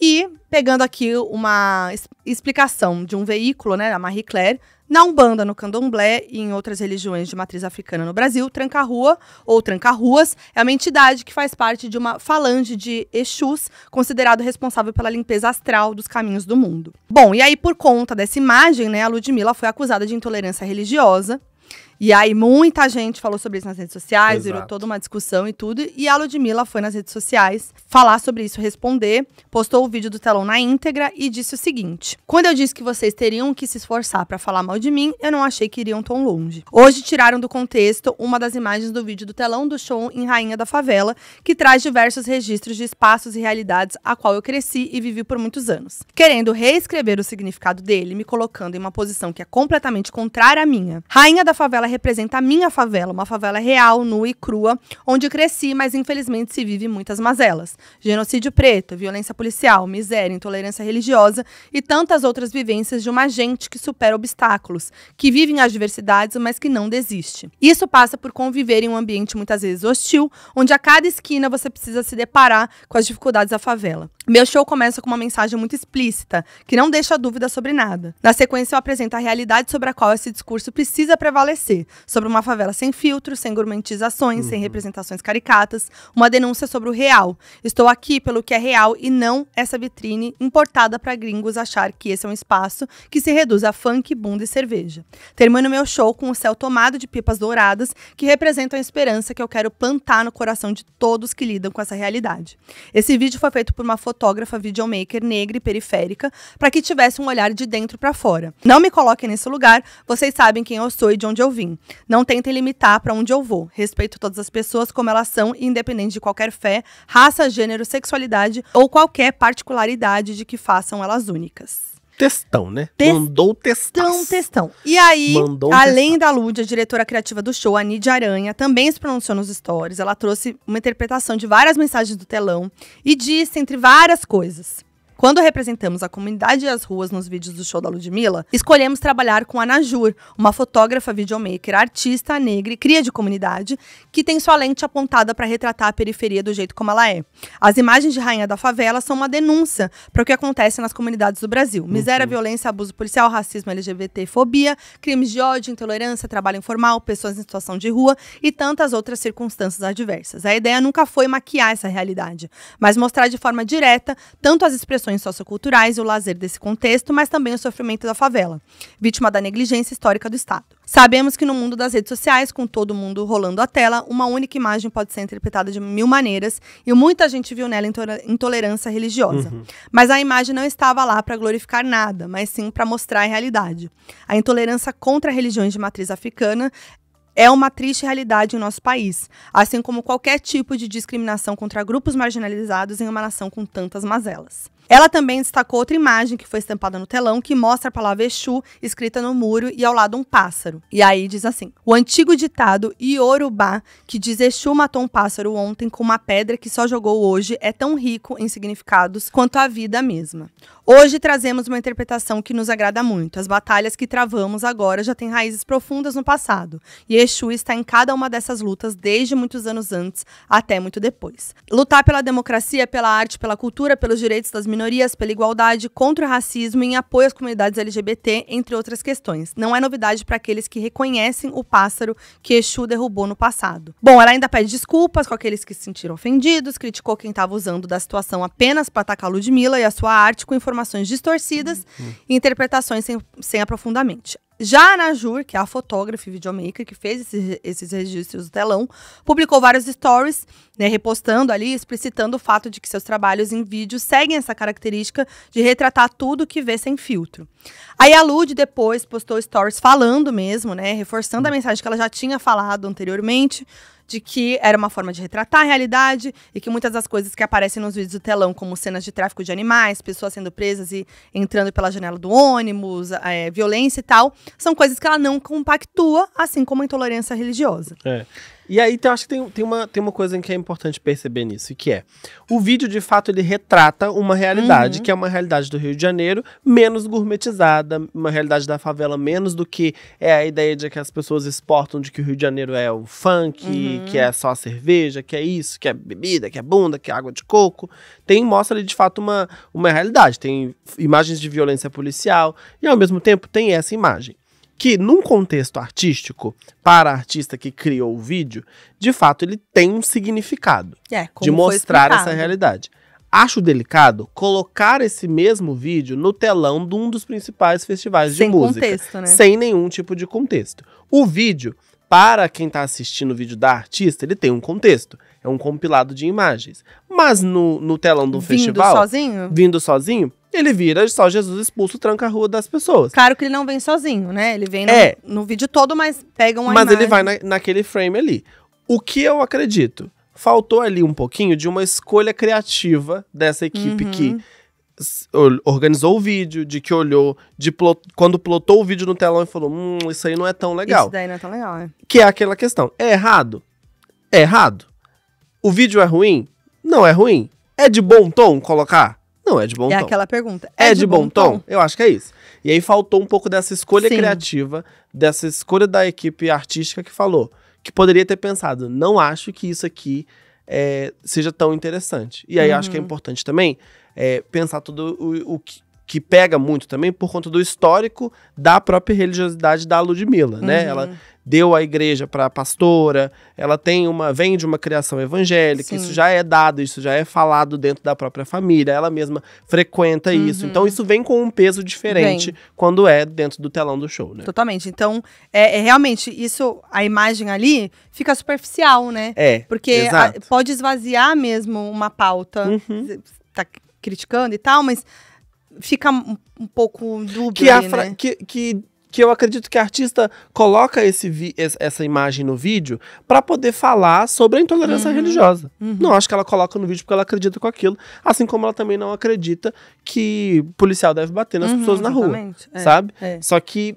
E pegando aqui uma explicação de um veículo, né, da Marie Claire, na Umbanda, no Candomblé e em outras religiões de matriz africana no Brasil, Tranca-Rua ou Tranca-Ruas é uma entidade que faz parte de uma falange de Exus, considerado responsável pela limpeza astral dos caminhos do mundo. Bom, e aí por conta dessa imagem, né, a Ludmilla foi acusada de intolerância religiosa e aí muita gente falou sobre isso nas redes sociais, Exato. virou toda uma discussão e tudo. E a Ludmilla foi nas redes sociais falar sobre isso, responder, postou o vídeo do telão na íntegra e disse o seguinte: Quando eu disse que vocês teriam que se esforçar para falar mal de mim, eu não achei que iriam tão longe. Hoje tiraram do contexto uma das imagens do vídeo do telão do show em Rainha da Favela, que traz diversos registros de espaços e realidades a qual eu cresci e vivi por muitos anos. Querendo reescrever o significado dele, me colocando em uma posição que é completamente contrária à minha. Rainha da Favela favela representa a minha favela, uma favela real, nua e crua, onde cresci, mas infelizmente se vive muitas mazelas. Genocídio preto, violência policial, miséria, intolerância religiosa e tantas outras vivências de uma gente que supera obstáculos, que vive em adversidades mas que não desiste. Isso passa por conviver em um ambiente muitas vezes hostil, onde a cada esquina você precisa se deparar com as dificuldades da favela. Meu show começa com uma mensagem muito explícita, que não deixa dúvida sobre nada. Na sequência, eu apresento a realidade sobre a qual esse discurso precisa prevalecer: sobre uma favela sem filtros, sem gourmetizações, uhum. sem representações caricatas, uma denúncia sobre o real. Estou aqui pelo que é real e não essa vitrine importada para gringos achar que esse é um espaço que se reduz a funk, bunda e cerveja. Termino meu show com o céu tomado de pipas douradas que representam a esperança que eu quero plantar no coração de todos que lidam com essa realidade. Esse vídeo foi feito por uma foto fotógrafa, videomaker, negra e periférica, para que tivesse um olhar de dentro para fora. Não me coloquem nesse lugar, vocês sabem quem eu sou e de onde eu vim. Não tentem limitar para onde eu vou. Respeito todas as pessoas como elas são, independente de qualquer fé, raça, gênero, sexualidade ou qualquer particularidade de que façam elas únicas testão, né? Te Mandou textão. Textão, E aí, Mandou além da Lud, a diretora criativa do show, a Nidia Aranha, também se pronunciou nos stories. Ela trouxe uma interpretação de várias mensagens do telão e disse, entre várias coisas, quando representamos a comunidade e as ruas nos vídeos do show da Ludmilla, escolhemos trabalhar com a Najur, uma fotógrafa, videomaker, artista negra cria de comunidade, que tem sua lente apontada para retratar a periferia do jeito como ela é. As imagens de Rainha da Favela são uma denúncia para o que acontece nas comunidades do Brasil. Uhum. Miséria, uhum. violência, abuso policial, racismo, LGBT, fobia, crimes de ódio, intolerância, trabalho informal, pessoas em situação de rua e tantas outras circunstâncias adversas. A ideia nunca foi maquiar essa realidade, mas mostrar de forma direta tanto as expressões sociais socioculturais e o lazer desse contexto, mas também o sofrimento da favela, vítima da negligência histórica do Estado. Sabemos que no mundo das redes sociais, com todo mundo rolando a tela, uma única imagem pode ser interpretada de mil maneiras e muita gente viu nela intolerância religiosa. Uhum. Mas a imagem não estava lá para glorificar nada, mas sim para mostrar a realidade. A intolerância contra religiões de matriz africana é uma triste realidade em nosso país, assim como qualquer tipo de discriminação contra grupos marginalizados em uma nação com tantas mazelas. Ela também destacou outra imagem que foi estampada no telão que mostra a palavra Exu escrita no muro e ao lado um pássaro. E aí diz assim: O antigo ditado Iorubá, que diz Exu matou um pássaro ontem com uma pedra que só jogou hoje, é tão rico em significados quanto a vida mesma. Hoje trazemos uma interpretação que nos agrada muito. As batalhas que travamos agora já têm raízes profundas no passado, e Exu está em cada uma dessas lutas desde muitos anos antes até muito depois. Lutar pela democracia, pela arte, pela cultura, pelos direitos das minorias minorias, pela igualdade, contra o racismo e em apoio às comunidades LGBT, entre outras questões. Não é novidade para aqueles que reconhecem o pássaro que Exu derrubou no passado. Bom, ela ainda pede desculpas com aqueles que se sentiram ofendidos, criticou quem estava usando da situação apenas para atacar Ludmilla e a sua arte com informações distorcidas uhum. e interpretações sem, sem aprofundamento. Já a Najur, que é a fotógrafa e videomaker que fez esses, esses registros do telão, publicou vários stories, né, repostando ali, explicitando o fato de que seus trabalhos em vídeo seguem essa característica de retratar tudo que vê sem filtro. Aí a Lud depois postou stories falando mesmo, né, reforçando a hum. mensagem que ela já tinha falado anteriormente, de que era uma forma de retratar a realidade e que muitas das coisas que aparecem nos vídeos do telão, como cenas de tráfico de animais, pessoas sendo presas e entrando pela janela do ônibus, é, violência e tal, são coisas que ela não compactua, assim como a intolerância religiosa. É. E aí então, eu acho que tem, tem, uma, tem uma coisa que é importante perceber nisso, que é o vídeo, de fato, ele retrata uma realidade, uhum. que é uma realidade do Rio de Janeiro menos gourmetizada, uma realidade da favela menos do que é a ideia de que as pessoas exportam de que o Rio de Janeiro é o funk, uhum. que é só cerveja, que é isso, que é bebida, que é bunda, que é água de coco. Tem, mostra ali, de fato, uma, uma realidade. Tem imagens de violência policial e, ao mesmo tempo, tem essa imagem que num contexto artístico, para a artista que criou o vídeo, de fato ele tem um significado é, de mostrar essa realidade. Acho delicado colocar esse mesmo vídeo no telão de um dos principais festivais sem de música, contexto, né? sem nenhum tipo de contexto. O vídeo, para quem está assistindo o vídeo da artista, ele tem um contexto. É um compilado de imagens. Mas no, no telão do vindo festival. Vindo sozinho? Vindo sozinho, ele vira só Jesus expulso, tranca a rua das pessoas. Claro que ele não vem sozinho, né? Ele vem no, é. no vídeo todo, mas pega uma Mas imagem. ele vai na, naquele frame ali. O que eu acredito? Faltou ali um pouquinho de uma escolha criativa dessa equipe uhum. que organizou o vídeo, de que olhou, de plot, quando plotou o vídeo no telão e falou: hum, isso aí não é tão legal. Isso daí não é tão legal, né? Que é aquela questão. É errado? É errado. O vídeo é ruim? Não é ruim. É de bom tom colocar? Não é de bom é tom. É aquela pergunta. É, é de, de, bom, bom tom? tom? Eu acho que é isso. E aí faltou um pouco dessa escolha Sim. criativa, dessa escolha da equipe artística que falou. Que poderia ter pensado, não acho que isso aqui é, seja tão interessante. E aí uhum. acho que é uhum. importante também é, pensar tudo o, o, que, que pega muito também por conta do histórico da própria religiosidade da Ludmilla, né? uhum. né? Ela deu a igreja para a pastora, ela tem uma vem de uma criação evangélica, Sim. isso já é dado, isso já é falado dentro da própria família, ela mesma frequenta uhum. isso. Então isso vem com um peso diferente quando é dentro do telão do show, né? Totalmente. Então, é, é realmente isso, a imagem ali fica superficial, né? É. Porque a, pode esvaziar mesmo uma pauta. Uhum. Tá criticando e tal, mas fica um, pouco dúbio. Que, né? que, que, que eu acredito que a artista coloca esse essa imagem no vídeo para poder falar sobre a intolerância uhum. religiosa. Uhum. Não acho que ela coloca no vídeo porque ela acredita com aquilo, assim como ela também não acredita que policial deve bater nas uhum, pessoas na rua, é, sabe? É. Só que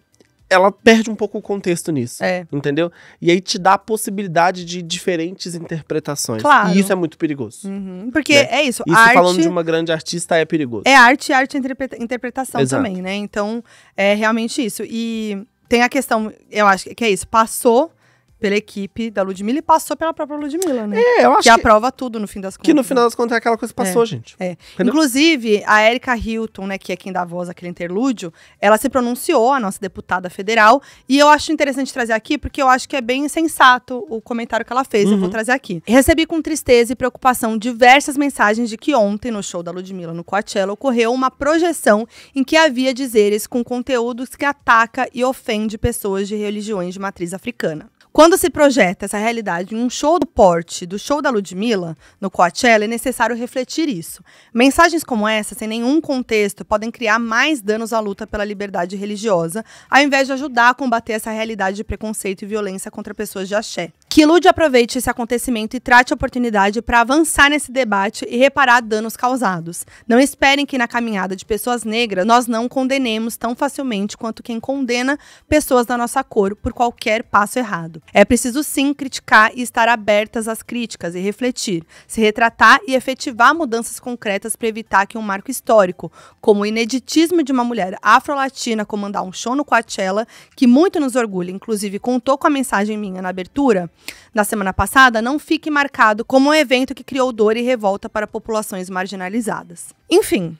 ela perde um pouco o contexto nisso. É. Entendeu? E aí te dá a possibilidade de diferentes interpretações. Claro. E isso é muito perigoso. Uhum, porque né? é isso. Isso arte, falando de uma grande artista é perigoso. É arte e arte é interpreta interpretação Exato. também, né? Então, é realmente isso. E tem a questão, eu acho que é isso. Passou pela equipe da Ludmilla e passou pela própria Ludmilla, né? É, eu acho que, que aprova tudo no fim das contas. Que no final né? das contas é aquela coisa que é, passou, é, gente. É. Entendeu? Inclusive, a Erika Hilton, né, que é quem dá voz àquele interlúdio, ela se pronunciou, a nossa deputada federal, e eu acho interessante trazer aqui porque eu acho que é bem sensato o comentário que ela fez, uhum. eu vou uhum. trazer aqui. Recebi com tristeza e preocupação diversas mensagens de que ontem no show da Ludmilla no Coachella ocorreu uma projeção em que havia dizeres com conteúdos que ataca e ofende pessoas de religiões de matriz africana. Quando se projeta essa realidade em um show do porte, do show da Ludmilla, no Coachella, é necessário refletir isso. Mensagens como essa, sem nenhum contexto, podem criar mais danos à luta pela liberdade religiosa, ao invés de ajudar a combater essa realidade de preconceito e violência contra pessoas de axé. Que Lude aproveite esse acontecimento e trate a oportunidade para avançar nesse debate e reparar danos causados. Não esperem que na caminhada de pessoas negras nós não condenemos tão facilmente quanto quem condena pessoas da nossa cor por qualquer passo errado. É preciso sim criticar e estar abertas às críticas e refletir, se retratar e efetivar mudanças concretas para evitar que um marco histórico, como o ineditismo de uma mulher afro-latina comandar um show no Coachella, que muito nos orgulha, inclusive contou com a mensagem minha na abertura, da semana passada não fique marcado como um evento que criou dor e revolta para populações marginalizadas. Enfim,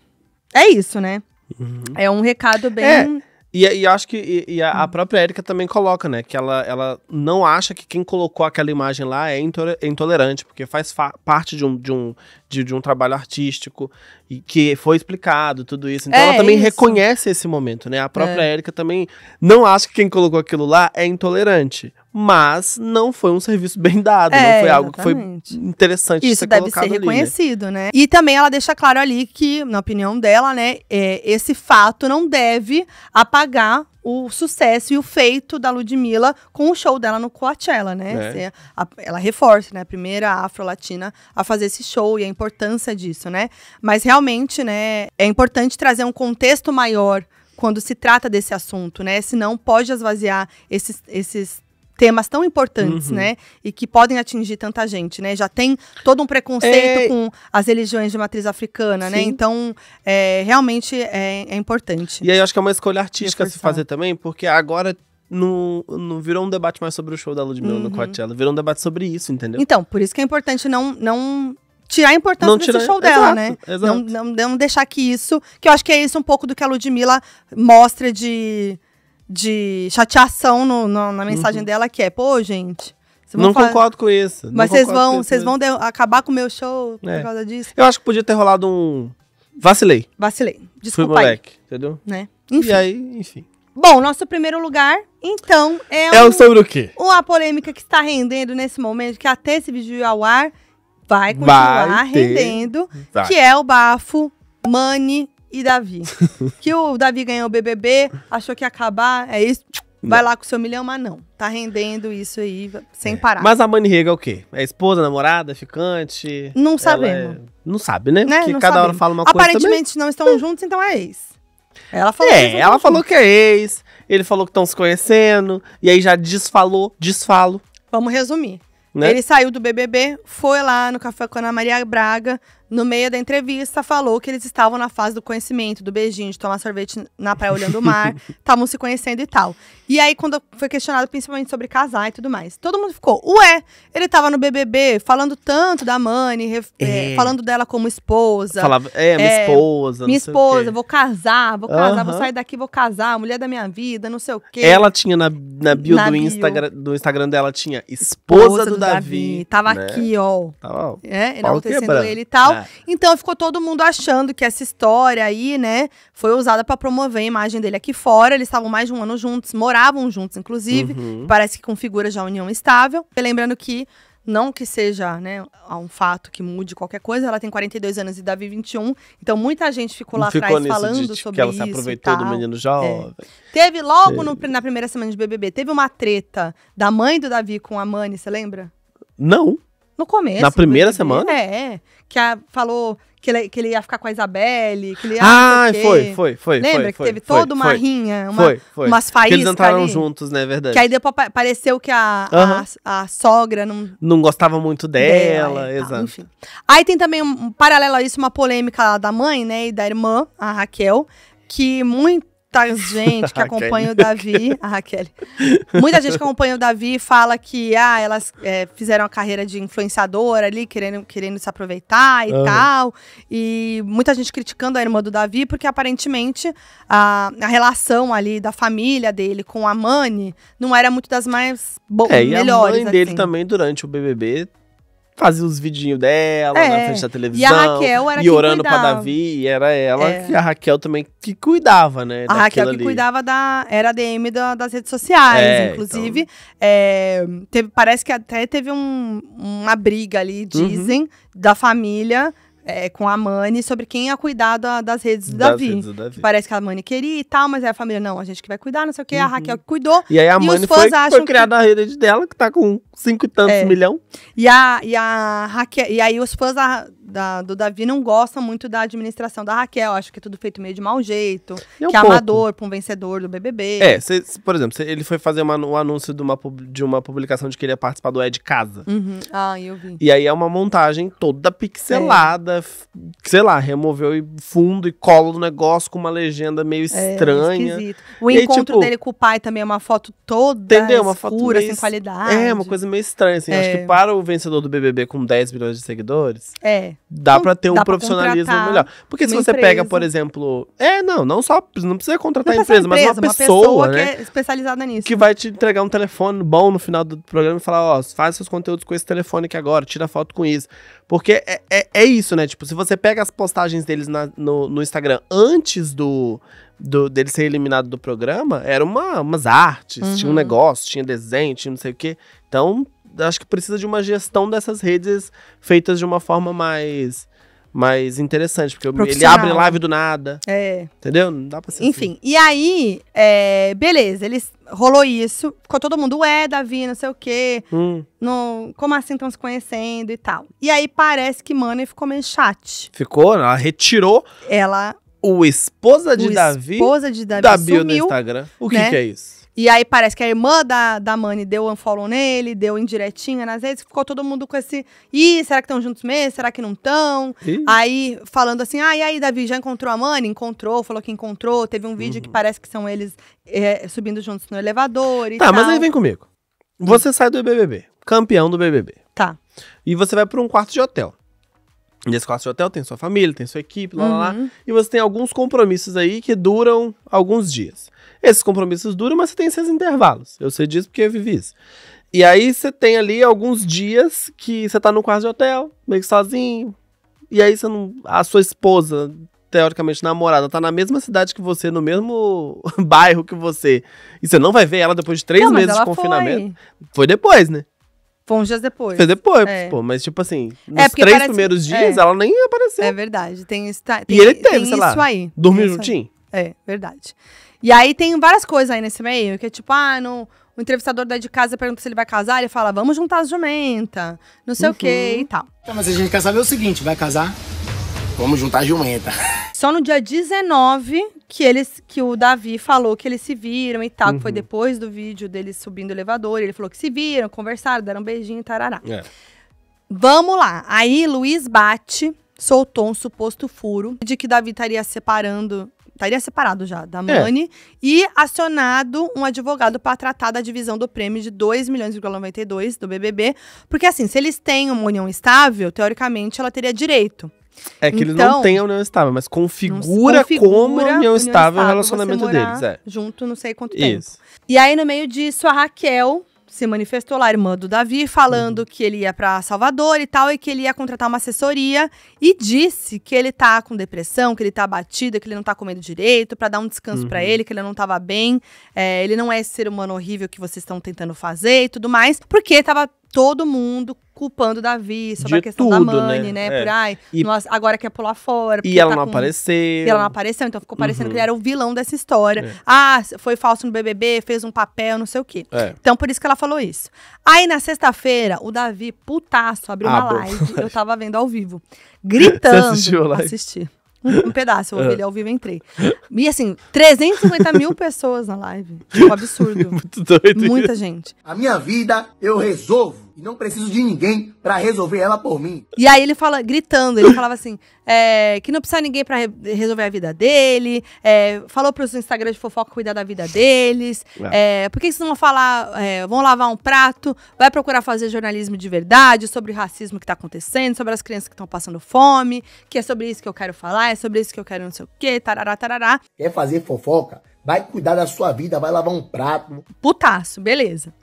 é isso, né? Uhum. É um recado bem. É. E, e, acho que e, e a, a, hum. própria Érica também coloca, né? Que ela, ela não acha que quem colocou aquela imagem lá é intolerante, porque faz parte de um, de, um, de, de um trabalho artístico e que foi explicado tudo isso. Então é, ela também isso. reconhece esse momento, né? A própria é. Érica também não acha que quem colocou aquilo lá é intolerante. Mas não foi um serviço bem dado, é, não foi algo que foi interessante Isso de ser deve ser reconhecido, ali, né? né? E também ela deixa claro ali que, na opinião dela, né, é, esse fato não deve apagar o sucesso e o feito da Ludmilla com o show dela no Coachella, né? É. Assim, a, ela reforça, né? A primeira afro-latina a fazer esse show e a importância disso, né? Mas realmente, né, é importante trazer um contexto maior quando se trata desse assunto, né? Senão pode esvaziar esses, esses temas tão importantes, uhum. né? E que podem atingir tanta gente, né? Já tem todo um preconceito é... com as religiões de matriz africana, né? Sim. né? Então, é, realmente é, é, importante. E aí eu acho que é uma escolha artística se fazer também, porque agora não, não virou um debate mais sobre o show da Ludmilla uhum. no Coachella, virou um debate sobre isso, entendeu? Então, por isso que é importante não, não tirar a importância não desse tirar... show dela, exato, né? Exato. Não, não, não deixar que isso, que eu acho que é isso um pouco do que a Ludmilla mostra de de chateação no, no, na mensagem uhum. dela, que é, pô, gente. Não concordo com isso. Mas vocês vão, vocês vão acabar com o meu show por é. causa disso? Eu acho que podia ter rolado um. Vacilei. Vacilei. Desculpa. Fui moleque, aí. entendeu? Né? Enfim. E aí, enfim. Bom, nosso primeiro lugar, então, é. É um, sobre o quê? Uma polêmica que está rendendo nesse momento, que até esse vídeo ao ar vai continuar vai rendendo, vai. que é o bafo money e Davi. que o Davi ganhou o BBB, achou que ia acabar, é isso. Vai não. lá com seu milhão, mas não. Tá rendendo isso aí sem é. parar. Mas a Manirrega é o quê? É esposa, namorada, ficante? Não sabemos. É... Não sabe, né? né? Porque não cada sabemos. hora fala uma coisa. Né? Aparentemente não estão hum. juntos, então é ex. Ela falou é, que ela juntos. falou que é ex, ele falou que estão se conhecendo, e aí já desfalou, desfalo. Vamos resumir. Né? Ele saiu do BBB, foi lá no Café com a Ana Maria Braga, no meio da entrevista, falou que eles estavam na fase do conhecimento, do beijinho, de tomar sorvete na praia olhando o mar, estavam se conhecendo e tal. E aí, quando foi questionado principalmente sobre casar e tudo mais, todo mundo ficou, ué, ele tava no BBB falando tanto da Mani, é. é. falando dela como esposa. Falava, é, minha é, esposa. Minha esposa, vou casar, vou casar, vou sair daqui, vou casar, mulher da minha vida, não sei o quê. Ela tinha na, na bio, na do, bio. Instagram, do Instagram dela, tinha esposa, esposa do, do Davi, Davi. Tava né? aqui, ó. Tava, ó, é, enaltecendo ele e tal. É. É. Então ficou todo mundo achando que essa história aí, né, foi usada para promover a imagem dele aqui fora. Eles estavam mais de um ano juntos, moravam juntos, inclusive. Uhum. Parece que configura já a união estável. E lembrando que não que seja né, um fato que mude qualquer coisa, ela tem 42 anos e Davi 21, então muita gente ficou lá ficou atrás falando de, sobre que ela isso. Ela se aproveitou do menino é. jovem. É. Teve logo no, na primeira semana de BBB, teve uma treta da mãe do Davi com a Mani, você lembra? Não. No começo. Na primeira semana? É, é, que a, falou que ele, que ele ia ficar com a Isabelle, que ele ia... Ah, foi, foi, foi. Lembra foi, que foi, teve foi, toda uma rinha, uma, foi, foi. umas faíscas eles entraram ali, juntos, né, é verdade. Que aí depois apareceu que a, a, a, sogra não... Não gostava muito dela, dela exato. enfim. Aí tem também, um, um, paralelo a isso, uma polêmica da mãe, né, e da irmã, a Raquel, que muito muita tá, gente que acompanha o Davi, ah, a Raquel, muita gente que acompanha o Davi fala que ah, elas é, fizeram a carreira de influenciadora ali, querendo, querendo se aproveitar e tal. E muita gente criticando a irmã do Davi, porque aparentemente a, a relação ali da família dele com a Mani não era muito das mais bo- é, melhores. E a mãe dele assim. também, durante o BBB, fazia os vidinhos dela é, na frente da televisão. E a Raquel era E orando cuidava. pra Davi, e era ela é. e a Raquel também que cuidava, né? A Raquel que cuidava da. Era a DM da, das redes sociais, é, inclusive. Então... É, teve, parece que até teve um, uma briga ali, uhum. dizem, uhum. da família é, com a Mani sobre quem ia é cuidar da, das redes do das Davi. Redes do Davi. parece que a Mani queria e tal, mas aí é a família, não, a gente que vai cuidar, não sei o quê, uhum. a Raquel que cuidou. E aí a Mani foi, foi criada que... a rede dela, que tá com cinco e tantos é. milhão. E a, e a Raquel, e aí os fãs da, da, do Davi não gosta muito da administração da Raquel. Acho que é tudo feito meio de mau jeito. É um que é amador pra um vencedor do BBB. É, cê, por exemplo, cê, ele foi fazer uma, um anúncio de uma, de uma publicação de que ele ia participar do É de Casa. Uhum. Ah, eu vi. E aí é uma montagem toda pixelada. É. Sei lá, removeu fundo e cola do negócio com uma legenda meio é, estranha. Esquisito. O e encontro aí, tipo, dele com o pai também é uma foto toda entendeu? Uma escura, foto meio, sem qualidade. É, uma coisa meio estranha, assim. Acho que é. para o vencedor do BBB com 10 milhões de seguidores... É. Dá para ter um profissionalismo melhor. Porque se você empresa. pega, por exemplo. É, não, não só. Não precisa contratar não empresa, empresa, mas uma, uma pessoa, pessoa né, que é especializada nisso. Que vai te entregar um telefone bom no final do programa e falar: ó, faz seus conteúdos com esse telefone aqui agora, tira foto com isso. Porque é, é, é isso, né? Tipo, se você pega as postagens deles na, no, no Instagram antes do do, dele ser eliminado do programa, era uma, umas artes, uhum. tinha um uhum. negócio, tinha desenho, tinha não sei o quê. Então, acho que precisa de uma gestão dessas redes feitas de uma forma mais mais interessante, porque ele abre live do nada. É. Entendeu? Não dá pra ser assim. Enfim, assim. e aí, é, beleza, eles rolou isso, ficou todo mundo, é, Davi, não sei o quê, hum. no, como assim estão se conhecendo e tal. E aí parece que Money ficou meio chat. Ficou, ela retirou. Ela. O esposa de o Davi. esposa de Davi. Da bio Instagram. O que, né? que é isso? E aí parece que a irmã da, da Mani deu unfollow nele, deu indiretinha nas redes, ficou todo mundo com esse. Ih, será que estão juntos mesmo? Será que não estão? Aí falando assim, ah, e aí, Davi, já encontrou a Mani? Encontrou, falou que encontrou. Teve um vídeo uhum. que parece que são eles é, subindo juntos no elevador e Tá, tal. mas aí vem comigo. Você sai do BBB, campeão do BBB. Tá. E você vai para um quarto de hotel. Nesse quarto de hotel tem sua família, tem sua equipe, lá, uhum. lá, lá. Uhum. E você tem alguns compromissos aí que duram alguns dias. Esses compromissos duram, mas você tem esses intervalos. Eu sei disso porque eu vivi isso. E aí você tem ali alguns dias que você tá no quarto de hotel, meio que sozinho. E aí você não. A sua esposa, teoricamente namorada, tá na mesma cidade que você, no mesmo bairro que você. E você não vai ver ela depois de três não, meses de confinamento. Foi. foi depois, né? Foi uns dias depois. Foi depois, é. pô. Mas, tipo assim, é, nos é, três parece... primeiros dias é. ela nem apareceu. É verdade. Tem, tá, tem, e ele teve, tem sei lá. Isso aí. Dormiu juntinho? Aí. É, verdade. E aí tem várias coisas aí nesse meio, que é tipo, ah, não, o entrevistador daí de casa pergunta se ele vai casar, ele fala, vamos juntar as jumenta, não sei uhum. o que e tal. Então, mas a gente quer saber o seguinte, vai casar? Vamos juntar a jumenta. Só no dia 19 que eles que o Davi falou que eles se viram e tal, uhum. que foi uhum. depois do vídeo deles subindo o elevador, ele falou que se viram, conversaram, deram um beijinho e tarará. É. Vamos lá. Aí Luiz Bate soltou um suposto furo de que Davi estaria separando estaria separado já da Money, é. e acionado um advogado para tratar da divisão do prêmio de 2 milhões,92 do BBB, porque assim, se eles têm uma união estável, teoricamente ela teria direito. É que então, eles não então, têm a união estável, mas configura, configura como união, união estável o relacionamento deles. É. Junto, não sei quanto Isso. tempo. E aí, no meio disso, a Raquel se manifestou lá, a irmã do Davi, falando uhum. que ele ia para Salvador e tal, e que ele ia contratar uma assessoria e disse que ele tá com depressão, que ele tá abatido, que ele não tá comendo direito, para dar um descanso uhum. para ele, que ele não tava bem, é, ele não é esse ser humano horrível que vocês estão tentando fazer e tudo mais, porque tava todo mundo culpando Davi sobre de a questão tudo, da né? Mani, né? né? É. Por, ai, e... agora quer pular fora. E ela tá não com... apareceu. E ela não apareceu, então ficou parecendo uhum. que ele uhum. era o vilão dessa história. É. Ah, foi falso no BBB, fez um papel, não sei o quê. É. Então, por isso que ela falou isso. Aí, na sexta-feira, o Davi, putaço, abriu ah, uma live. eu tava vendo ao vivo. Gritando. Você assistiu a live? Assisti. Um, pedaço, eu é. ouvi ele ao vivo entrei. E assim, 350 mil pessoas na live. Tipo, absurdo. Muito doido. Muita gente. A minha vida eu resolvo e não preciso de ninguém para resolver ela por mim. E aí ele fala, gritando, ele falava assim, é, que não precisa de ninguém para re resolver a vida dele, é, falou pros Instagram de fofoca cuidar da vida deles, é. é por que vocês não vão falar, é, vão lavar um prato, vai procurar fazer jornalismo de verdade, sobre o racismo que tá acontecendo, sobre as crianças que estão passando fome, que é sobre isso que eu quero falar, é sobre isso que eu quero não sei o quê, tarará, tarará. Quer fazer fofoca? Vai cuidar da sua vida, vai lavar um prato. Putaço, beleza.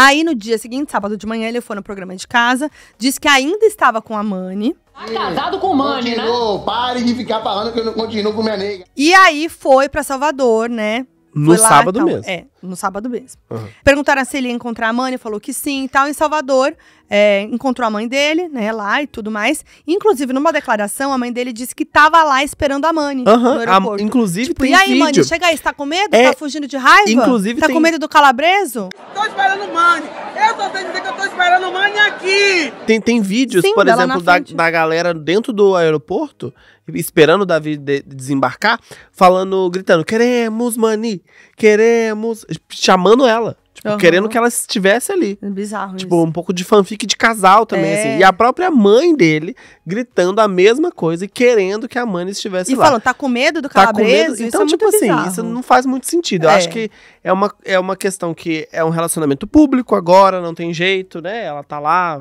Aí no dia seguinte, sábado de manhã, ele foi no programa de casa, disse que ainda estava com a Mani. Tá casado com o Mani, Continuou, né? pare de ficar falando que eu não continuo com minha nega. E aí foi para Salvador, né? No lá, sábado mesmo. É, no sábado mesmo. Uhum. Perguntaram se ele ia encontrar a mãe, ele falou que sim e tal. Em Salvador, é, encontrou a mãe dele, né, lá e tudo mais. Inclusive, numa declaração, a mãe dele disse que tava lá esperando a Mani uhum. A, inclusive, tipo, tem E aí, Mani, chega aí, você tá com medo? É... Tá fugindo de raiva? Inclusive, Tá tem... com medo do calabreso? Tô esperando Mani. Eu só sei dizer que eu tô esperando Mani aqui. Tem, tem vídeos, sim, por exemplo, da, da galera dentro do aeroporto esperando o Davi de desembarcar, falando, gritando: queremos, Mani, queremos. Chamando ela. Tipo, uhum. querendo que ela estivesse ali. É bizarro. Tipo, isso. um pouco de fanfic de casal também, assim. é. assim. E a própria mãe dele gritando a mesma coisa e querendo que a Mani estivesse e lá. E falando, tá com medo do calabreso? Tá com medo. Então, é tipo assim, bizarro. isso não faz muito sentido. Eu é. acho que é uma, é uma questão que é um relacionamento público agora, não tem jeito, né? Ela tá lá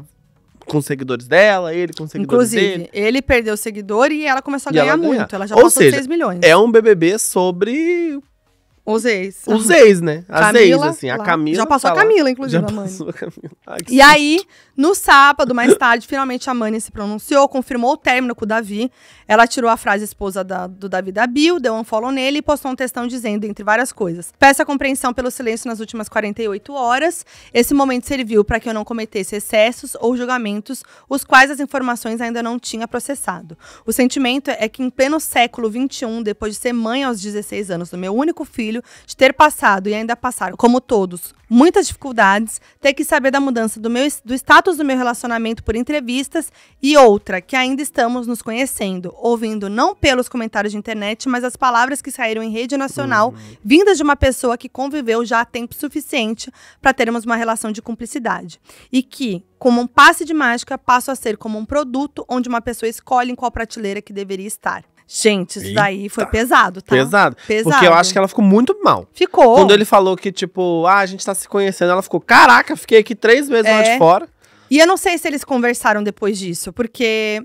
com seguidores dela, ele com seguidores Inclusive, dele. ele perdeu seguidor e ela começou a e ganhar, ganhar muito. Ela já Ou passou seja, 6 milhões. É um BBB sobre os ex. Os ex, né? As Camila, ex, assim. A lá. Camila. Já passou tá a Camila, lá. inclusive, Já a Mani. Passou a Camila. Ai, e susto. aí, no sábado, mais tarde, finalmente a Mani se pronunciou, confirmou o término com o Davi. Ela tirou a frase esposa da, do Davi da Bill, deu um follow nele e postou um textão dizendo, entre várias coisas: Peço a compreensão pelo silêncio nas últimas 48 horas. Esse momento serviu para que eu não cometesse excessos ou julgamentos, os quais as informações ainda não tinha processado. O sentimento é que, em pleno século XXI, depois de ser mãe aos 16 anos do meu único filho, orgulho de ter passado e ainda passar, como todos, muitas dificuldades, ter que saber da mudança do, meu, do status do meu relacionamento por entrevistas e outra, que ainda estamos nos conhecendo, ouvindo não pelos comentários de internet, mas as palavras que saíram em rede nacional, uhum. vindas de uma pessoa que conviveu já há tempo suficiente para termos uma relação de cumplicidade. E que, como um passe de mágica, passo a ser como um produto onde uma pessoa escolhe em qual prateleira que deveria estar. Gente, isso Eita. daí foi pesado, tá? Pesado. pesado. Porque eu acho que ela ficou muito mal. Ficou. Quando ele falou que, tipo, ah, a gente tá se conhecendo, ela ficou, caraca, fiquei aqui três meses é. lá de é. fora. E eu não sei se eles conversaram depois disso, porque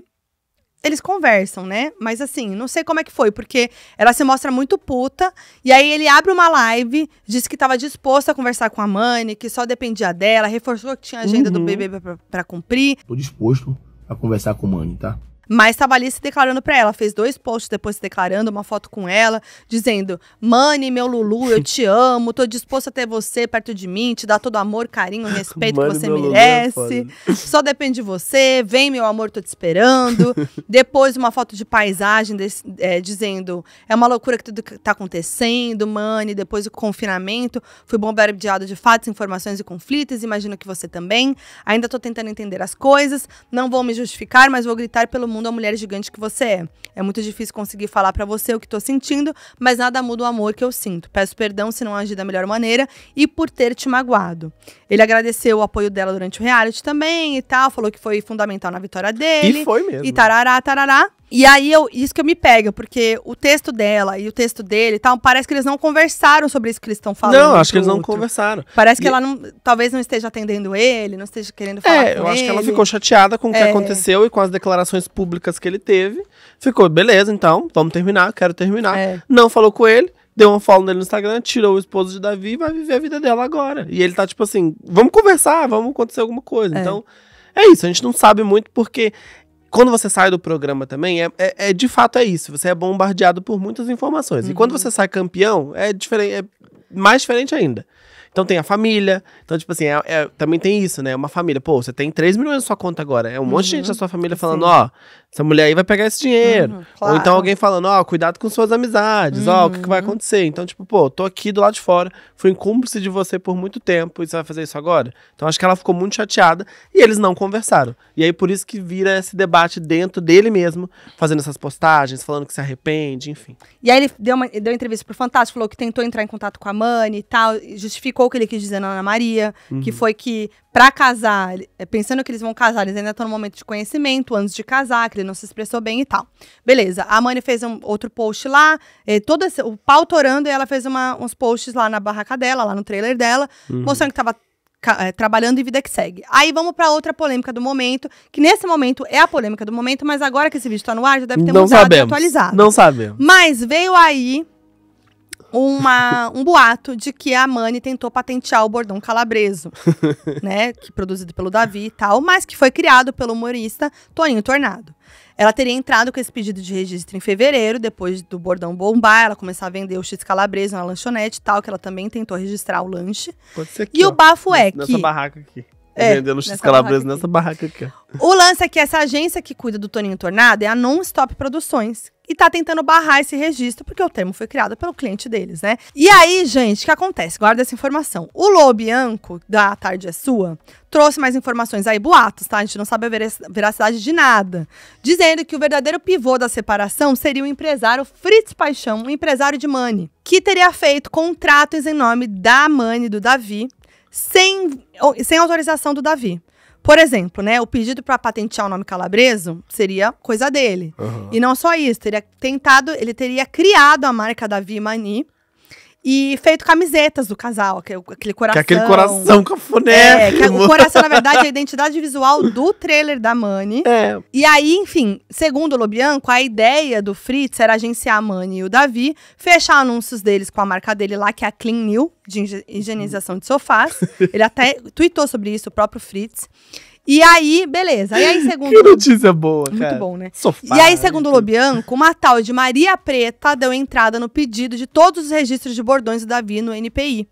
eles conversam, né? Mas assim, não sei como é que foi, porque ela se mostra muito puta. E aí ele abre uma live, disse que estava disposto a conversar com a Mani, que só dependia dela, reforçou que tinha agenda uhum. do bebê pra, cumprir. Tô disposto a conversar com a Mani, tá? Mas estava ali se declarando para ela. Fez dois posts depois se declarando, uma foto com ela, dizendo: Mani, meu Lulu, eu te amo, tô disposto a ter você perto de mim, te dar todo o amor, carinho, respeito Mani, que você é merece. Só depende de você. Vem, meu amor, tô te esperando. depois uma foto de paisagem é, dizendo: É uma loucura que tudo tá acontecendo, Mani. Depois o confinamento. Fui bombardeado de fatos, informações e conflitos. Imagino que você também. Ainda tô tentando entender as coisas. Não vou me justificar, mas vou gritar pelo mundo mundo a mulher gigante que você é. É muito difícil conseguir falar para você o que tô sentindo, mas nada muda o amor que eu sinto. Peço perdão se não agi da melhor maneira e por ter te magoado. Ele agradeceu o apoio dela durante o reality também e tal, falou que foi fundamental na vitória dele. E foi mesmo. E tarará, tarará. E aí, eu, isso que eu me pega, porque o texto dela e o texto dele tal, parece que eles não conversaram sobre isso que eles estão falando. Não, acho que eles não conversaram. Parece e... que ela não, talvez não esteja atendendo ele, não esteja querendo falar é, eu acho que ela ficou chateada com o que é. aconteceu e com as declarações públicas que ele teve. Ficou, beleza, então, vamos terminar, quero terminar. É. Não falou com ele, deu um follow nele no Instagram, tirou o esposo de Davi e vai viver a vida dela agora. E ele tá tipo assim, vamos conversar, vamos acontecer alguma coisa. É. Então, é isso, a gente não sabe muito porque quando você sai do programa também, é, é, é, de fato é isso. Você é bombardeado por muitas informações. Uhum. E quando uhum. você sai campeão, é diferente, é mais diferente ainda. Então tem a família. Então, tipo assim, é, é, também tem isso, né? Uma família. Pô, você tem 3 milhões na sua conta agora. É um uhum. monte de gente uhum. da sua família falando, Sim. ó, essa mulher aí vai pegar esse dinheiro. Uhum, claro. Ou então alguém falando, ó, oh, cuidado com suas amizades, ó, uhum. oh, o que, que, vai uhum. acontecer? Então, tipo, pô, tô aqui do lado de fora, fui cúmplice de você por muito tempo e você vai fazer isso agora? Então acho que ela ficou muito chateada e eles não conversaram. E aí por isso que vira esse debate dentro dele mesmo, fazendo essas postagens, falando que se arrepende, enfim. E aí ele deu uma deu entrevista pro Fantástico, falou que tentou entrar em contato com a Mani e tal, justificou o que ele quis dizer na Ana Maria, uhum. que foi que para casar, é, pensando que eles vão casar, eles ainda estão no momento de conhecimento, antes de casar, que eles ele não se expressou bem e tal. Beleza, a Mani fez um, outro post lá, eh, todo esse, o pau torando, e ela fez uma, uns posts lá na barraca dela, lá no trailer dela, uhum. mostrando que tava eh, trabalhando e vida que segue. Aí vamos para outra polêmica do momento, que nesse momento é a polêmica do momento, mas agora que esse vídeo está no ar, já deve ter não mudado sabemos. atualizado. Não sabemos. Mas veio aí uma, um boato de que a Mani tentou patentear o bordão calabreso, né? Que produzido pelo Davi e tal, mas que foi criado pelo humorista Toninho Tornado. Ela teria entrado com esse pedido de registro em fevereiro, depois do bordão bombar, ela começar a vender o X calabreso na lanchonete e tal, que ela também tentou registrar o lanche. Aqui, e ó, o bafo é nessa que. Nessa barraca aqui. É, vendendo X calabreso nessa barraca aqui. O lance é que essa agência que cuida do Toninho Tornado é a Non Stop Produções, e tá tentando barrar esse registro, porque o termo foi criado pelo cliente deles, né? E aí, gente, o que acontece? Guarda essa informação. O Lobianco, da Tarde é Sua, trouxe mais informações aí, boatos, tá? A gente não sabe a veracidade de nada. Dizendo que o verdadeiro pivô da separação seria o empresário Fritz Paixão, um empresário de Mani, que teria feito contratos em nome da Mani, do Davi, sem, sem autorização do Davi. Por exemplo, né, o pedido para patentear o nome Calabreso seria coisa dele. Uhum. E não só isso, teria tentado, ele teria criado a marca Davi Mani e feito camisetas do casal, aquele coração. Que é aquele coração cafuné. É, que é, o coração, na verdade, é a identidade visual do trailer da Mani. É. E aí, enfim, segundo o Lobianco, a ideia do Fritz era agenciar a Mani e o Davi, fechar anúncios deles com a marca dele lá, que é a Clean New, de higienização de sofás. Ele até tweetou sobre isso, o próprio Fritz. E aí, beleza. E aí, segundo. Que notícia boa, Muito bom, né? Sofá, e aí, segundo o Lobianco, uma tal de Maria Preta deu entrada no pedido de todos os registros de bordões do Davi no NPI.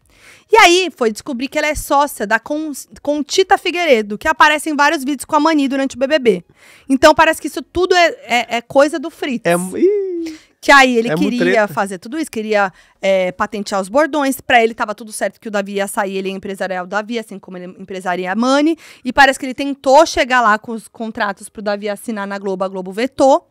E aí, foi descobrir que ela é sócia da Con Contita Figueiredo, que aparece em vários vídeos com a Mani durante o BBB. Então, parece que isso tudo é, é, é coisa do Fritz. É, que aí ele é queria fazer tudo isso, queria é, patentear os bordões. Para ele estava tudo certo que o Davi ia sair, ele é empresarial Davi, assim como ele é empresaria a Mani. E parece que ele tentou chegar lá com os contratos pro Davi assinar na Globo, a Globo vetou.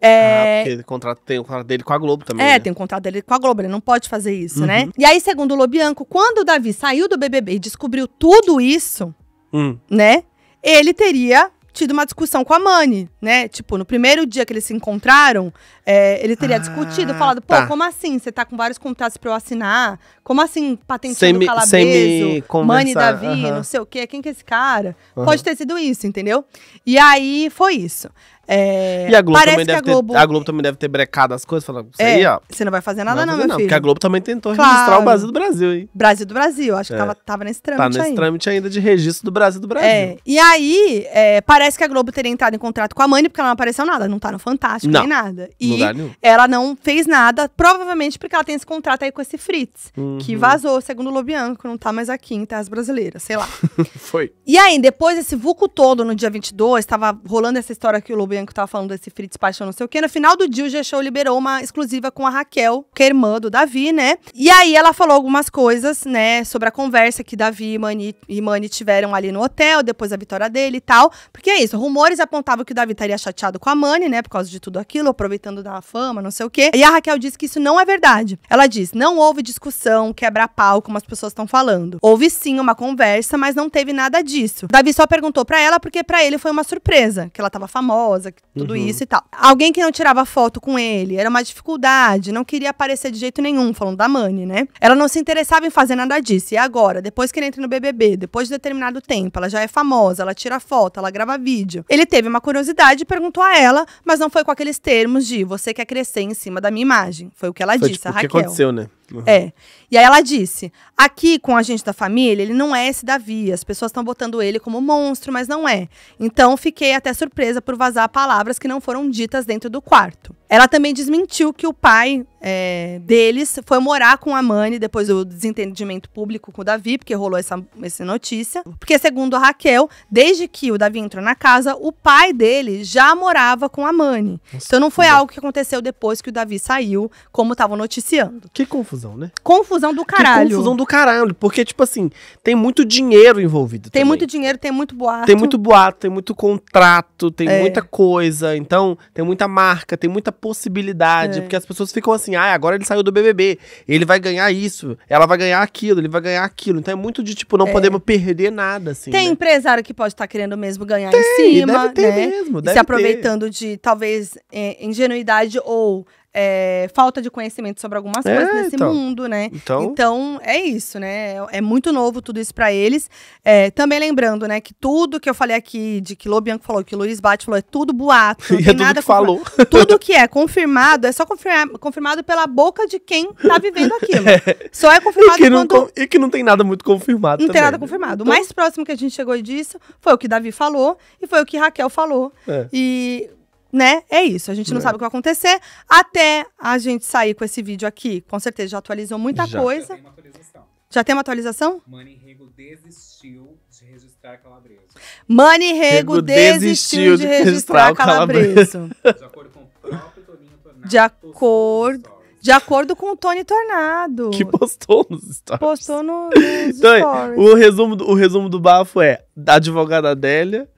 É... Ah, porque contrato, tem o contrato dele com a Globo também. É, né? tem o contrato dele com a Globo, ele não pode fazer isso, né? uhum. né? E aí, segundo o Lobianco, quando o Davi saiu do BBB e descobriu tudo isso, hum. né? Ele teria tido uma discussão com a Mani, né? Tipo, no primeiro dia que eles se encontraram, é, ele teria ah, discutido, falado, pô, tá. como assim? Você tá com vários contratos pra eu assinar? Como assim, patenteando Calabeso, me Mani Davi, uh -huh. não sei o quê, quem que é esse cara? Uh -huh. Pode ter sido isso, entendeu? E aí, foi isso. É, e a Globo, também deve, a Globo... Ter, a Globo também deve ter brecado as coisas, falando, você é, aí, ó. Você não vai fazer nada, não, não meu não, filho. Porque a Globo também tentou claro. registrar o Brasil do Brasil, hein? Brasil do Brasil, acho que é. tava, tava nesse tá trâmite. Tá nesse ainda. trâmite ainda de registro do Brasil do Brasil. É. E aí, é, parece que a Globo teria entrado em contrato com a Mani, porque ela não apareceu nada, não tá no Fantástico, não. nem nada. E não ela não fez nada, provavelmente porque ela tem esse contrato aí com esse Fritz, uhum. que vazou, segundo o Lobianco, não tá mais aqui em Terras Brasileiras, sei lá. Foi. E aí, depois esse vulco todo, no dia 22, tava rolando essa história que o Lobianco Logan, que tava falando desse Fritz Paixão, não sei o quê. No final do dia, o G-Show liberou uma exclusiva com a Raquel, que é irmã do Davi, né? E aí ela falou algumas coisas, né, sobre a conversa que Davi e Mani, e Mani tiveram ali no hotel, depois da vitória dele e tal. Porque é isso, rumores apontavam que o Davi estaria chateado com a Mani, né, por causa de tudo aquilo, aproveitando da fama, não sei o quê. E a Raquel disse que isso não é verdade. Ela diz: não houve discussão, quebra-pau, como as pessoas estão falando. Houve sim uma conversa, mas não teve nada disso. Davi só perguntou para ela porque para ele foi uma surpresa, que ela tava famosa casa, tudo uhum. isso e tal. Alguém que não tirava foto com ele, era uma dificuldade, não queria aparecer de jeito nenhum, falando da Mani, né? Ela não se interessava em fazer nada disso. E agora, depois que ele entra no BBB, depois de determinado tempo, ela já é famosa, ela tira foto, ela grava vídeo. Ele teve uma curiosidade e perguntou a ela, mas não foi com aqueles termos de você quer crescer em cima da minha imagem. Foi o que ela foi, disse, tipo, a Raquel. O que aconteceu, né? Uhum. É. E aí ela disse: aqui com a gente da família, ele não é esse Davi. As pessoas estão botando ele como monstro, mas não é. Então fiquei até surpresa por vazar palavras que não foram ditas dentro do quarto. Ela também desmentiu que o pai é, deles foi morar com a Mani depois do desentendimento público com o Davi, porque rolou essa, essa notícia. Porque, segundo a Raquel, desde que o Davi entrou na casa, o pai dele já morava com a Mani. então não foi algo que aconteceu depois que o Davi saiu, como estavam noticiando. Que confusão confusão, né? Confusão do caralho. Que confusão do caralho, porque, tipo assim, tem muito dinheiro envolvido. Tem também. muito dinheiro, tem muito boato. Tem muito boato, tem muito contrato, tem é. muita coisa. Então, tem muita marca, tem muita possibilidade. É. Porque as pessoas ficam assim, ah, agora ele saiu do BBB, ele vai ganhar isso, ela vai ganhar aquilo, ele vai ganhar aquilo. Então é muito de, tipo, não é. podemos perder nada, assim. Tem né? empresário que pode estar tá querendo mesmo ganhar tem, em cima. Deve ter né? mesmo, deve Se aproveitando ter. de, talvez, é, ingenuidade ou é, falta de conhecimento sobre algumas é, coisas nesse então. mundo, né? Então... então é isso, né? É, é muito novo tudo isso para eles. É, também lembrando, né, que tudo que eu falei aqui, de que Lobianco falou, que Luiz Bate falou, é tudo boato. Não e é tem é tudo nada que falou. Tudo que é confirmado é só confirma, confirmado pela boca de quem tá vivendo aquilo. É. Só é confirmado e que, quando... não, e que não tem nada muito confirmado. Não também, tem nada né? confirmado. Então... O mais próximo que a gente chegou disso foi o que Davi falou e foi o que Raquel falou. E né, é isso. A gente não é. sabe o que vai acontecer. Até a gente sair com esse vídeo aqui, com certeza já atualizou muita já. coisa. Já tem uma atualização. Já tem uma atualização? Mani Rego desistiu de registrar calabreso. Mani Rego, desistiu, desistiu de, registrar, calabreso. De acordo com o próprio Toninho Tornado. De acordo. De acordo com o Tony Tornado. Que postou nos stories. Postou no, nos então, é, stories. O resumo, o resumo do bafo é da advogada Adélia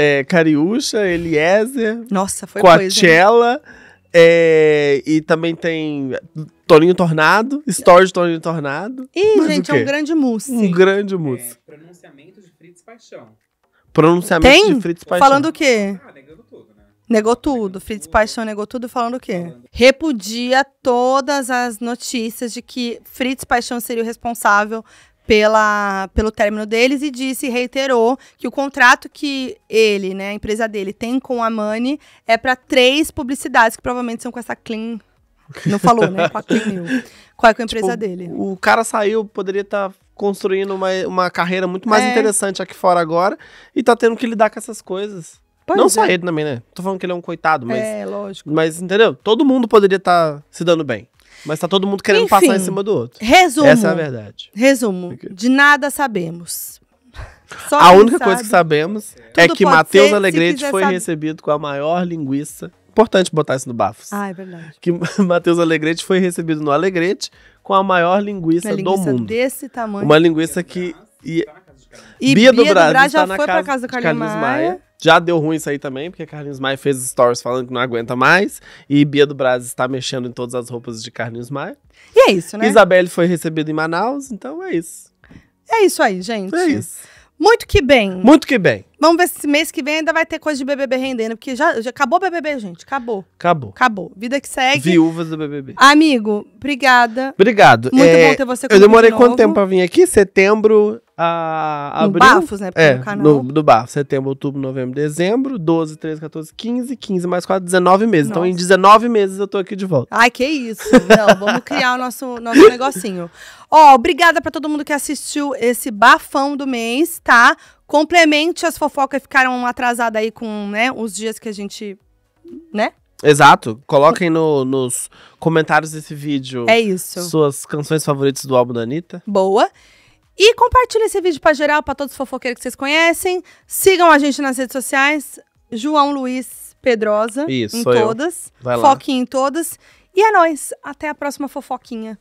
é, Cariúcha, Eliezer. Nossa, foi Coachella, coisa. Né? É, e também tem Toninho Tornado, Story de Toninho Tornado. Ih, gente, é um grande mousse. Um grande é, mousse. É, pronunciamento de Fritz Paixão. Pronunciamento tem? de Fritz Paixão. Falando o quê? Ah, tudo, né? Negou tudo. Fritz Paixão negou tudo falando o quê? Repudia todas as notícias de que Fritz Paixão seria o responsável pela, pelo término deles e disse, reiterou, que o contrato que ele, né, a empresa dele, tem com a Mani é para três publicidades que provavelmente são com essa Clean. Não falou, né? Com a Clean New. Qual é, é a tipo, empresa tipo, dele? O cara saiu, poderia estar tá construindo uma, uma carreira muito mais é. interessante aqui fora agora e tá tendo que lidar com essas coisas. Pois não é. só ele também, né? Tô falando que ele é um coitado, mas. É, lógico. Mas, entendeu? Todo mundo poderia estar tá se dando bem. Mas tá todo mundo querendo Enfim, passar em cima do outro. Resumo. Essa é a verdade. Resumo. De nada sabemos. Só a única sabe. coisa que sabemos é Tudo é que Matheus Alegrete foi saber. recebido com a maior linguiça. Importante botar isso no Bafos. Ah, é verdade. Que Matheus Alegrete foi recebido no Alegrete com a maior linguiça, Uma linguiça do mundo. desse tamanho. Uma linguiça que... E, e Bia, do Brasil, do Brasil já foi pra casa do Carlinhos Maia. Maia. Já deu ruim isso aí também, porque Carlinhos Maia fez stories falando que não aguenta mais. E Bia do Brasil está mexendo em todas as roupas de Carlinhos Maia. E é isso, né? Isabelle foi recebida em Manaus, então é isso. É isso aí, gente. É isso. Muito que bem. Muito que bem. Vamos ver se mês que vem ainda vai ter coisa de BBB rendendo, porque já, já acabou o BBB, gente. Acabou. Acabou. Acabou. Vida que segue. Viúvas do BBB. Amigo, obrigada. Obrigado. Muito é, bom ter você comigo. Eu demorei de quanto tempo pra vir aqui? Setembro a abril. No Bafos, né? Porque é, no No, do Bafos. Setembro, outubro, novembro, dezembro. 12, 13, 14, 15, 15, mais 4, 19 meses. Nossa. Então, em 19 meses eu tô aqui de volta. Ai, que isso. Não, vamos criar o nosso, nosso negocinho. Ó, obrigada pra todo mundo que assistiu esse bafão do mês, tá? Complemente as fofocas ficaram atrasadas aí com né, os dias que a gente. né? Exato. Coloquem no, nos comentários desse vídeo. É isso. Suas canções favoritas do álbum da Anitta. Boa. E compartilhe esse vídeo para geral, para todos os fofoqueiros que vocês conhecem. Sigam a gente nas redes sociais. João Luiz Pedrosa. Isso, em todas. Eu. Vai lá. Foquinha em todas. E é nóis. Até a próxima fofoquinha.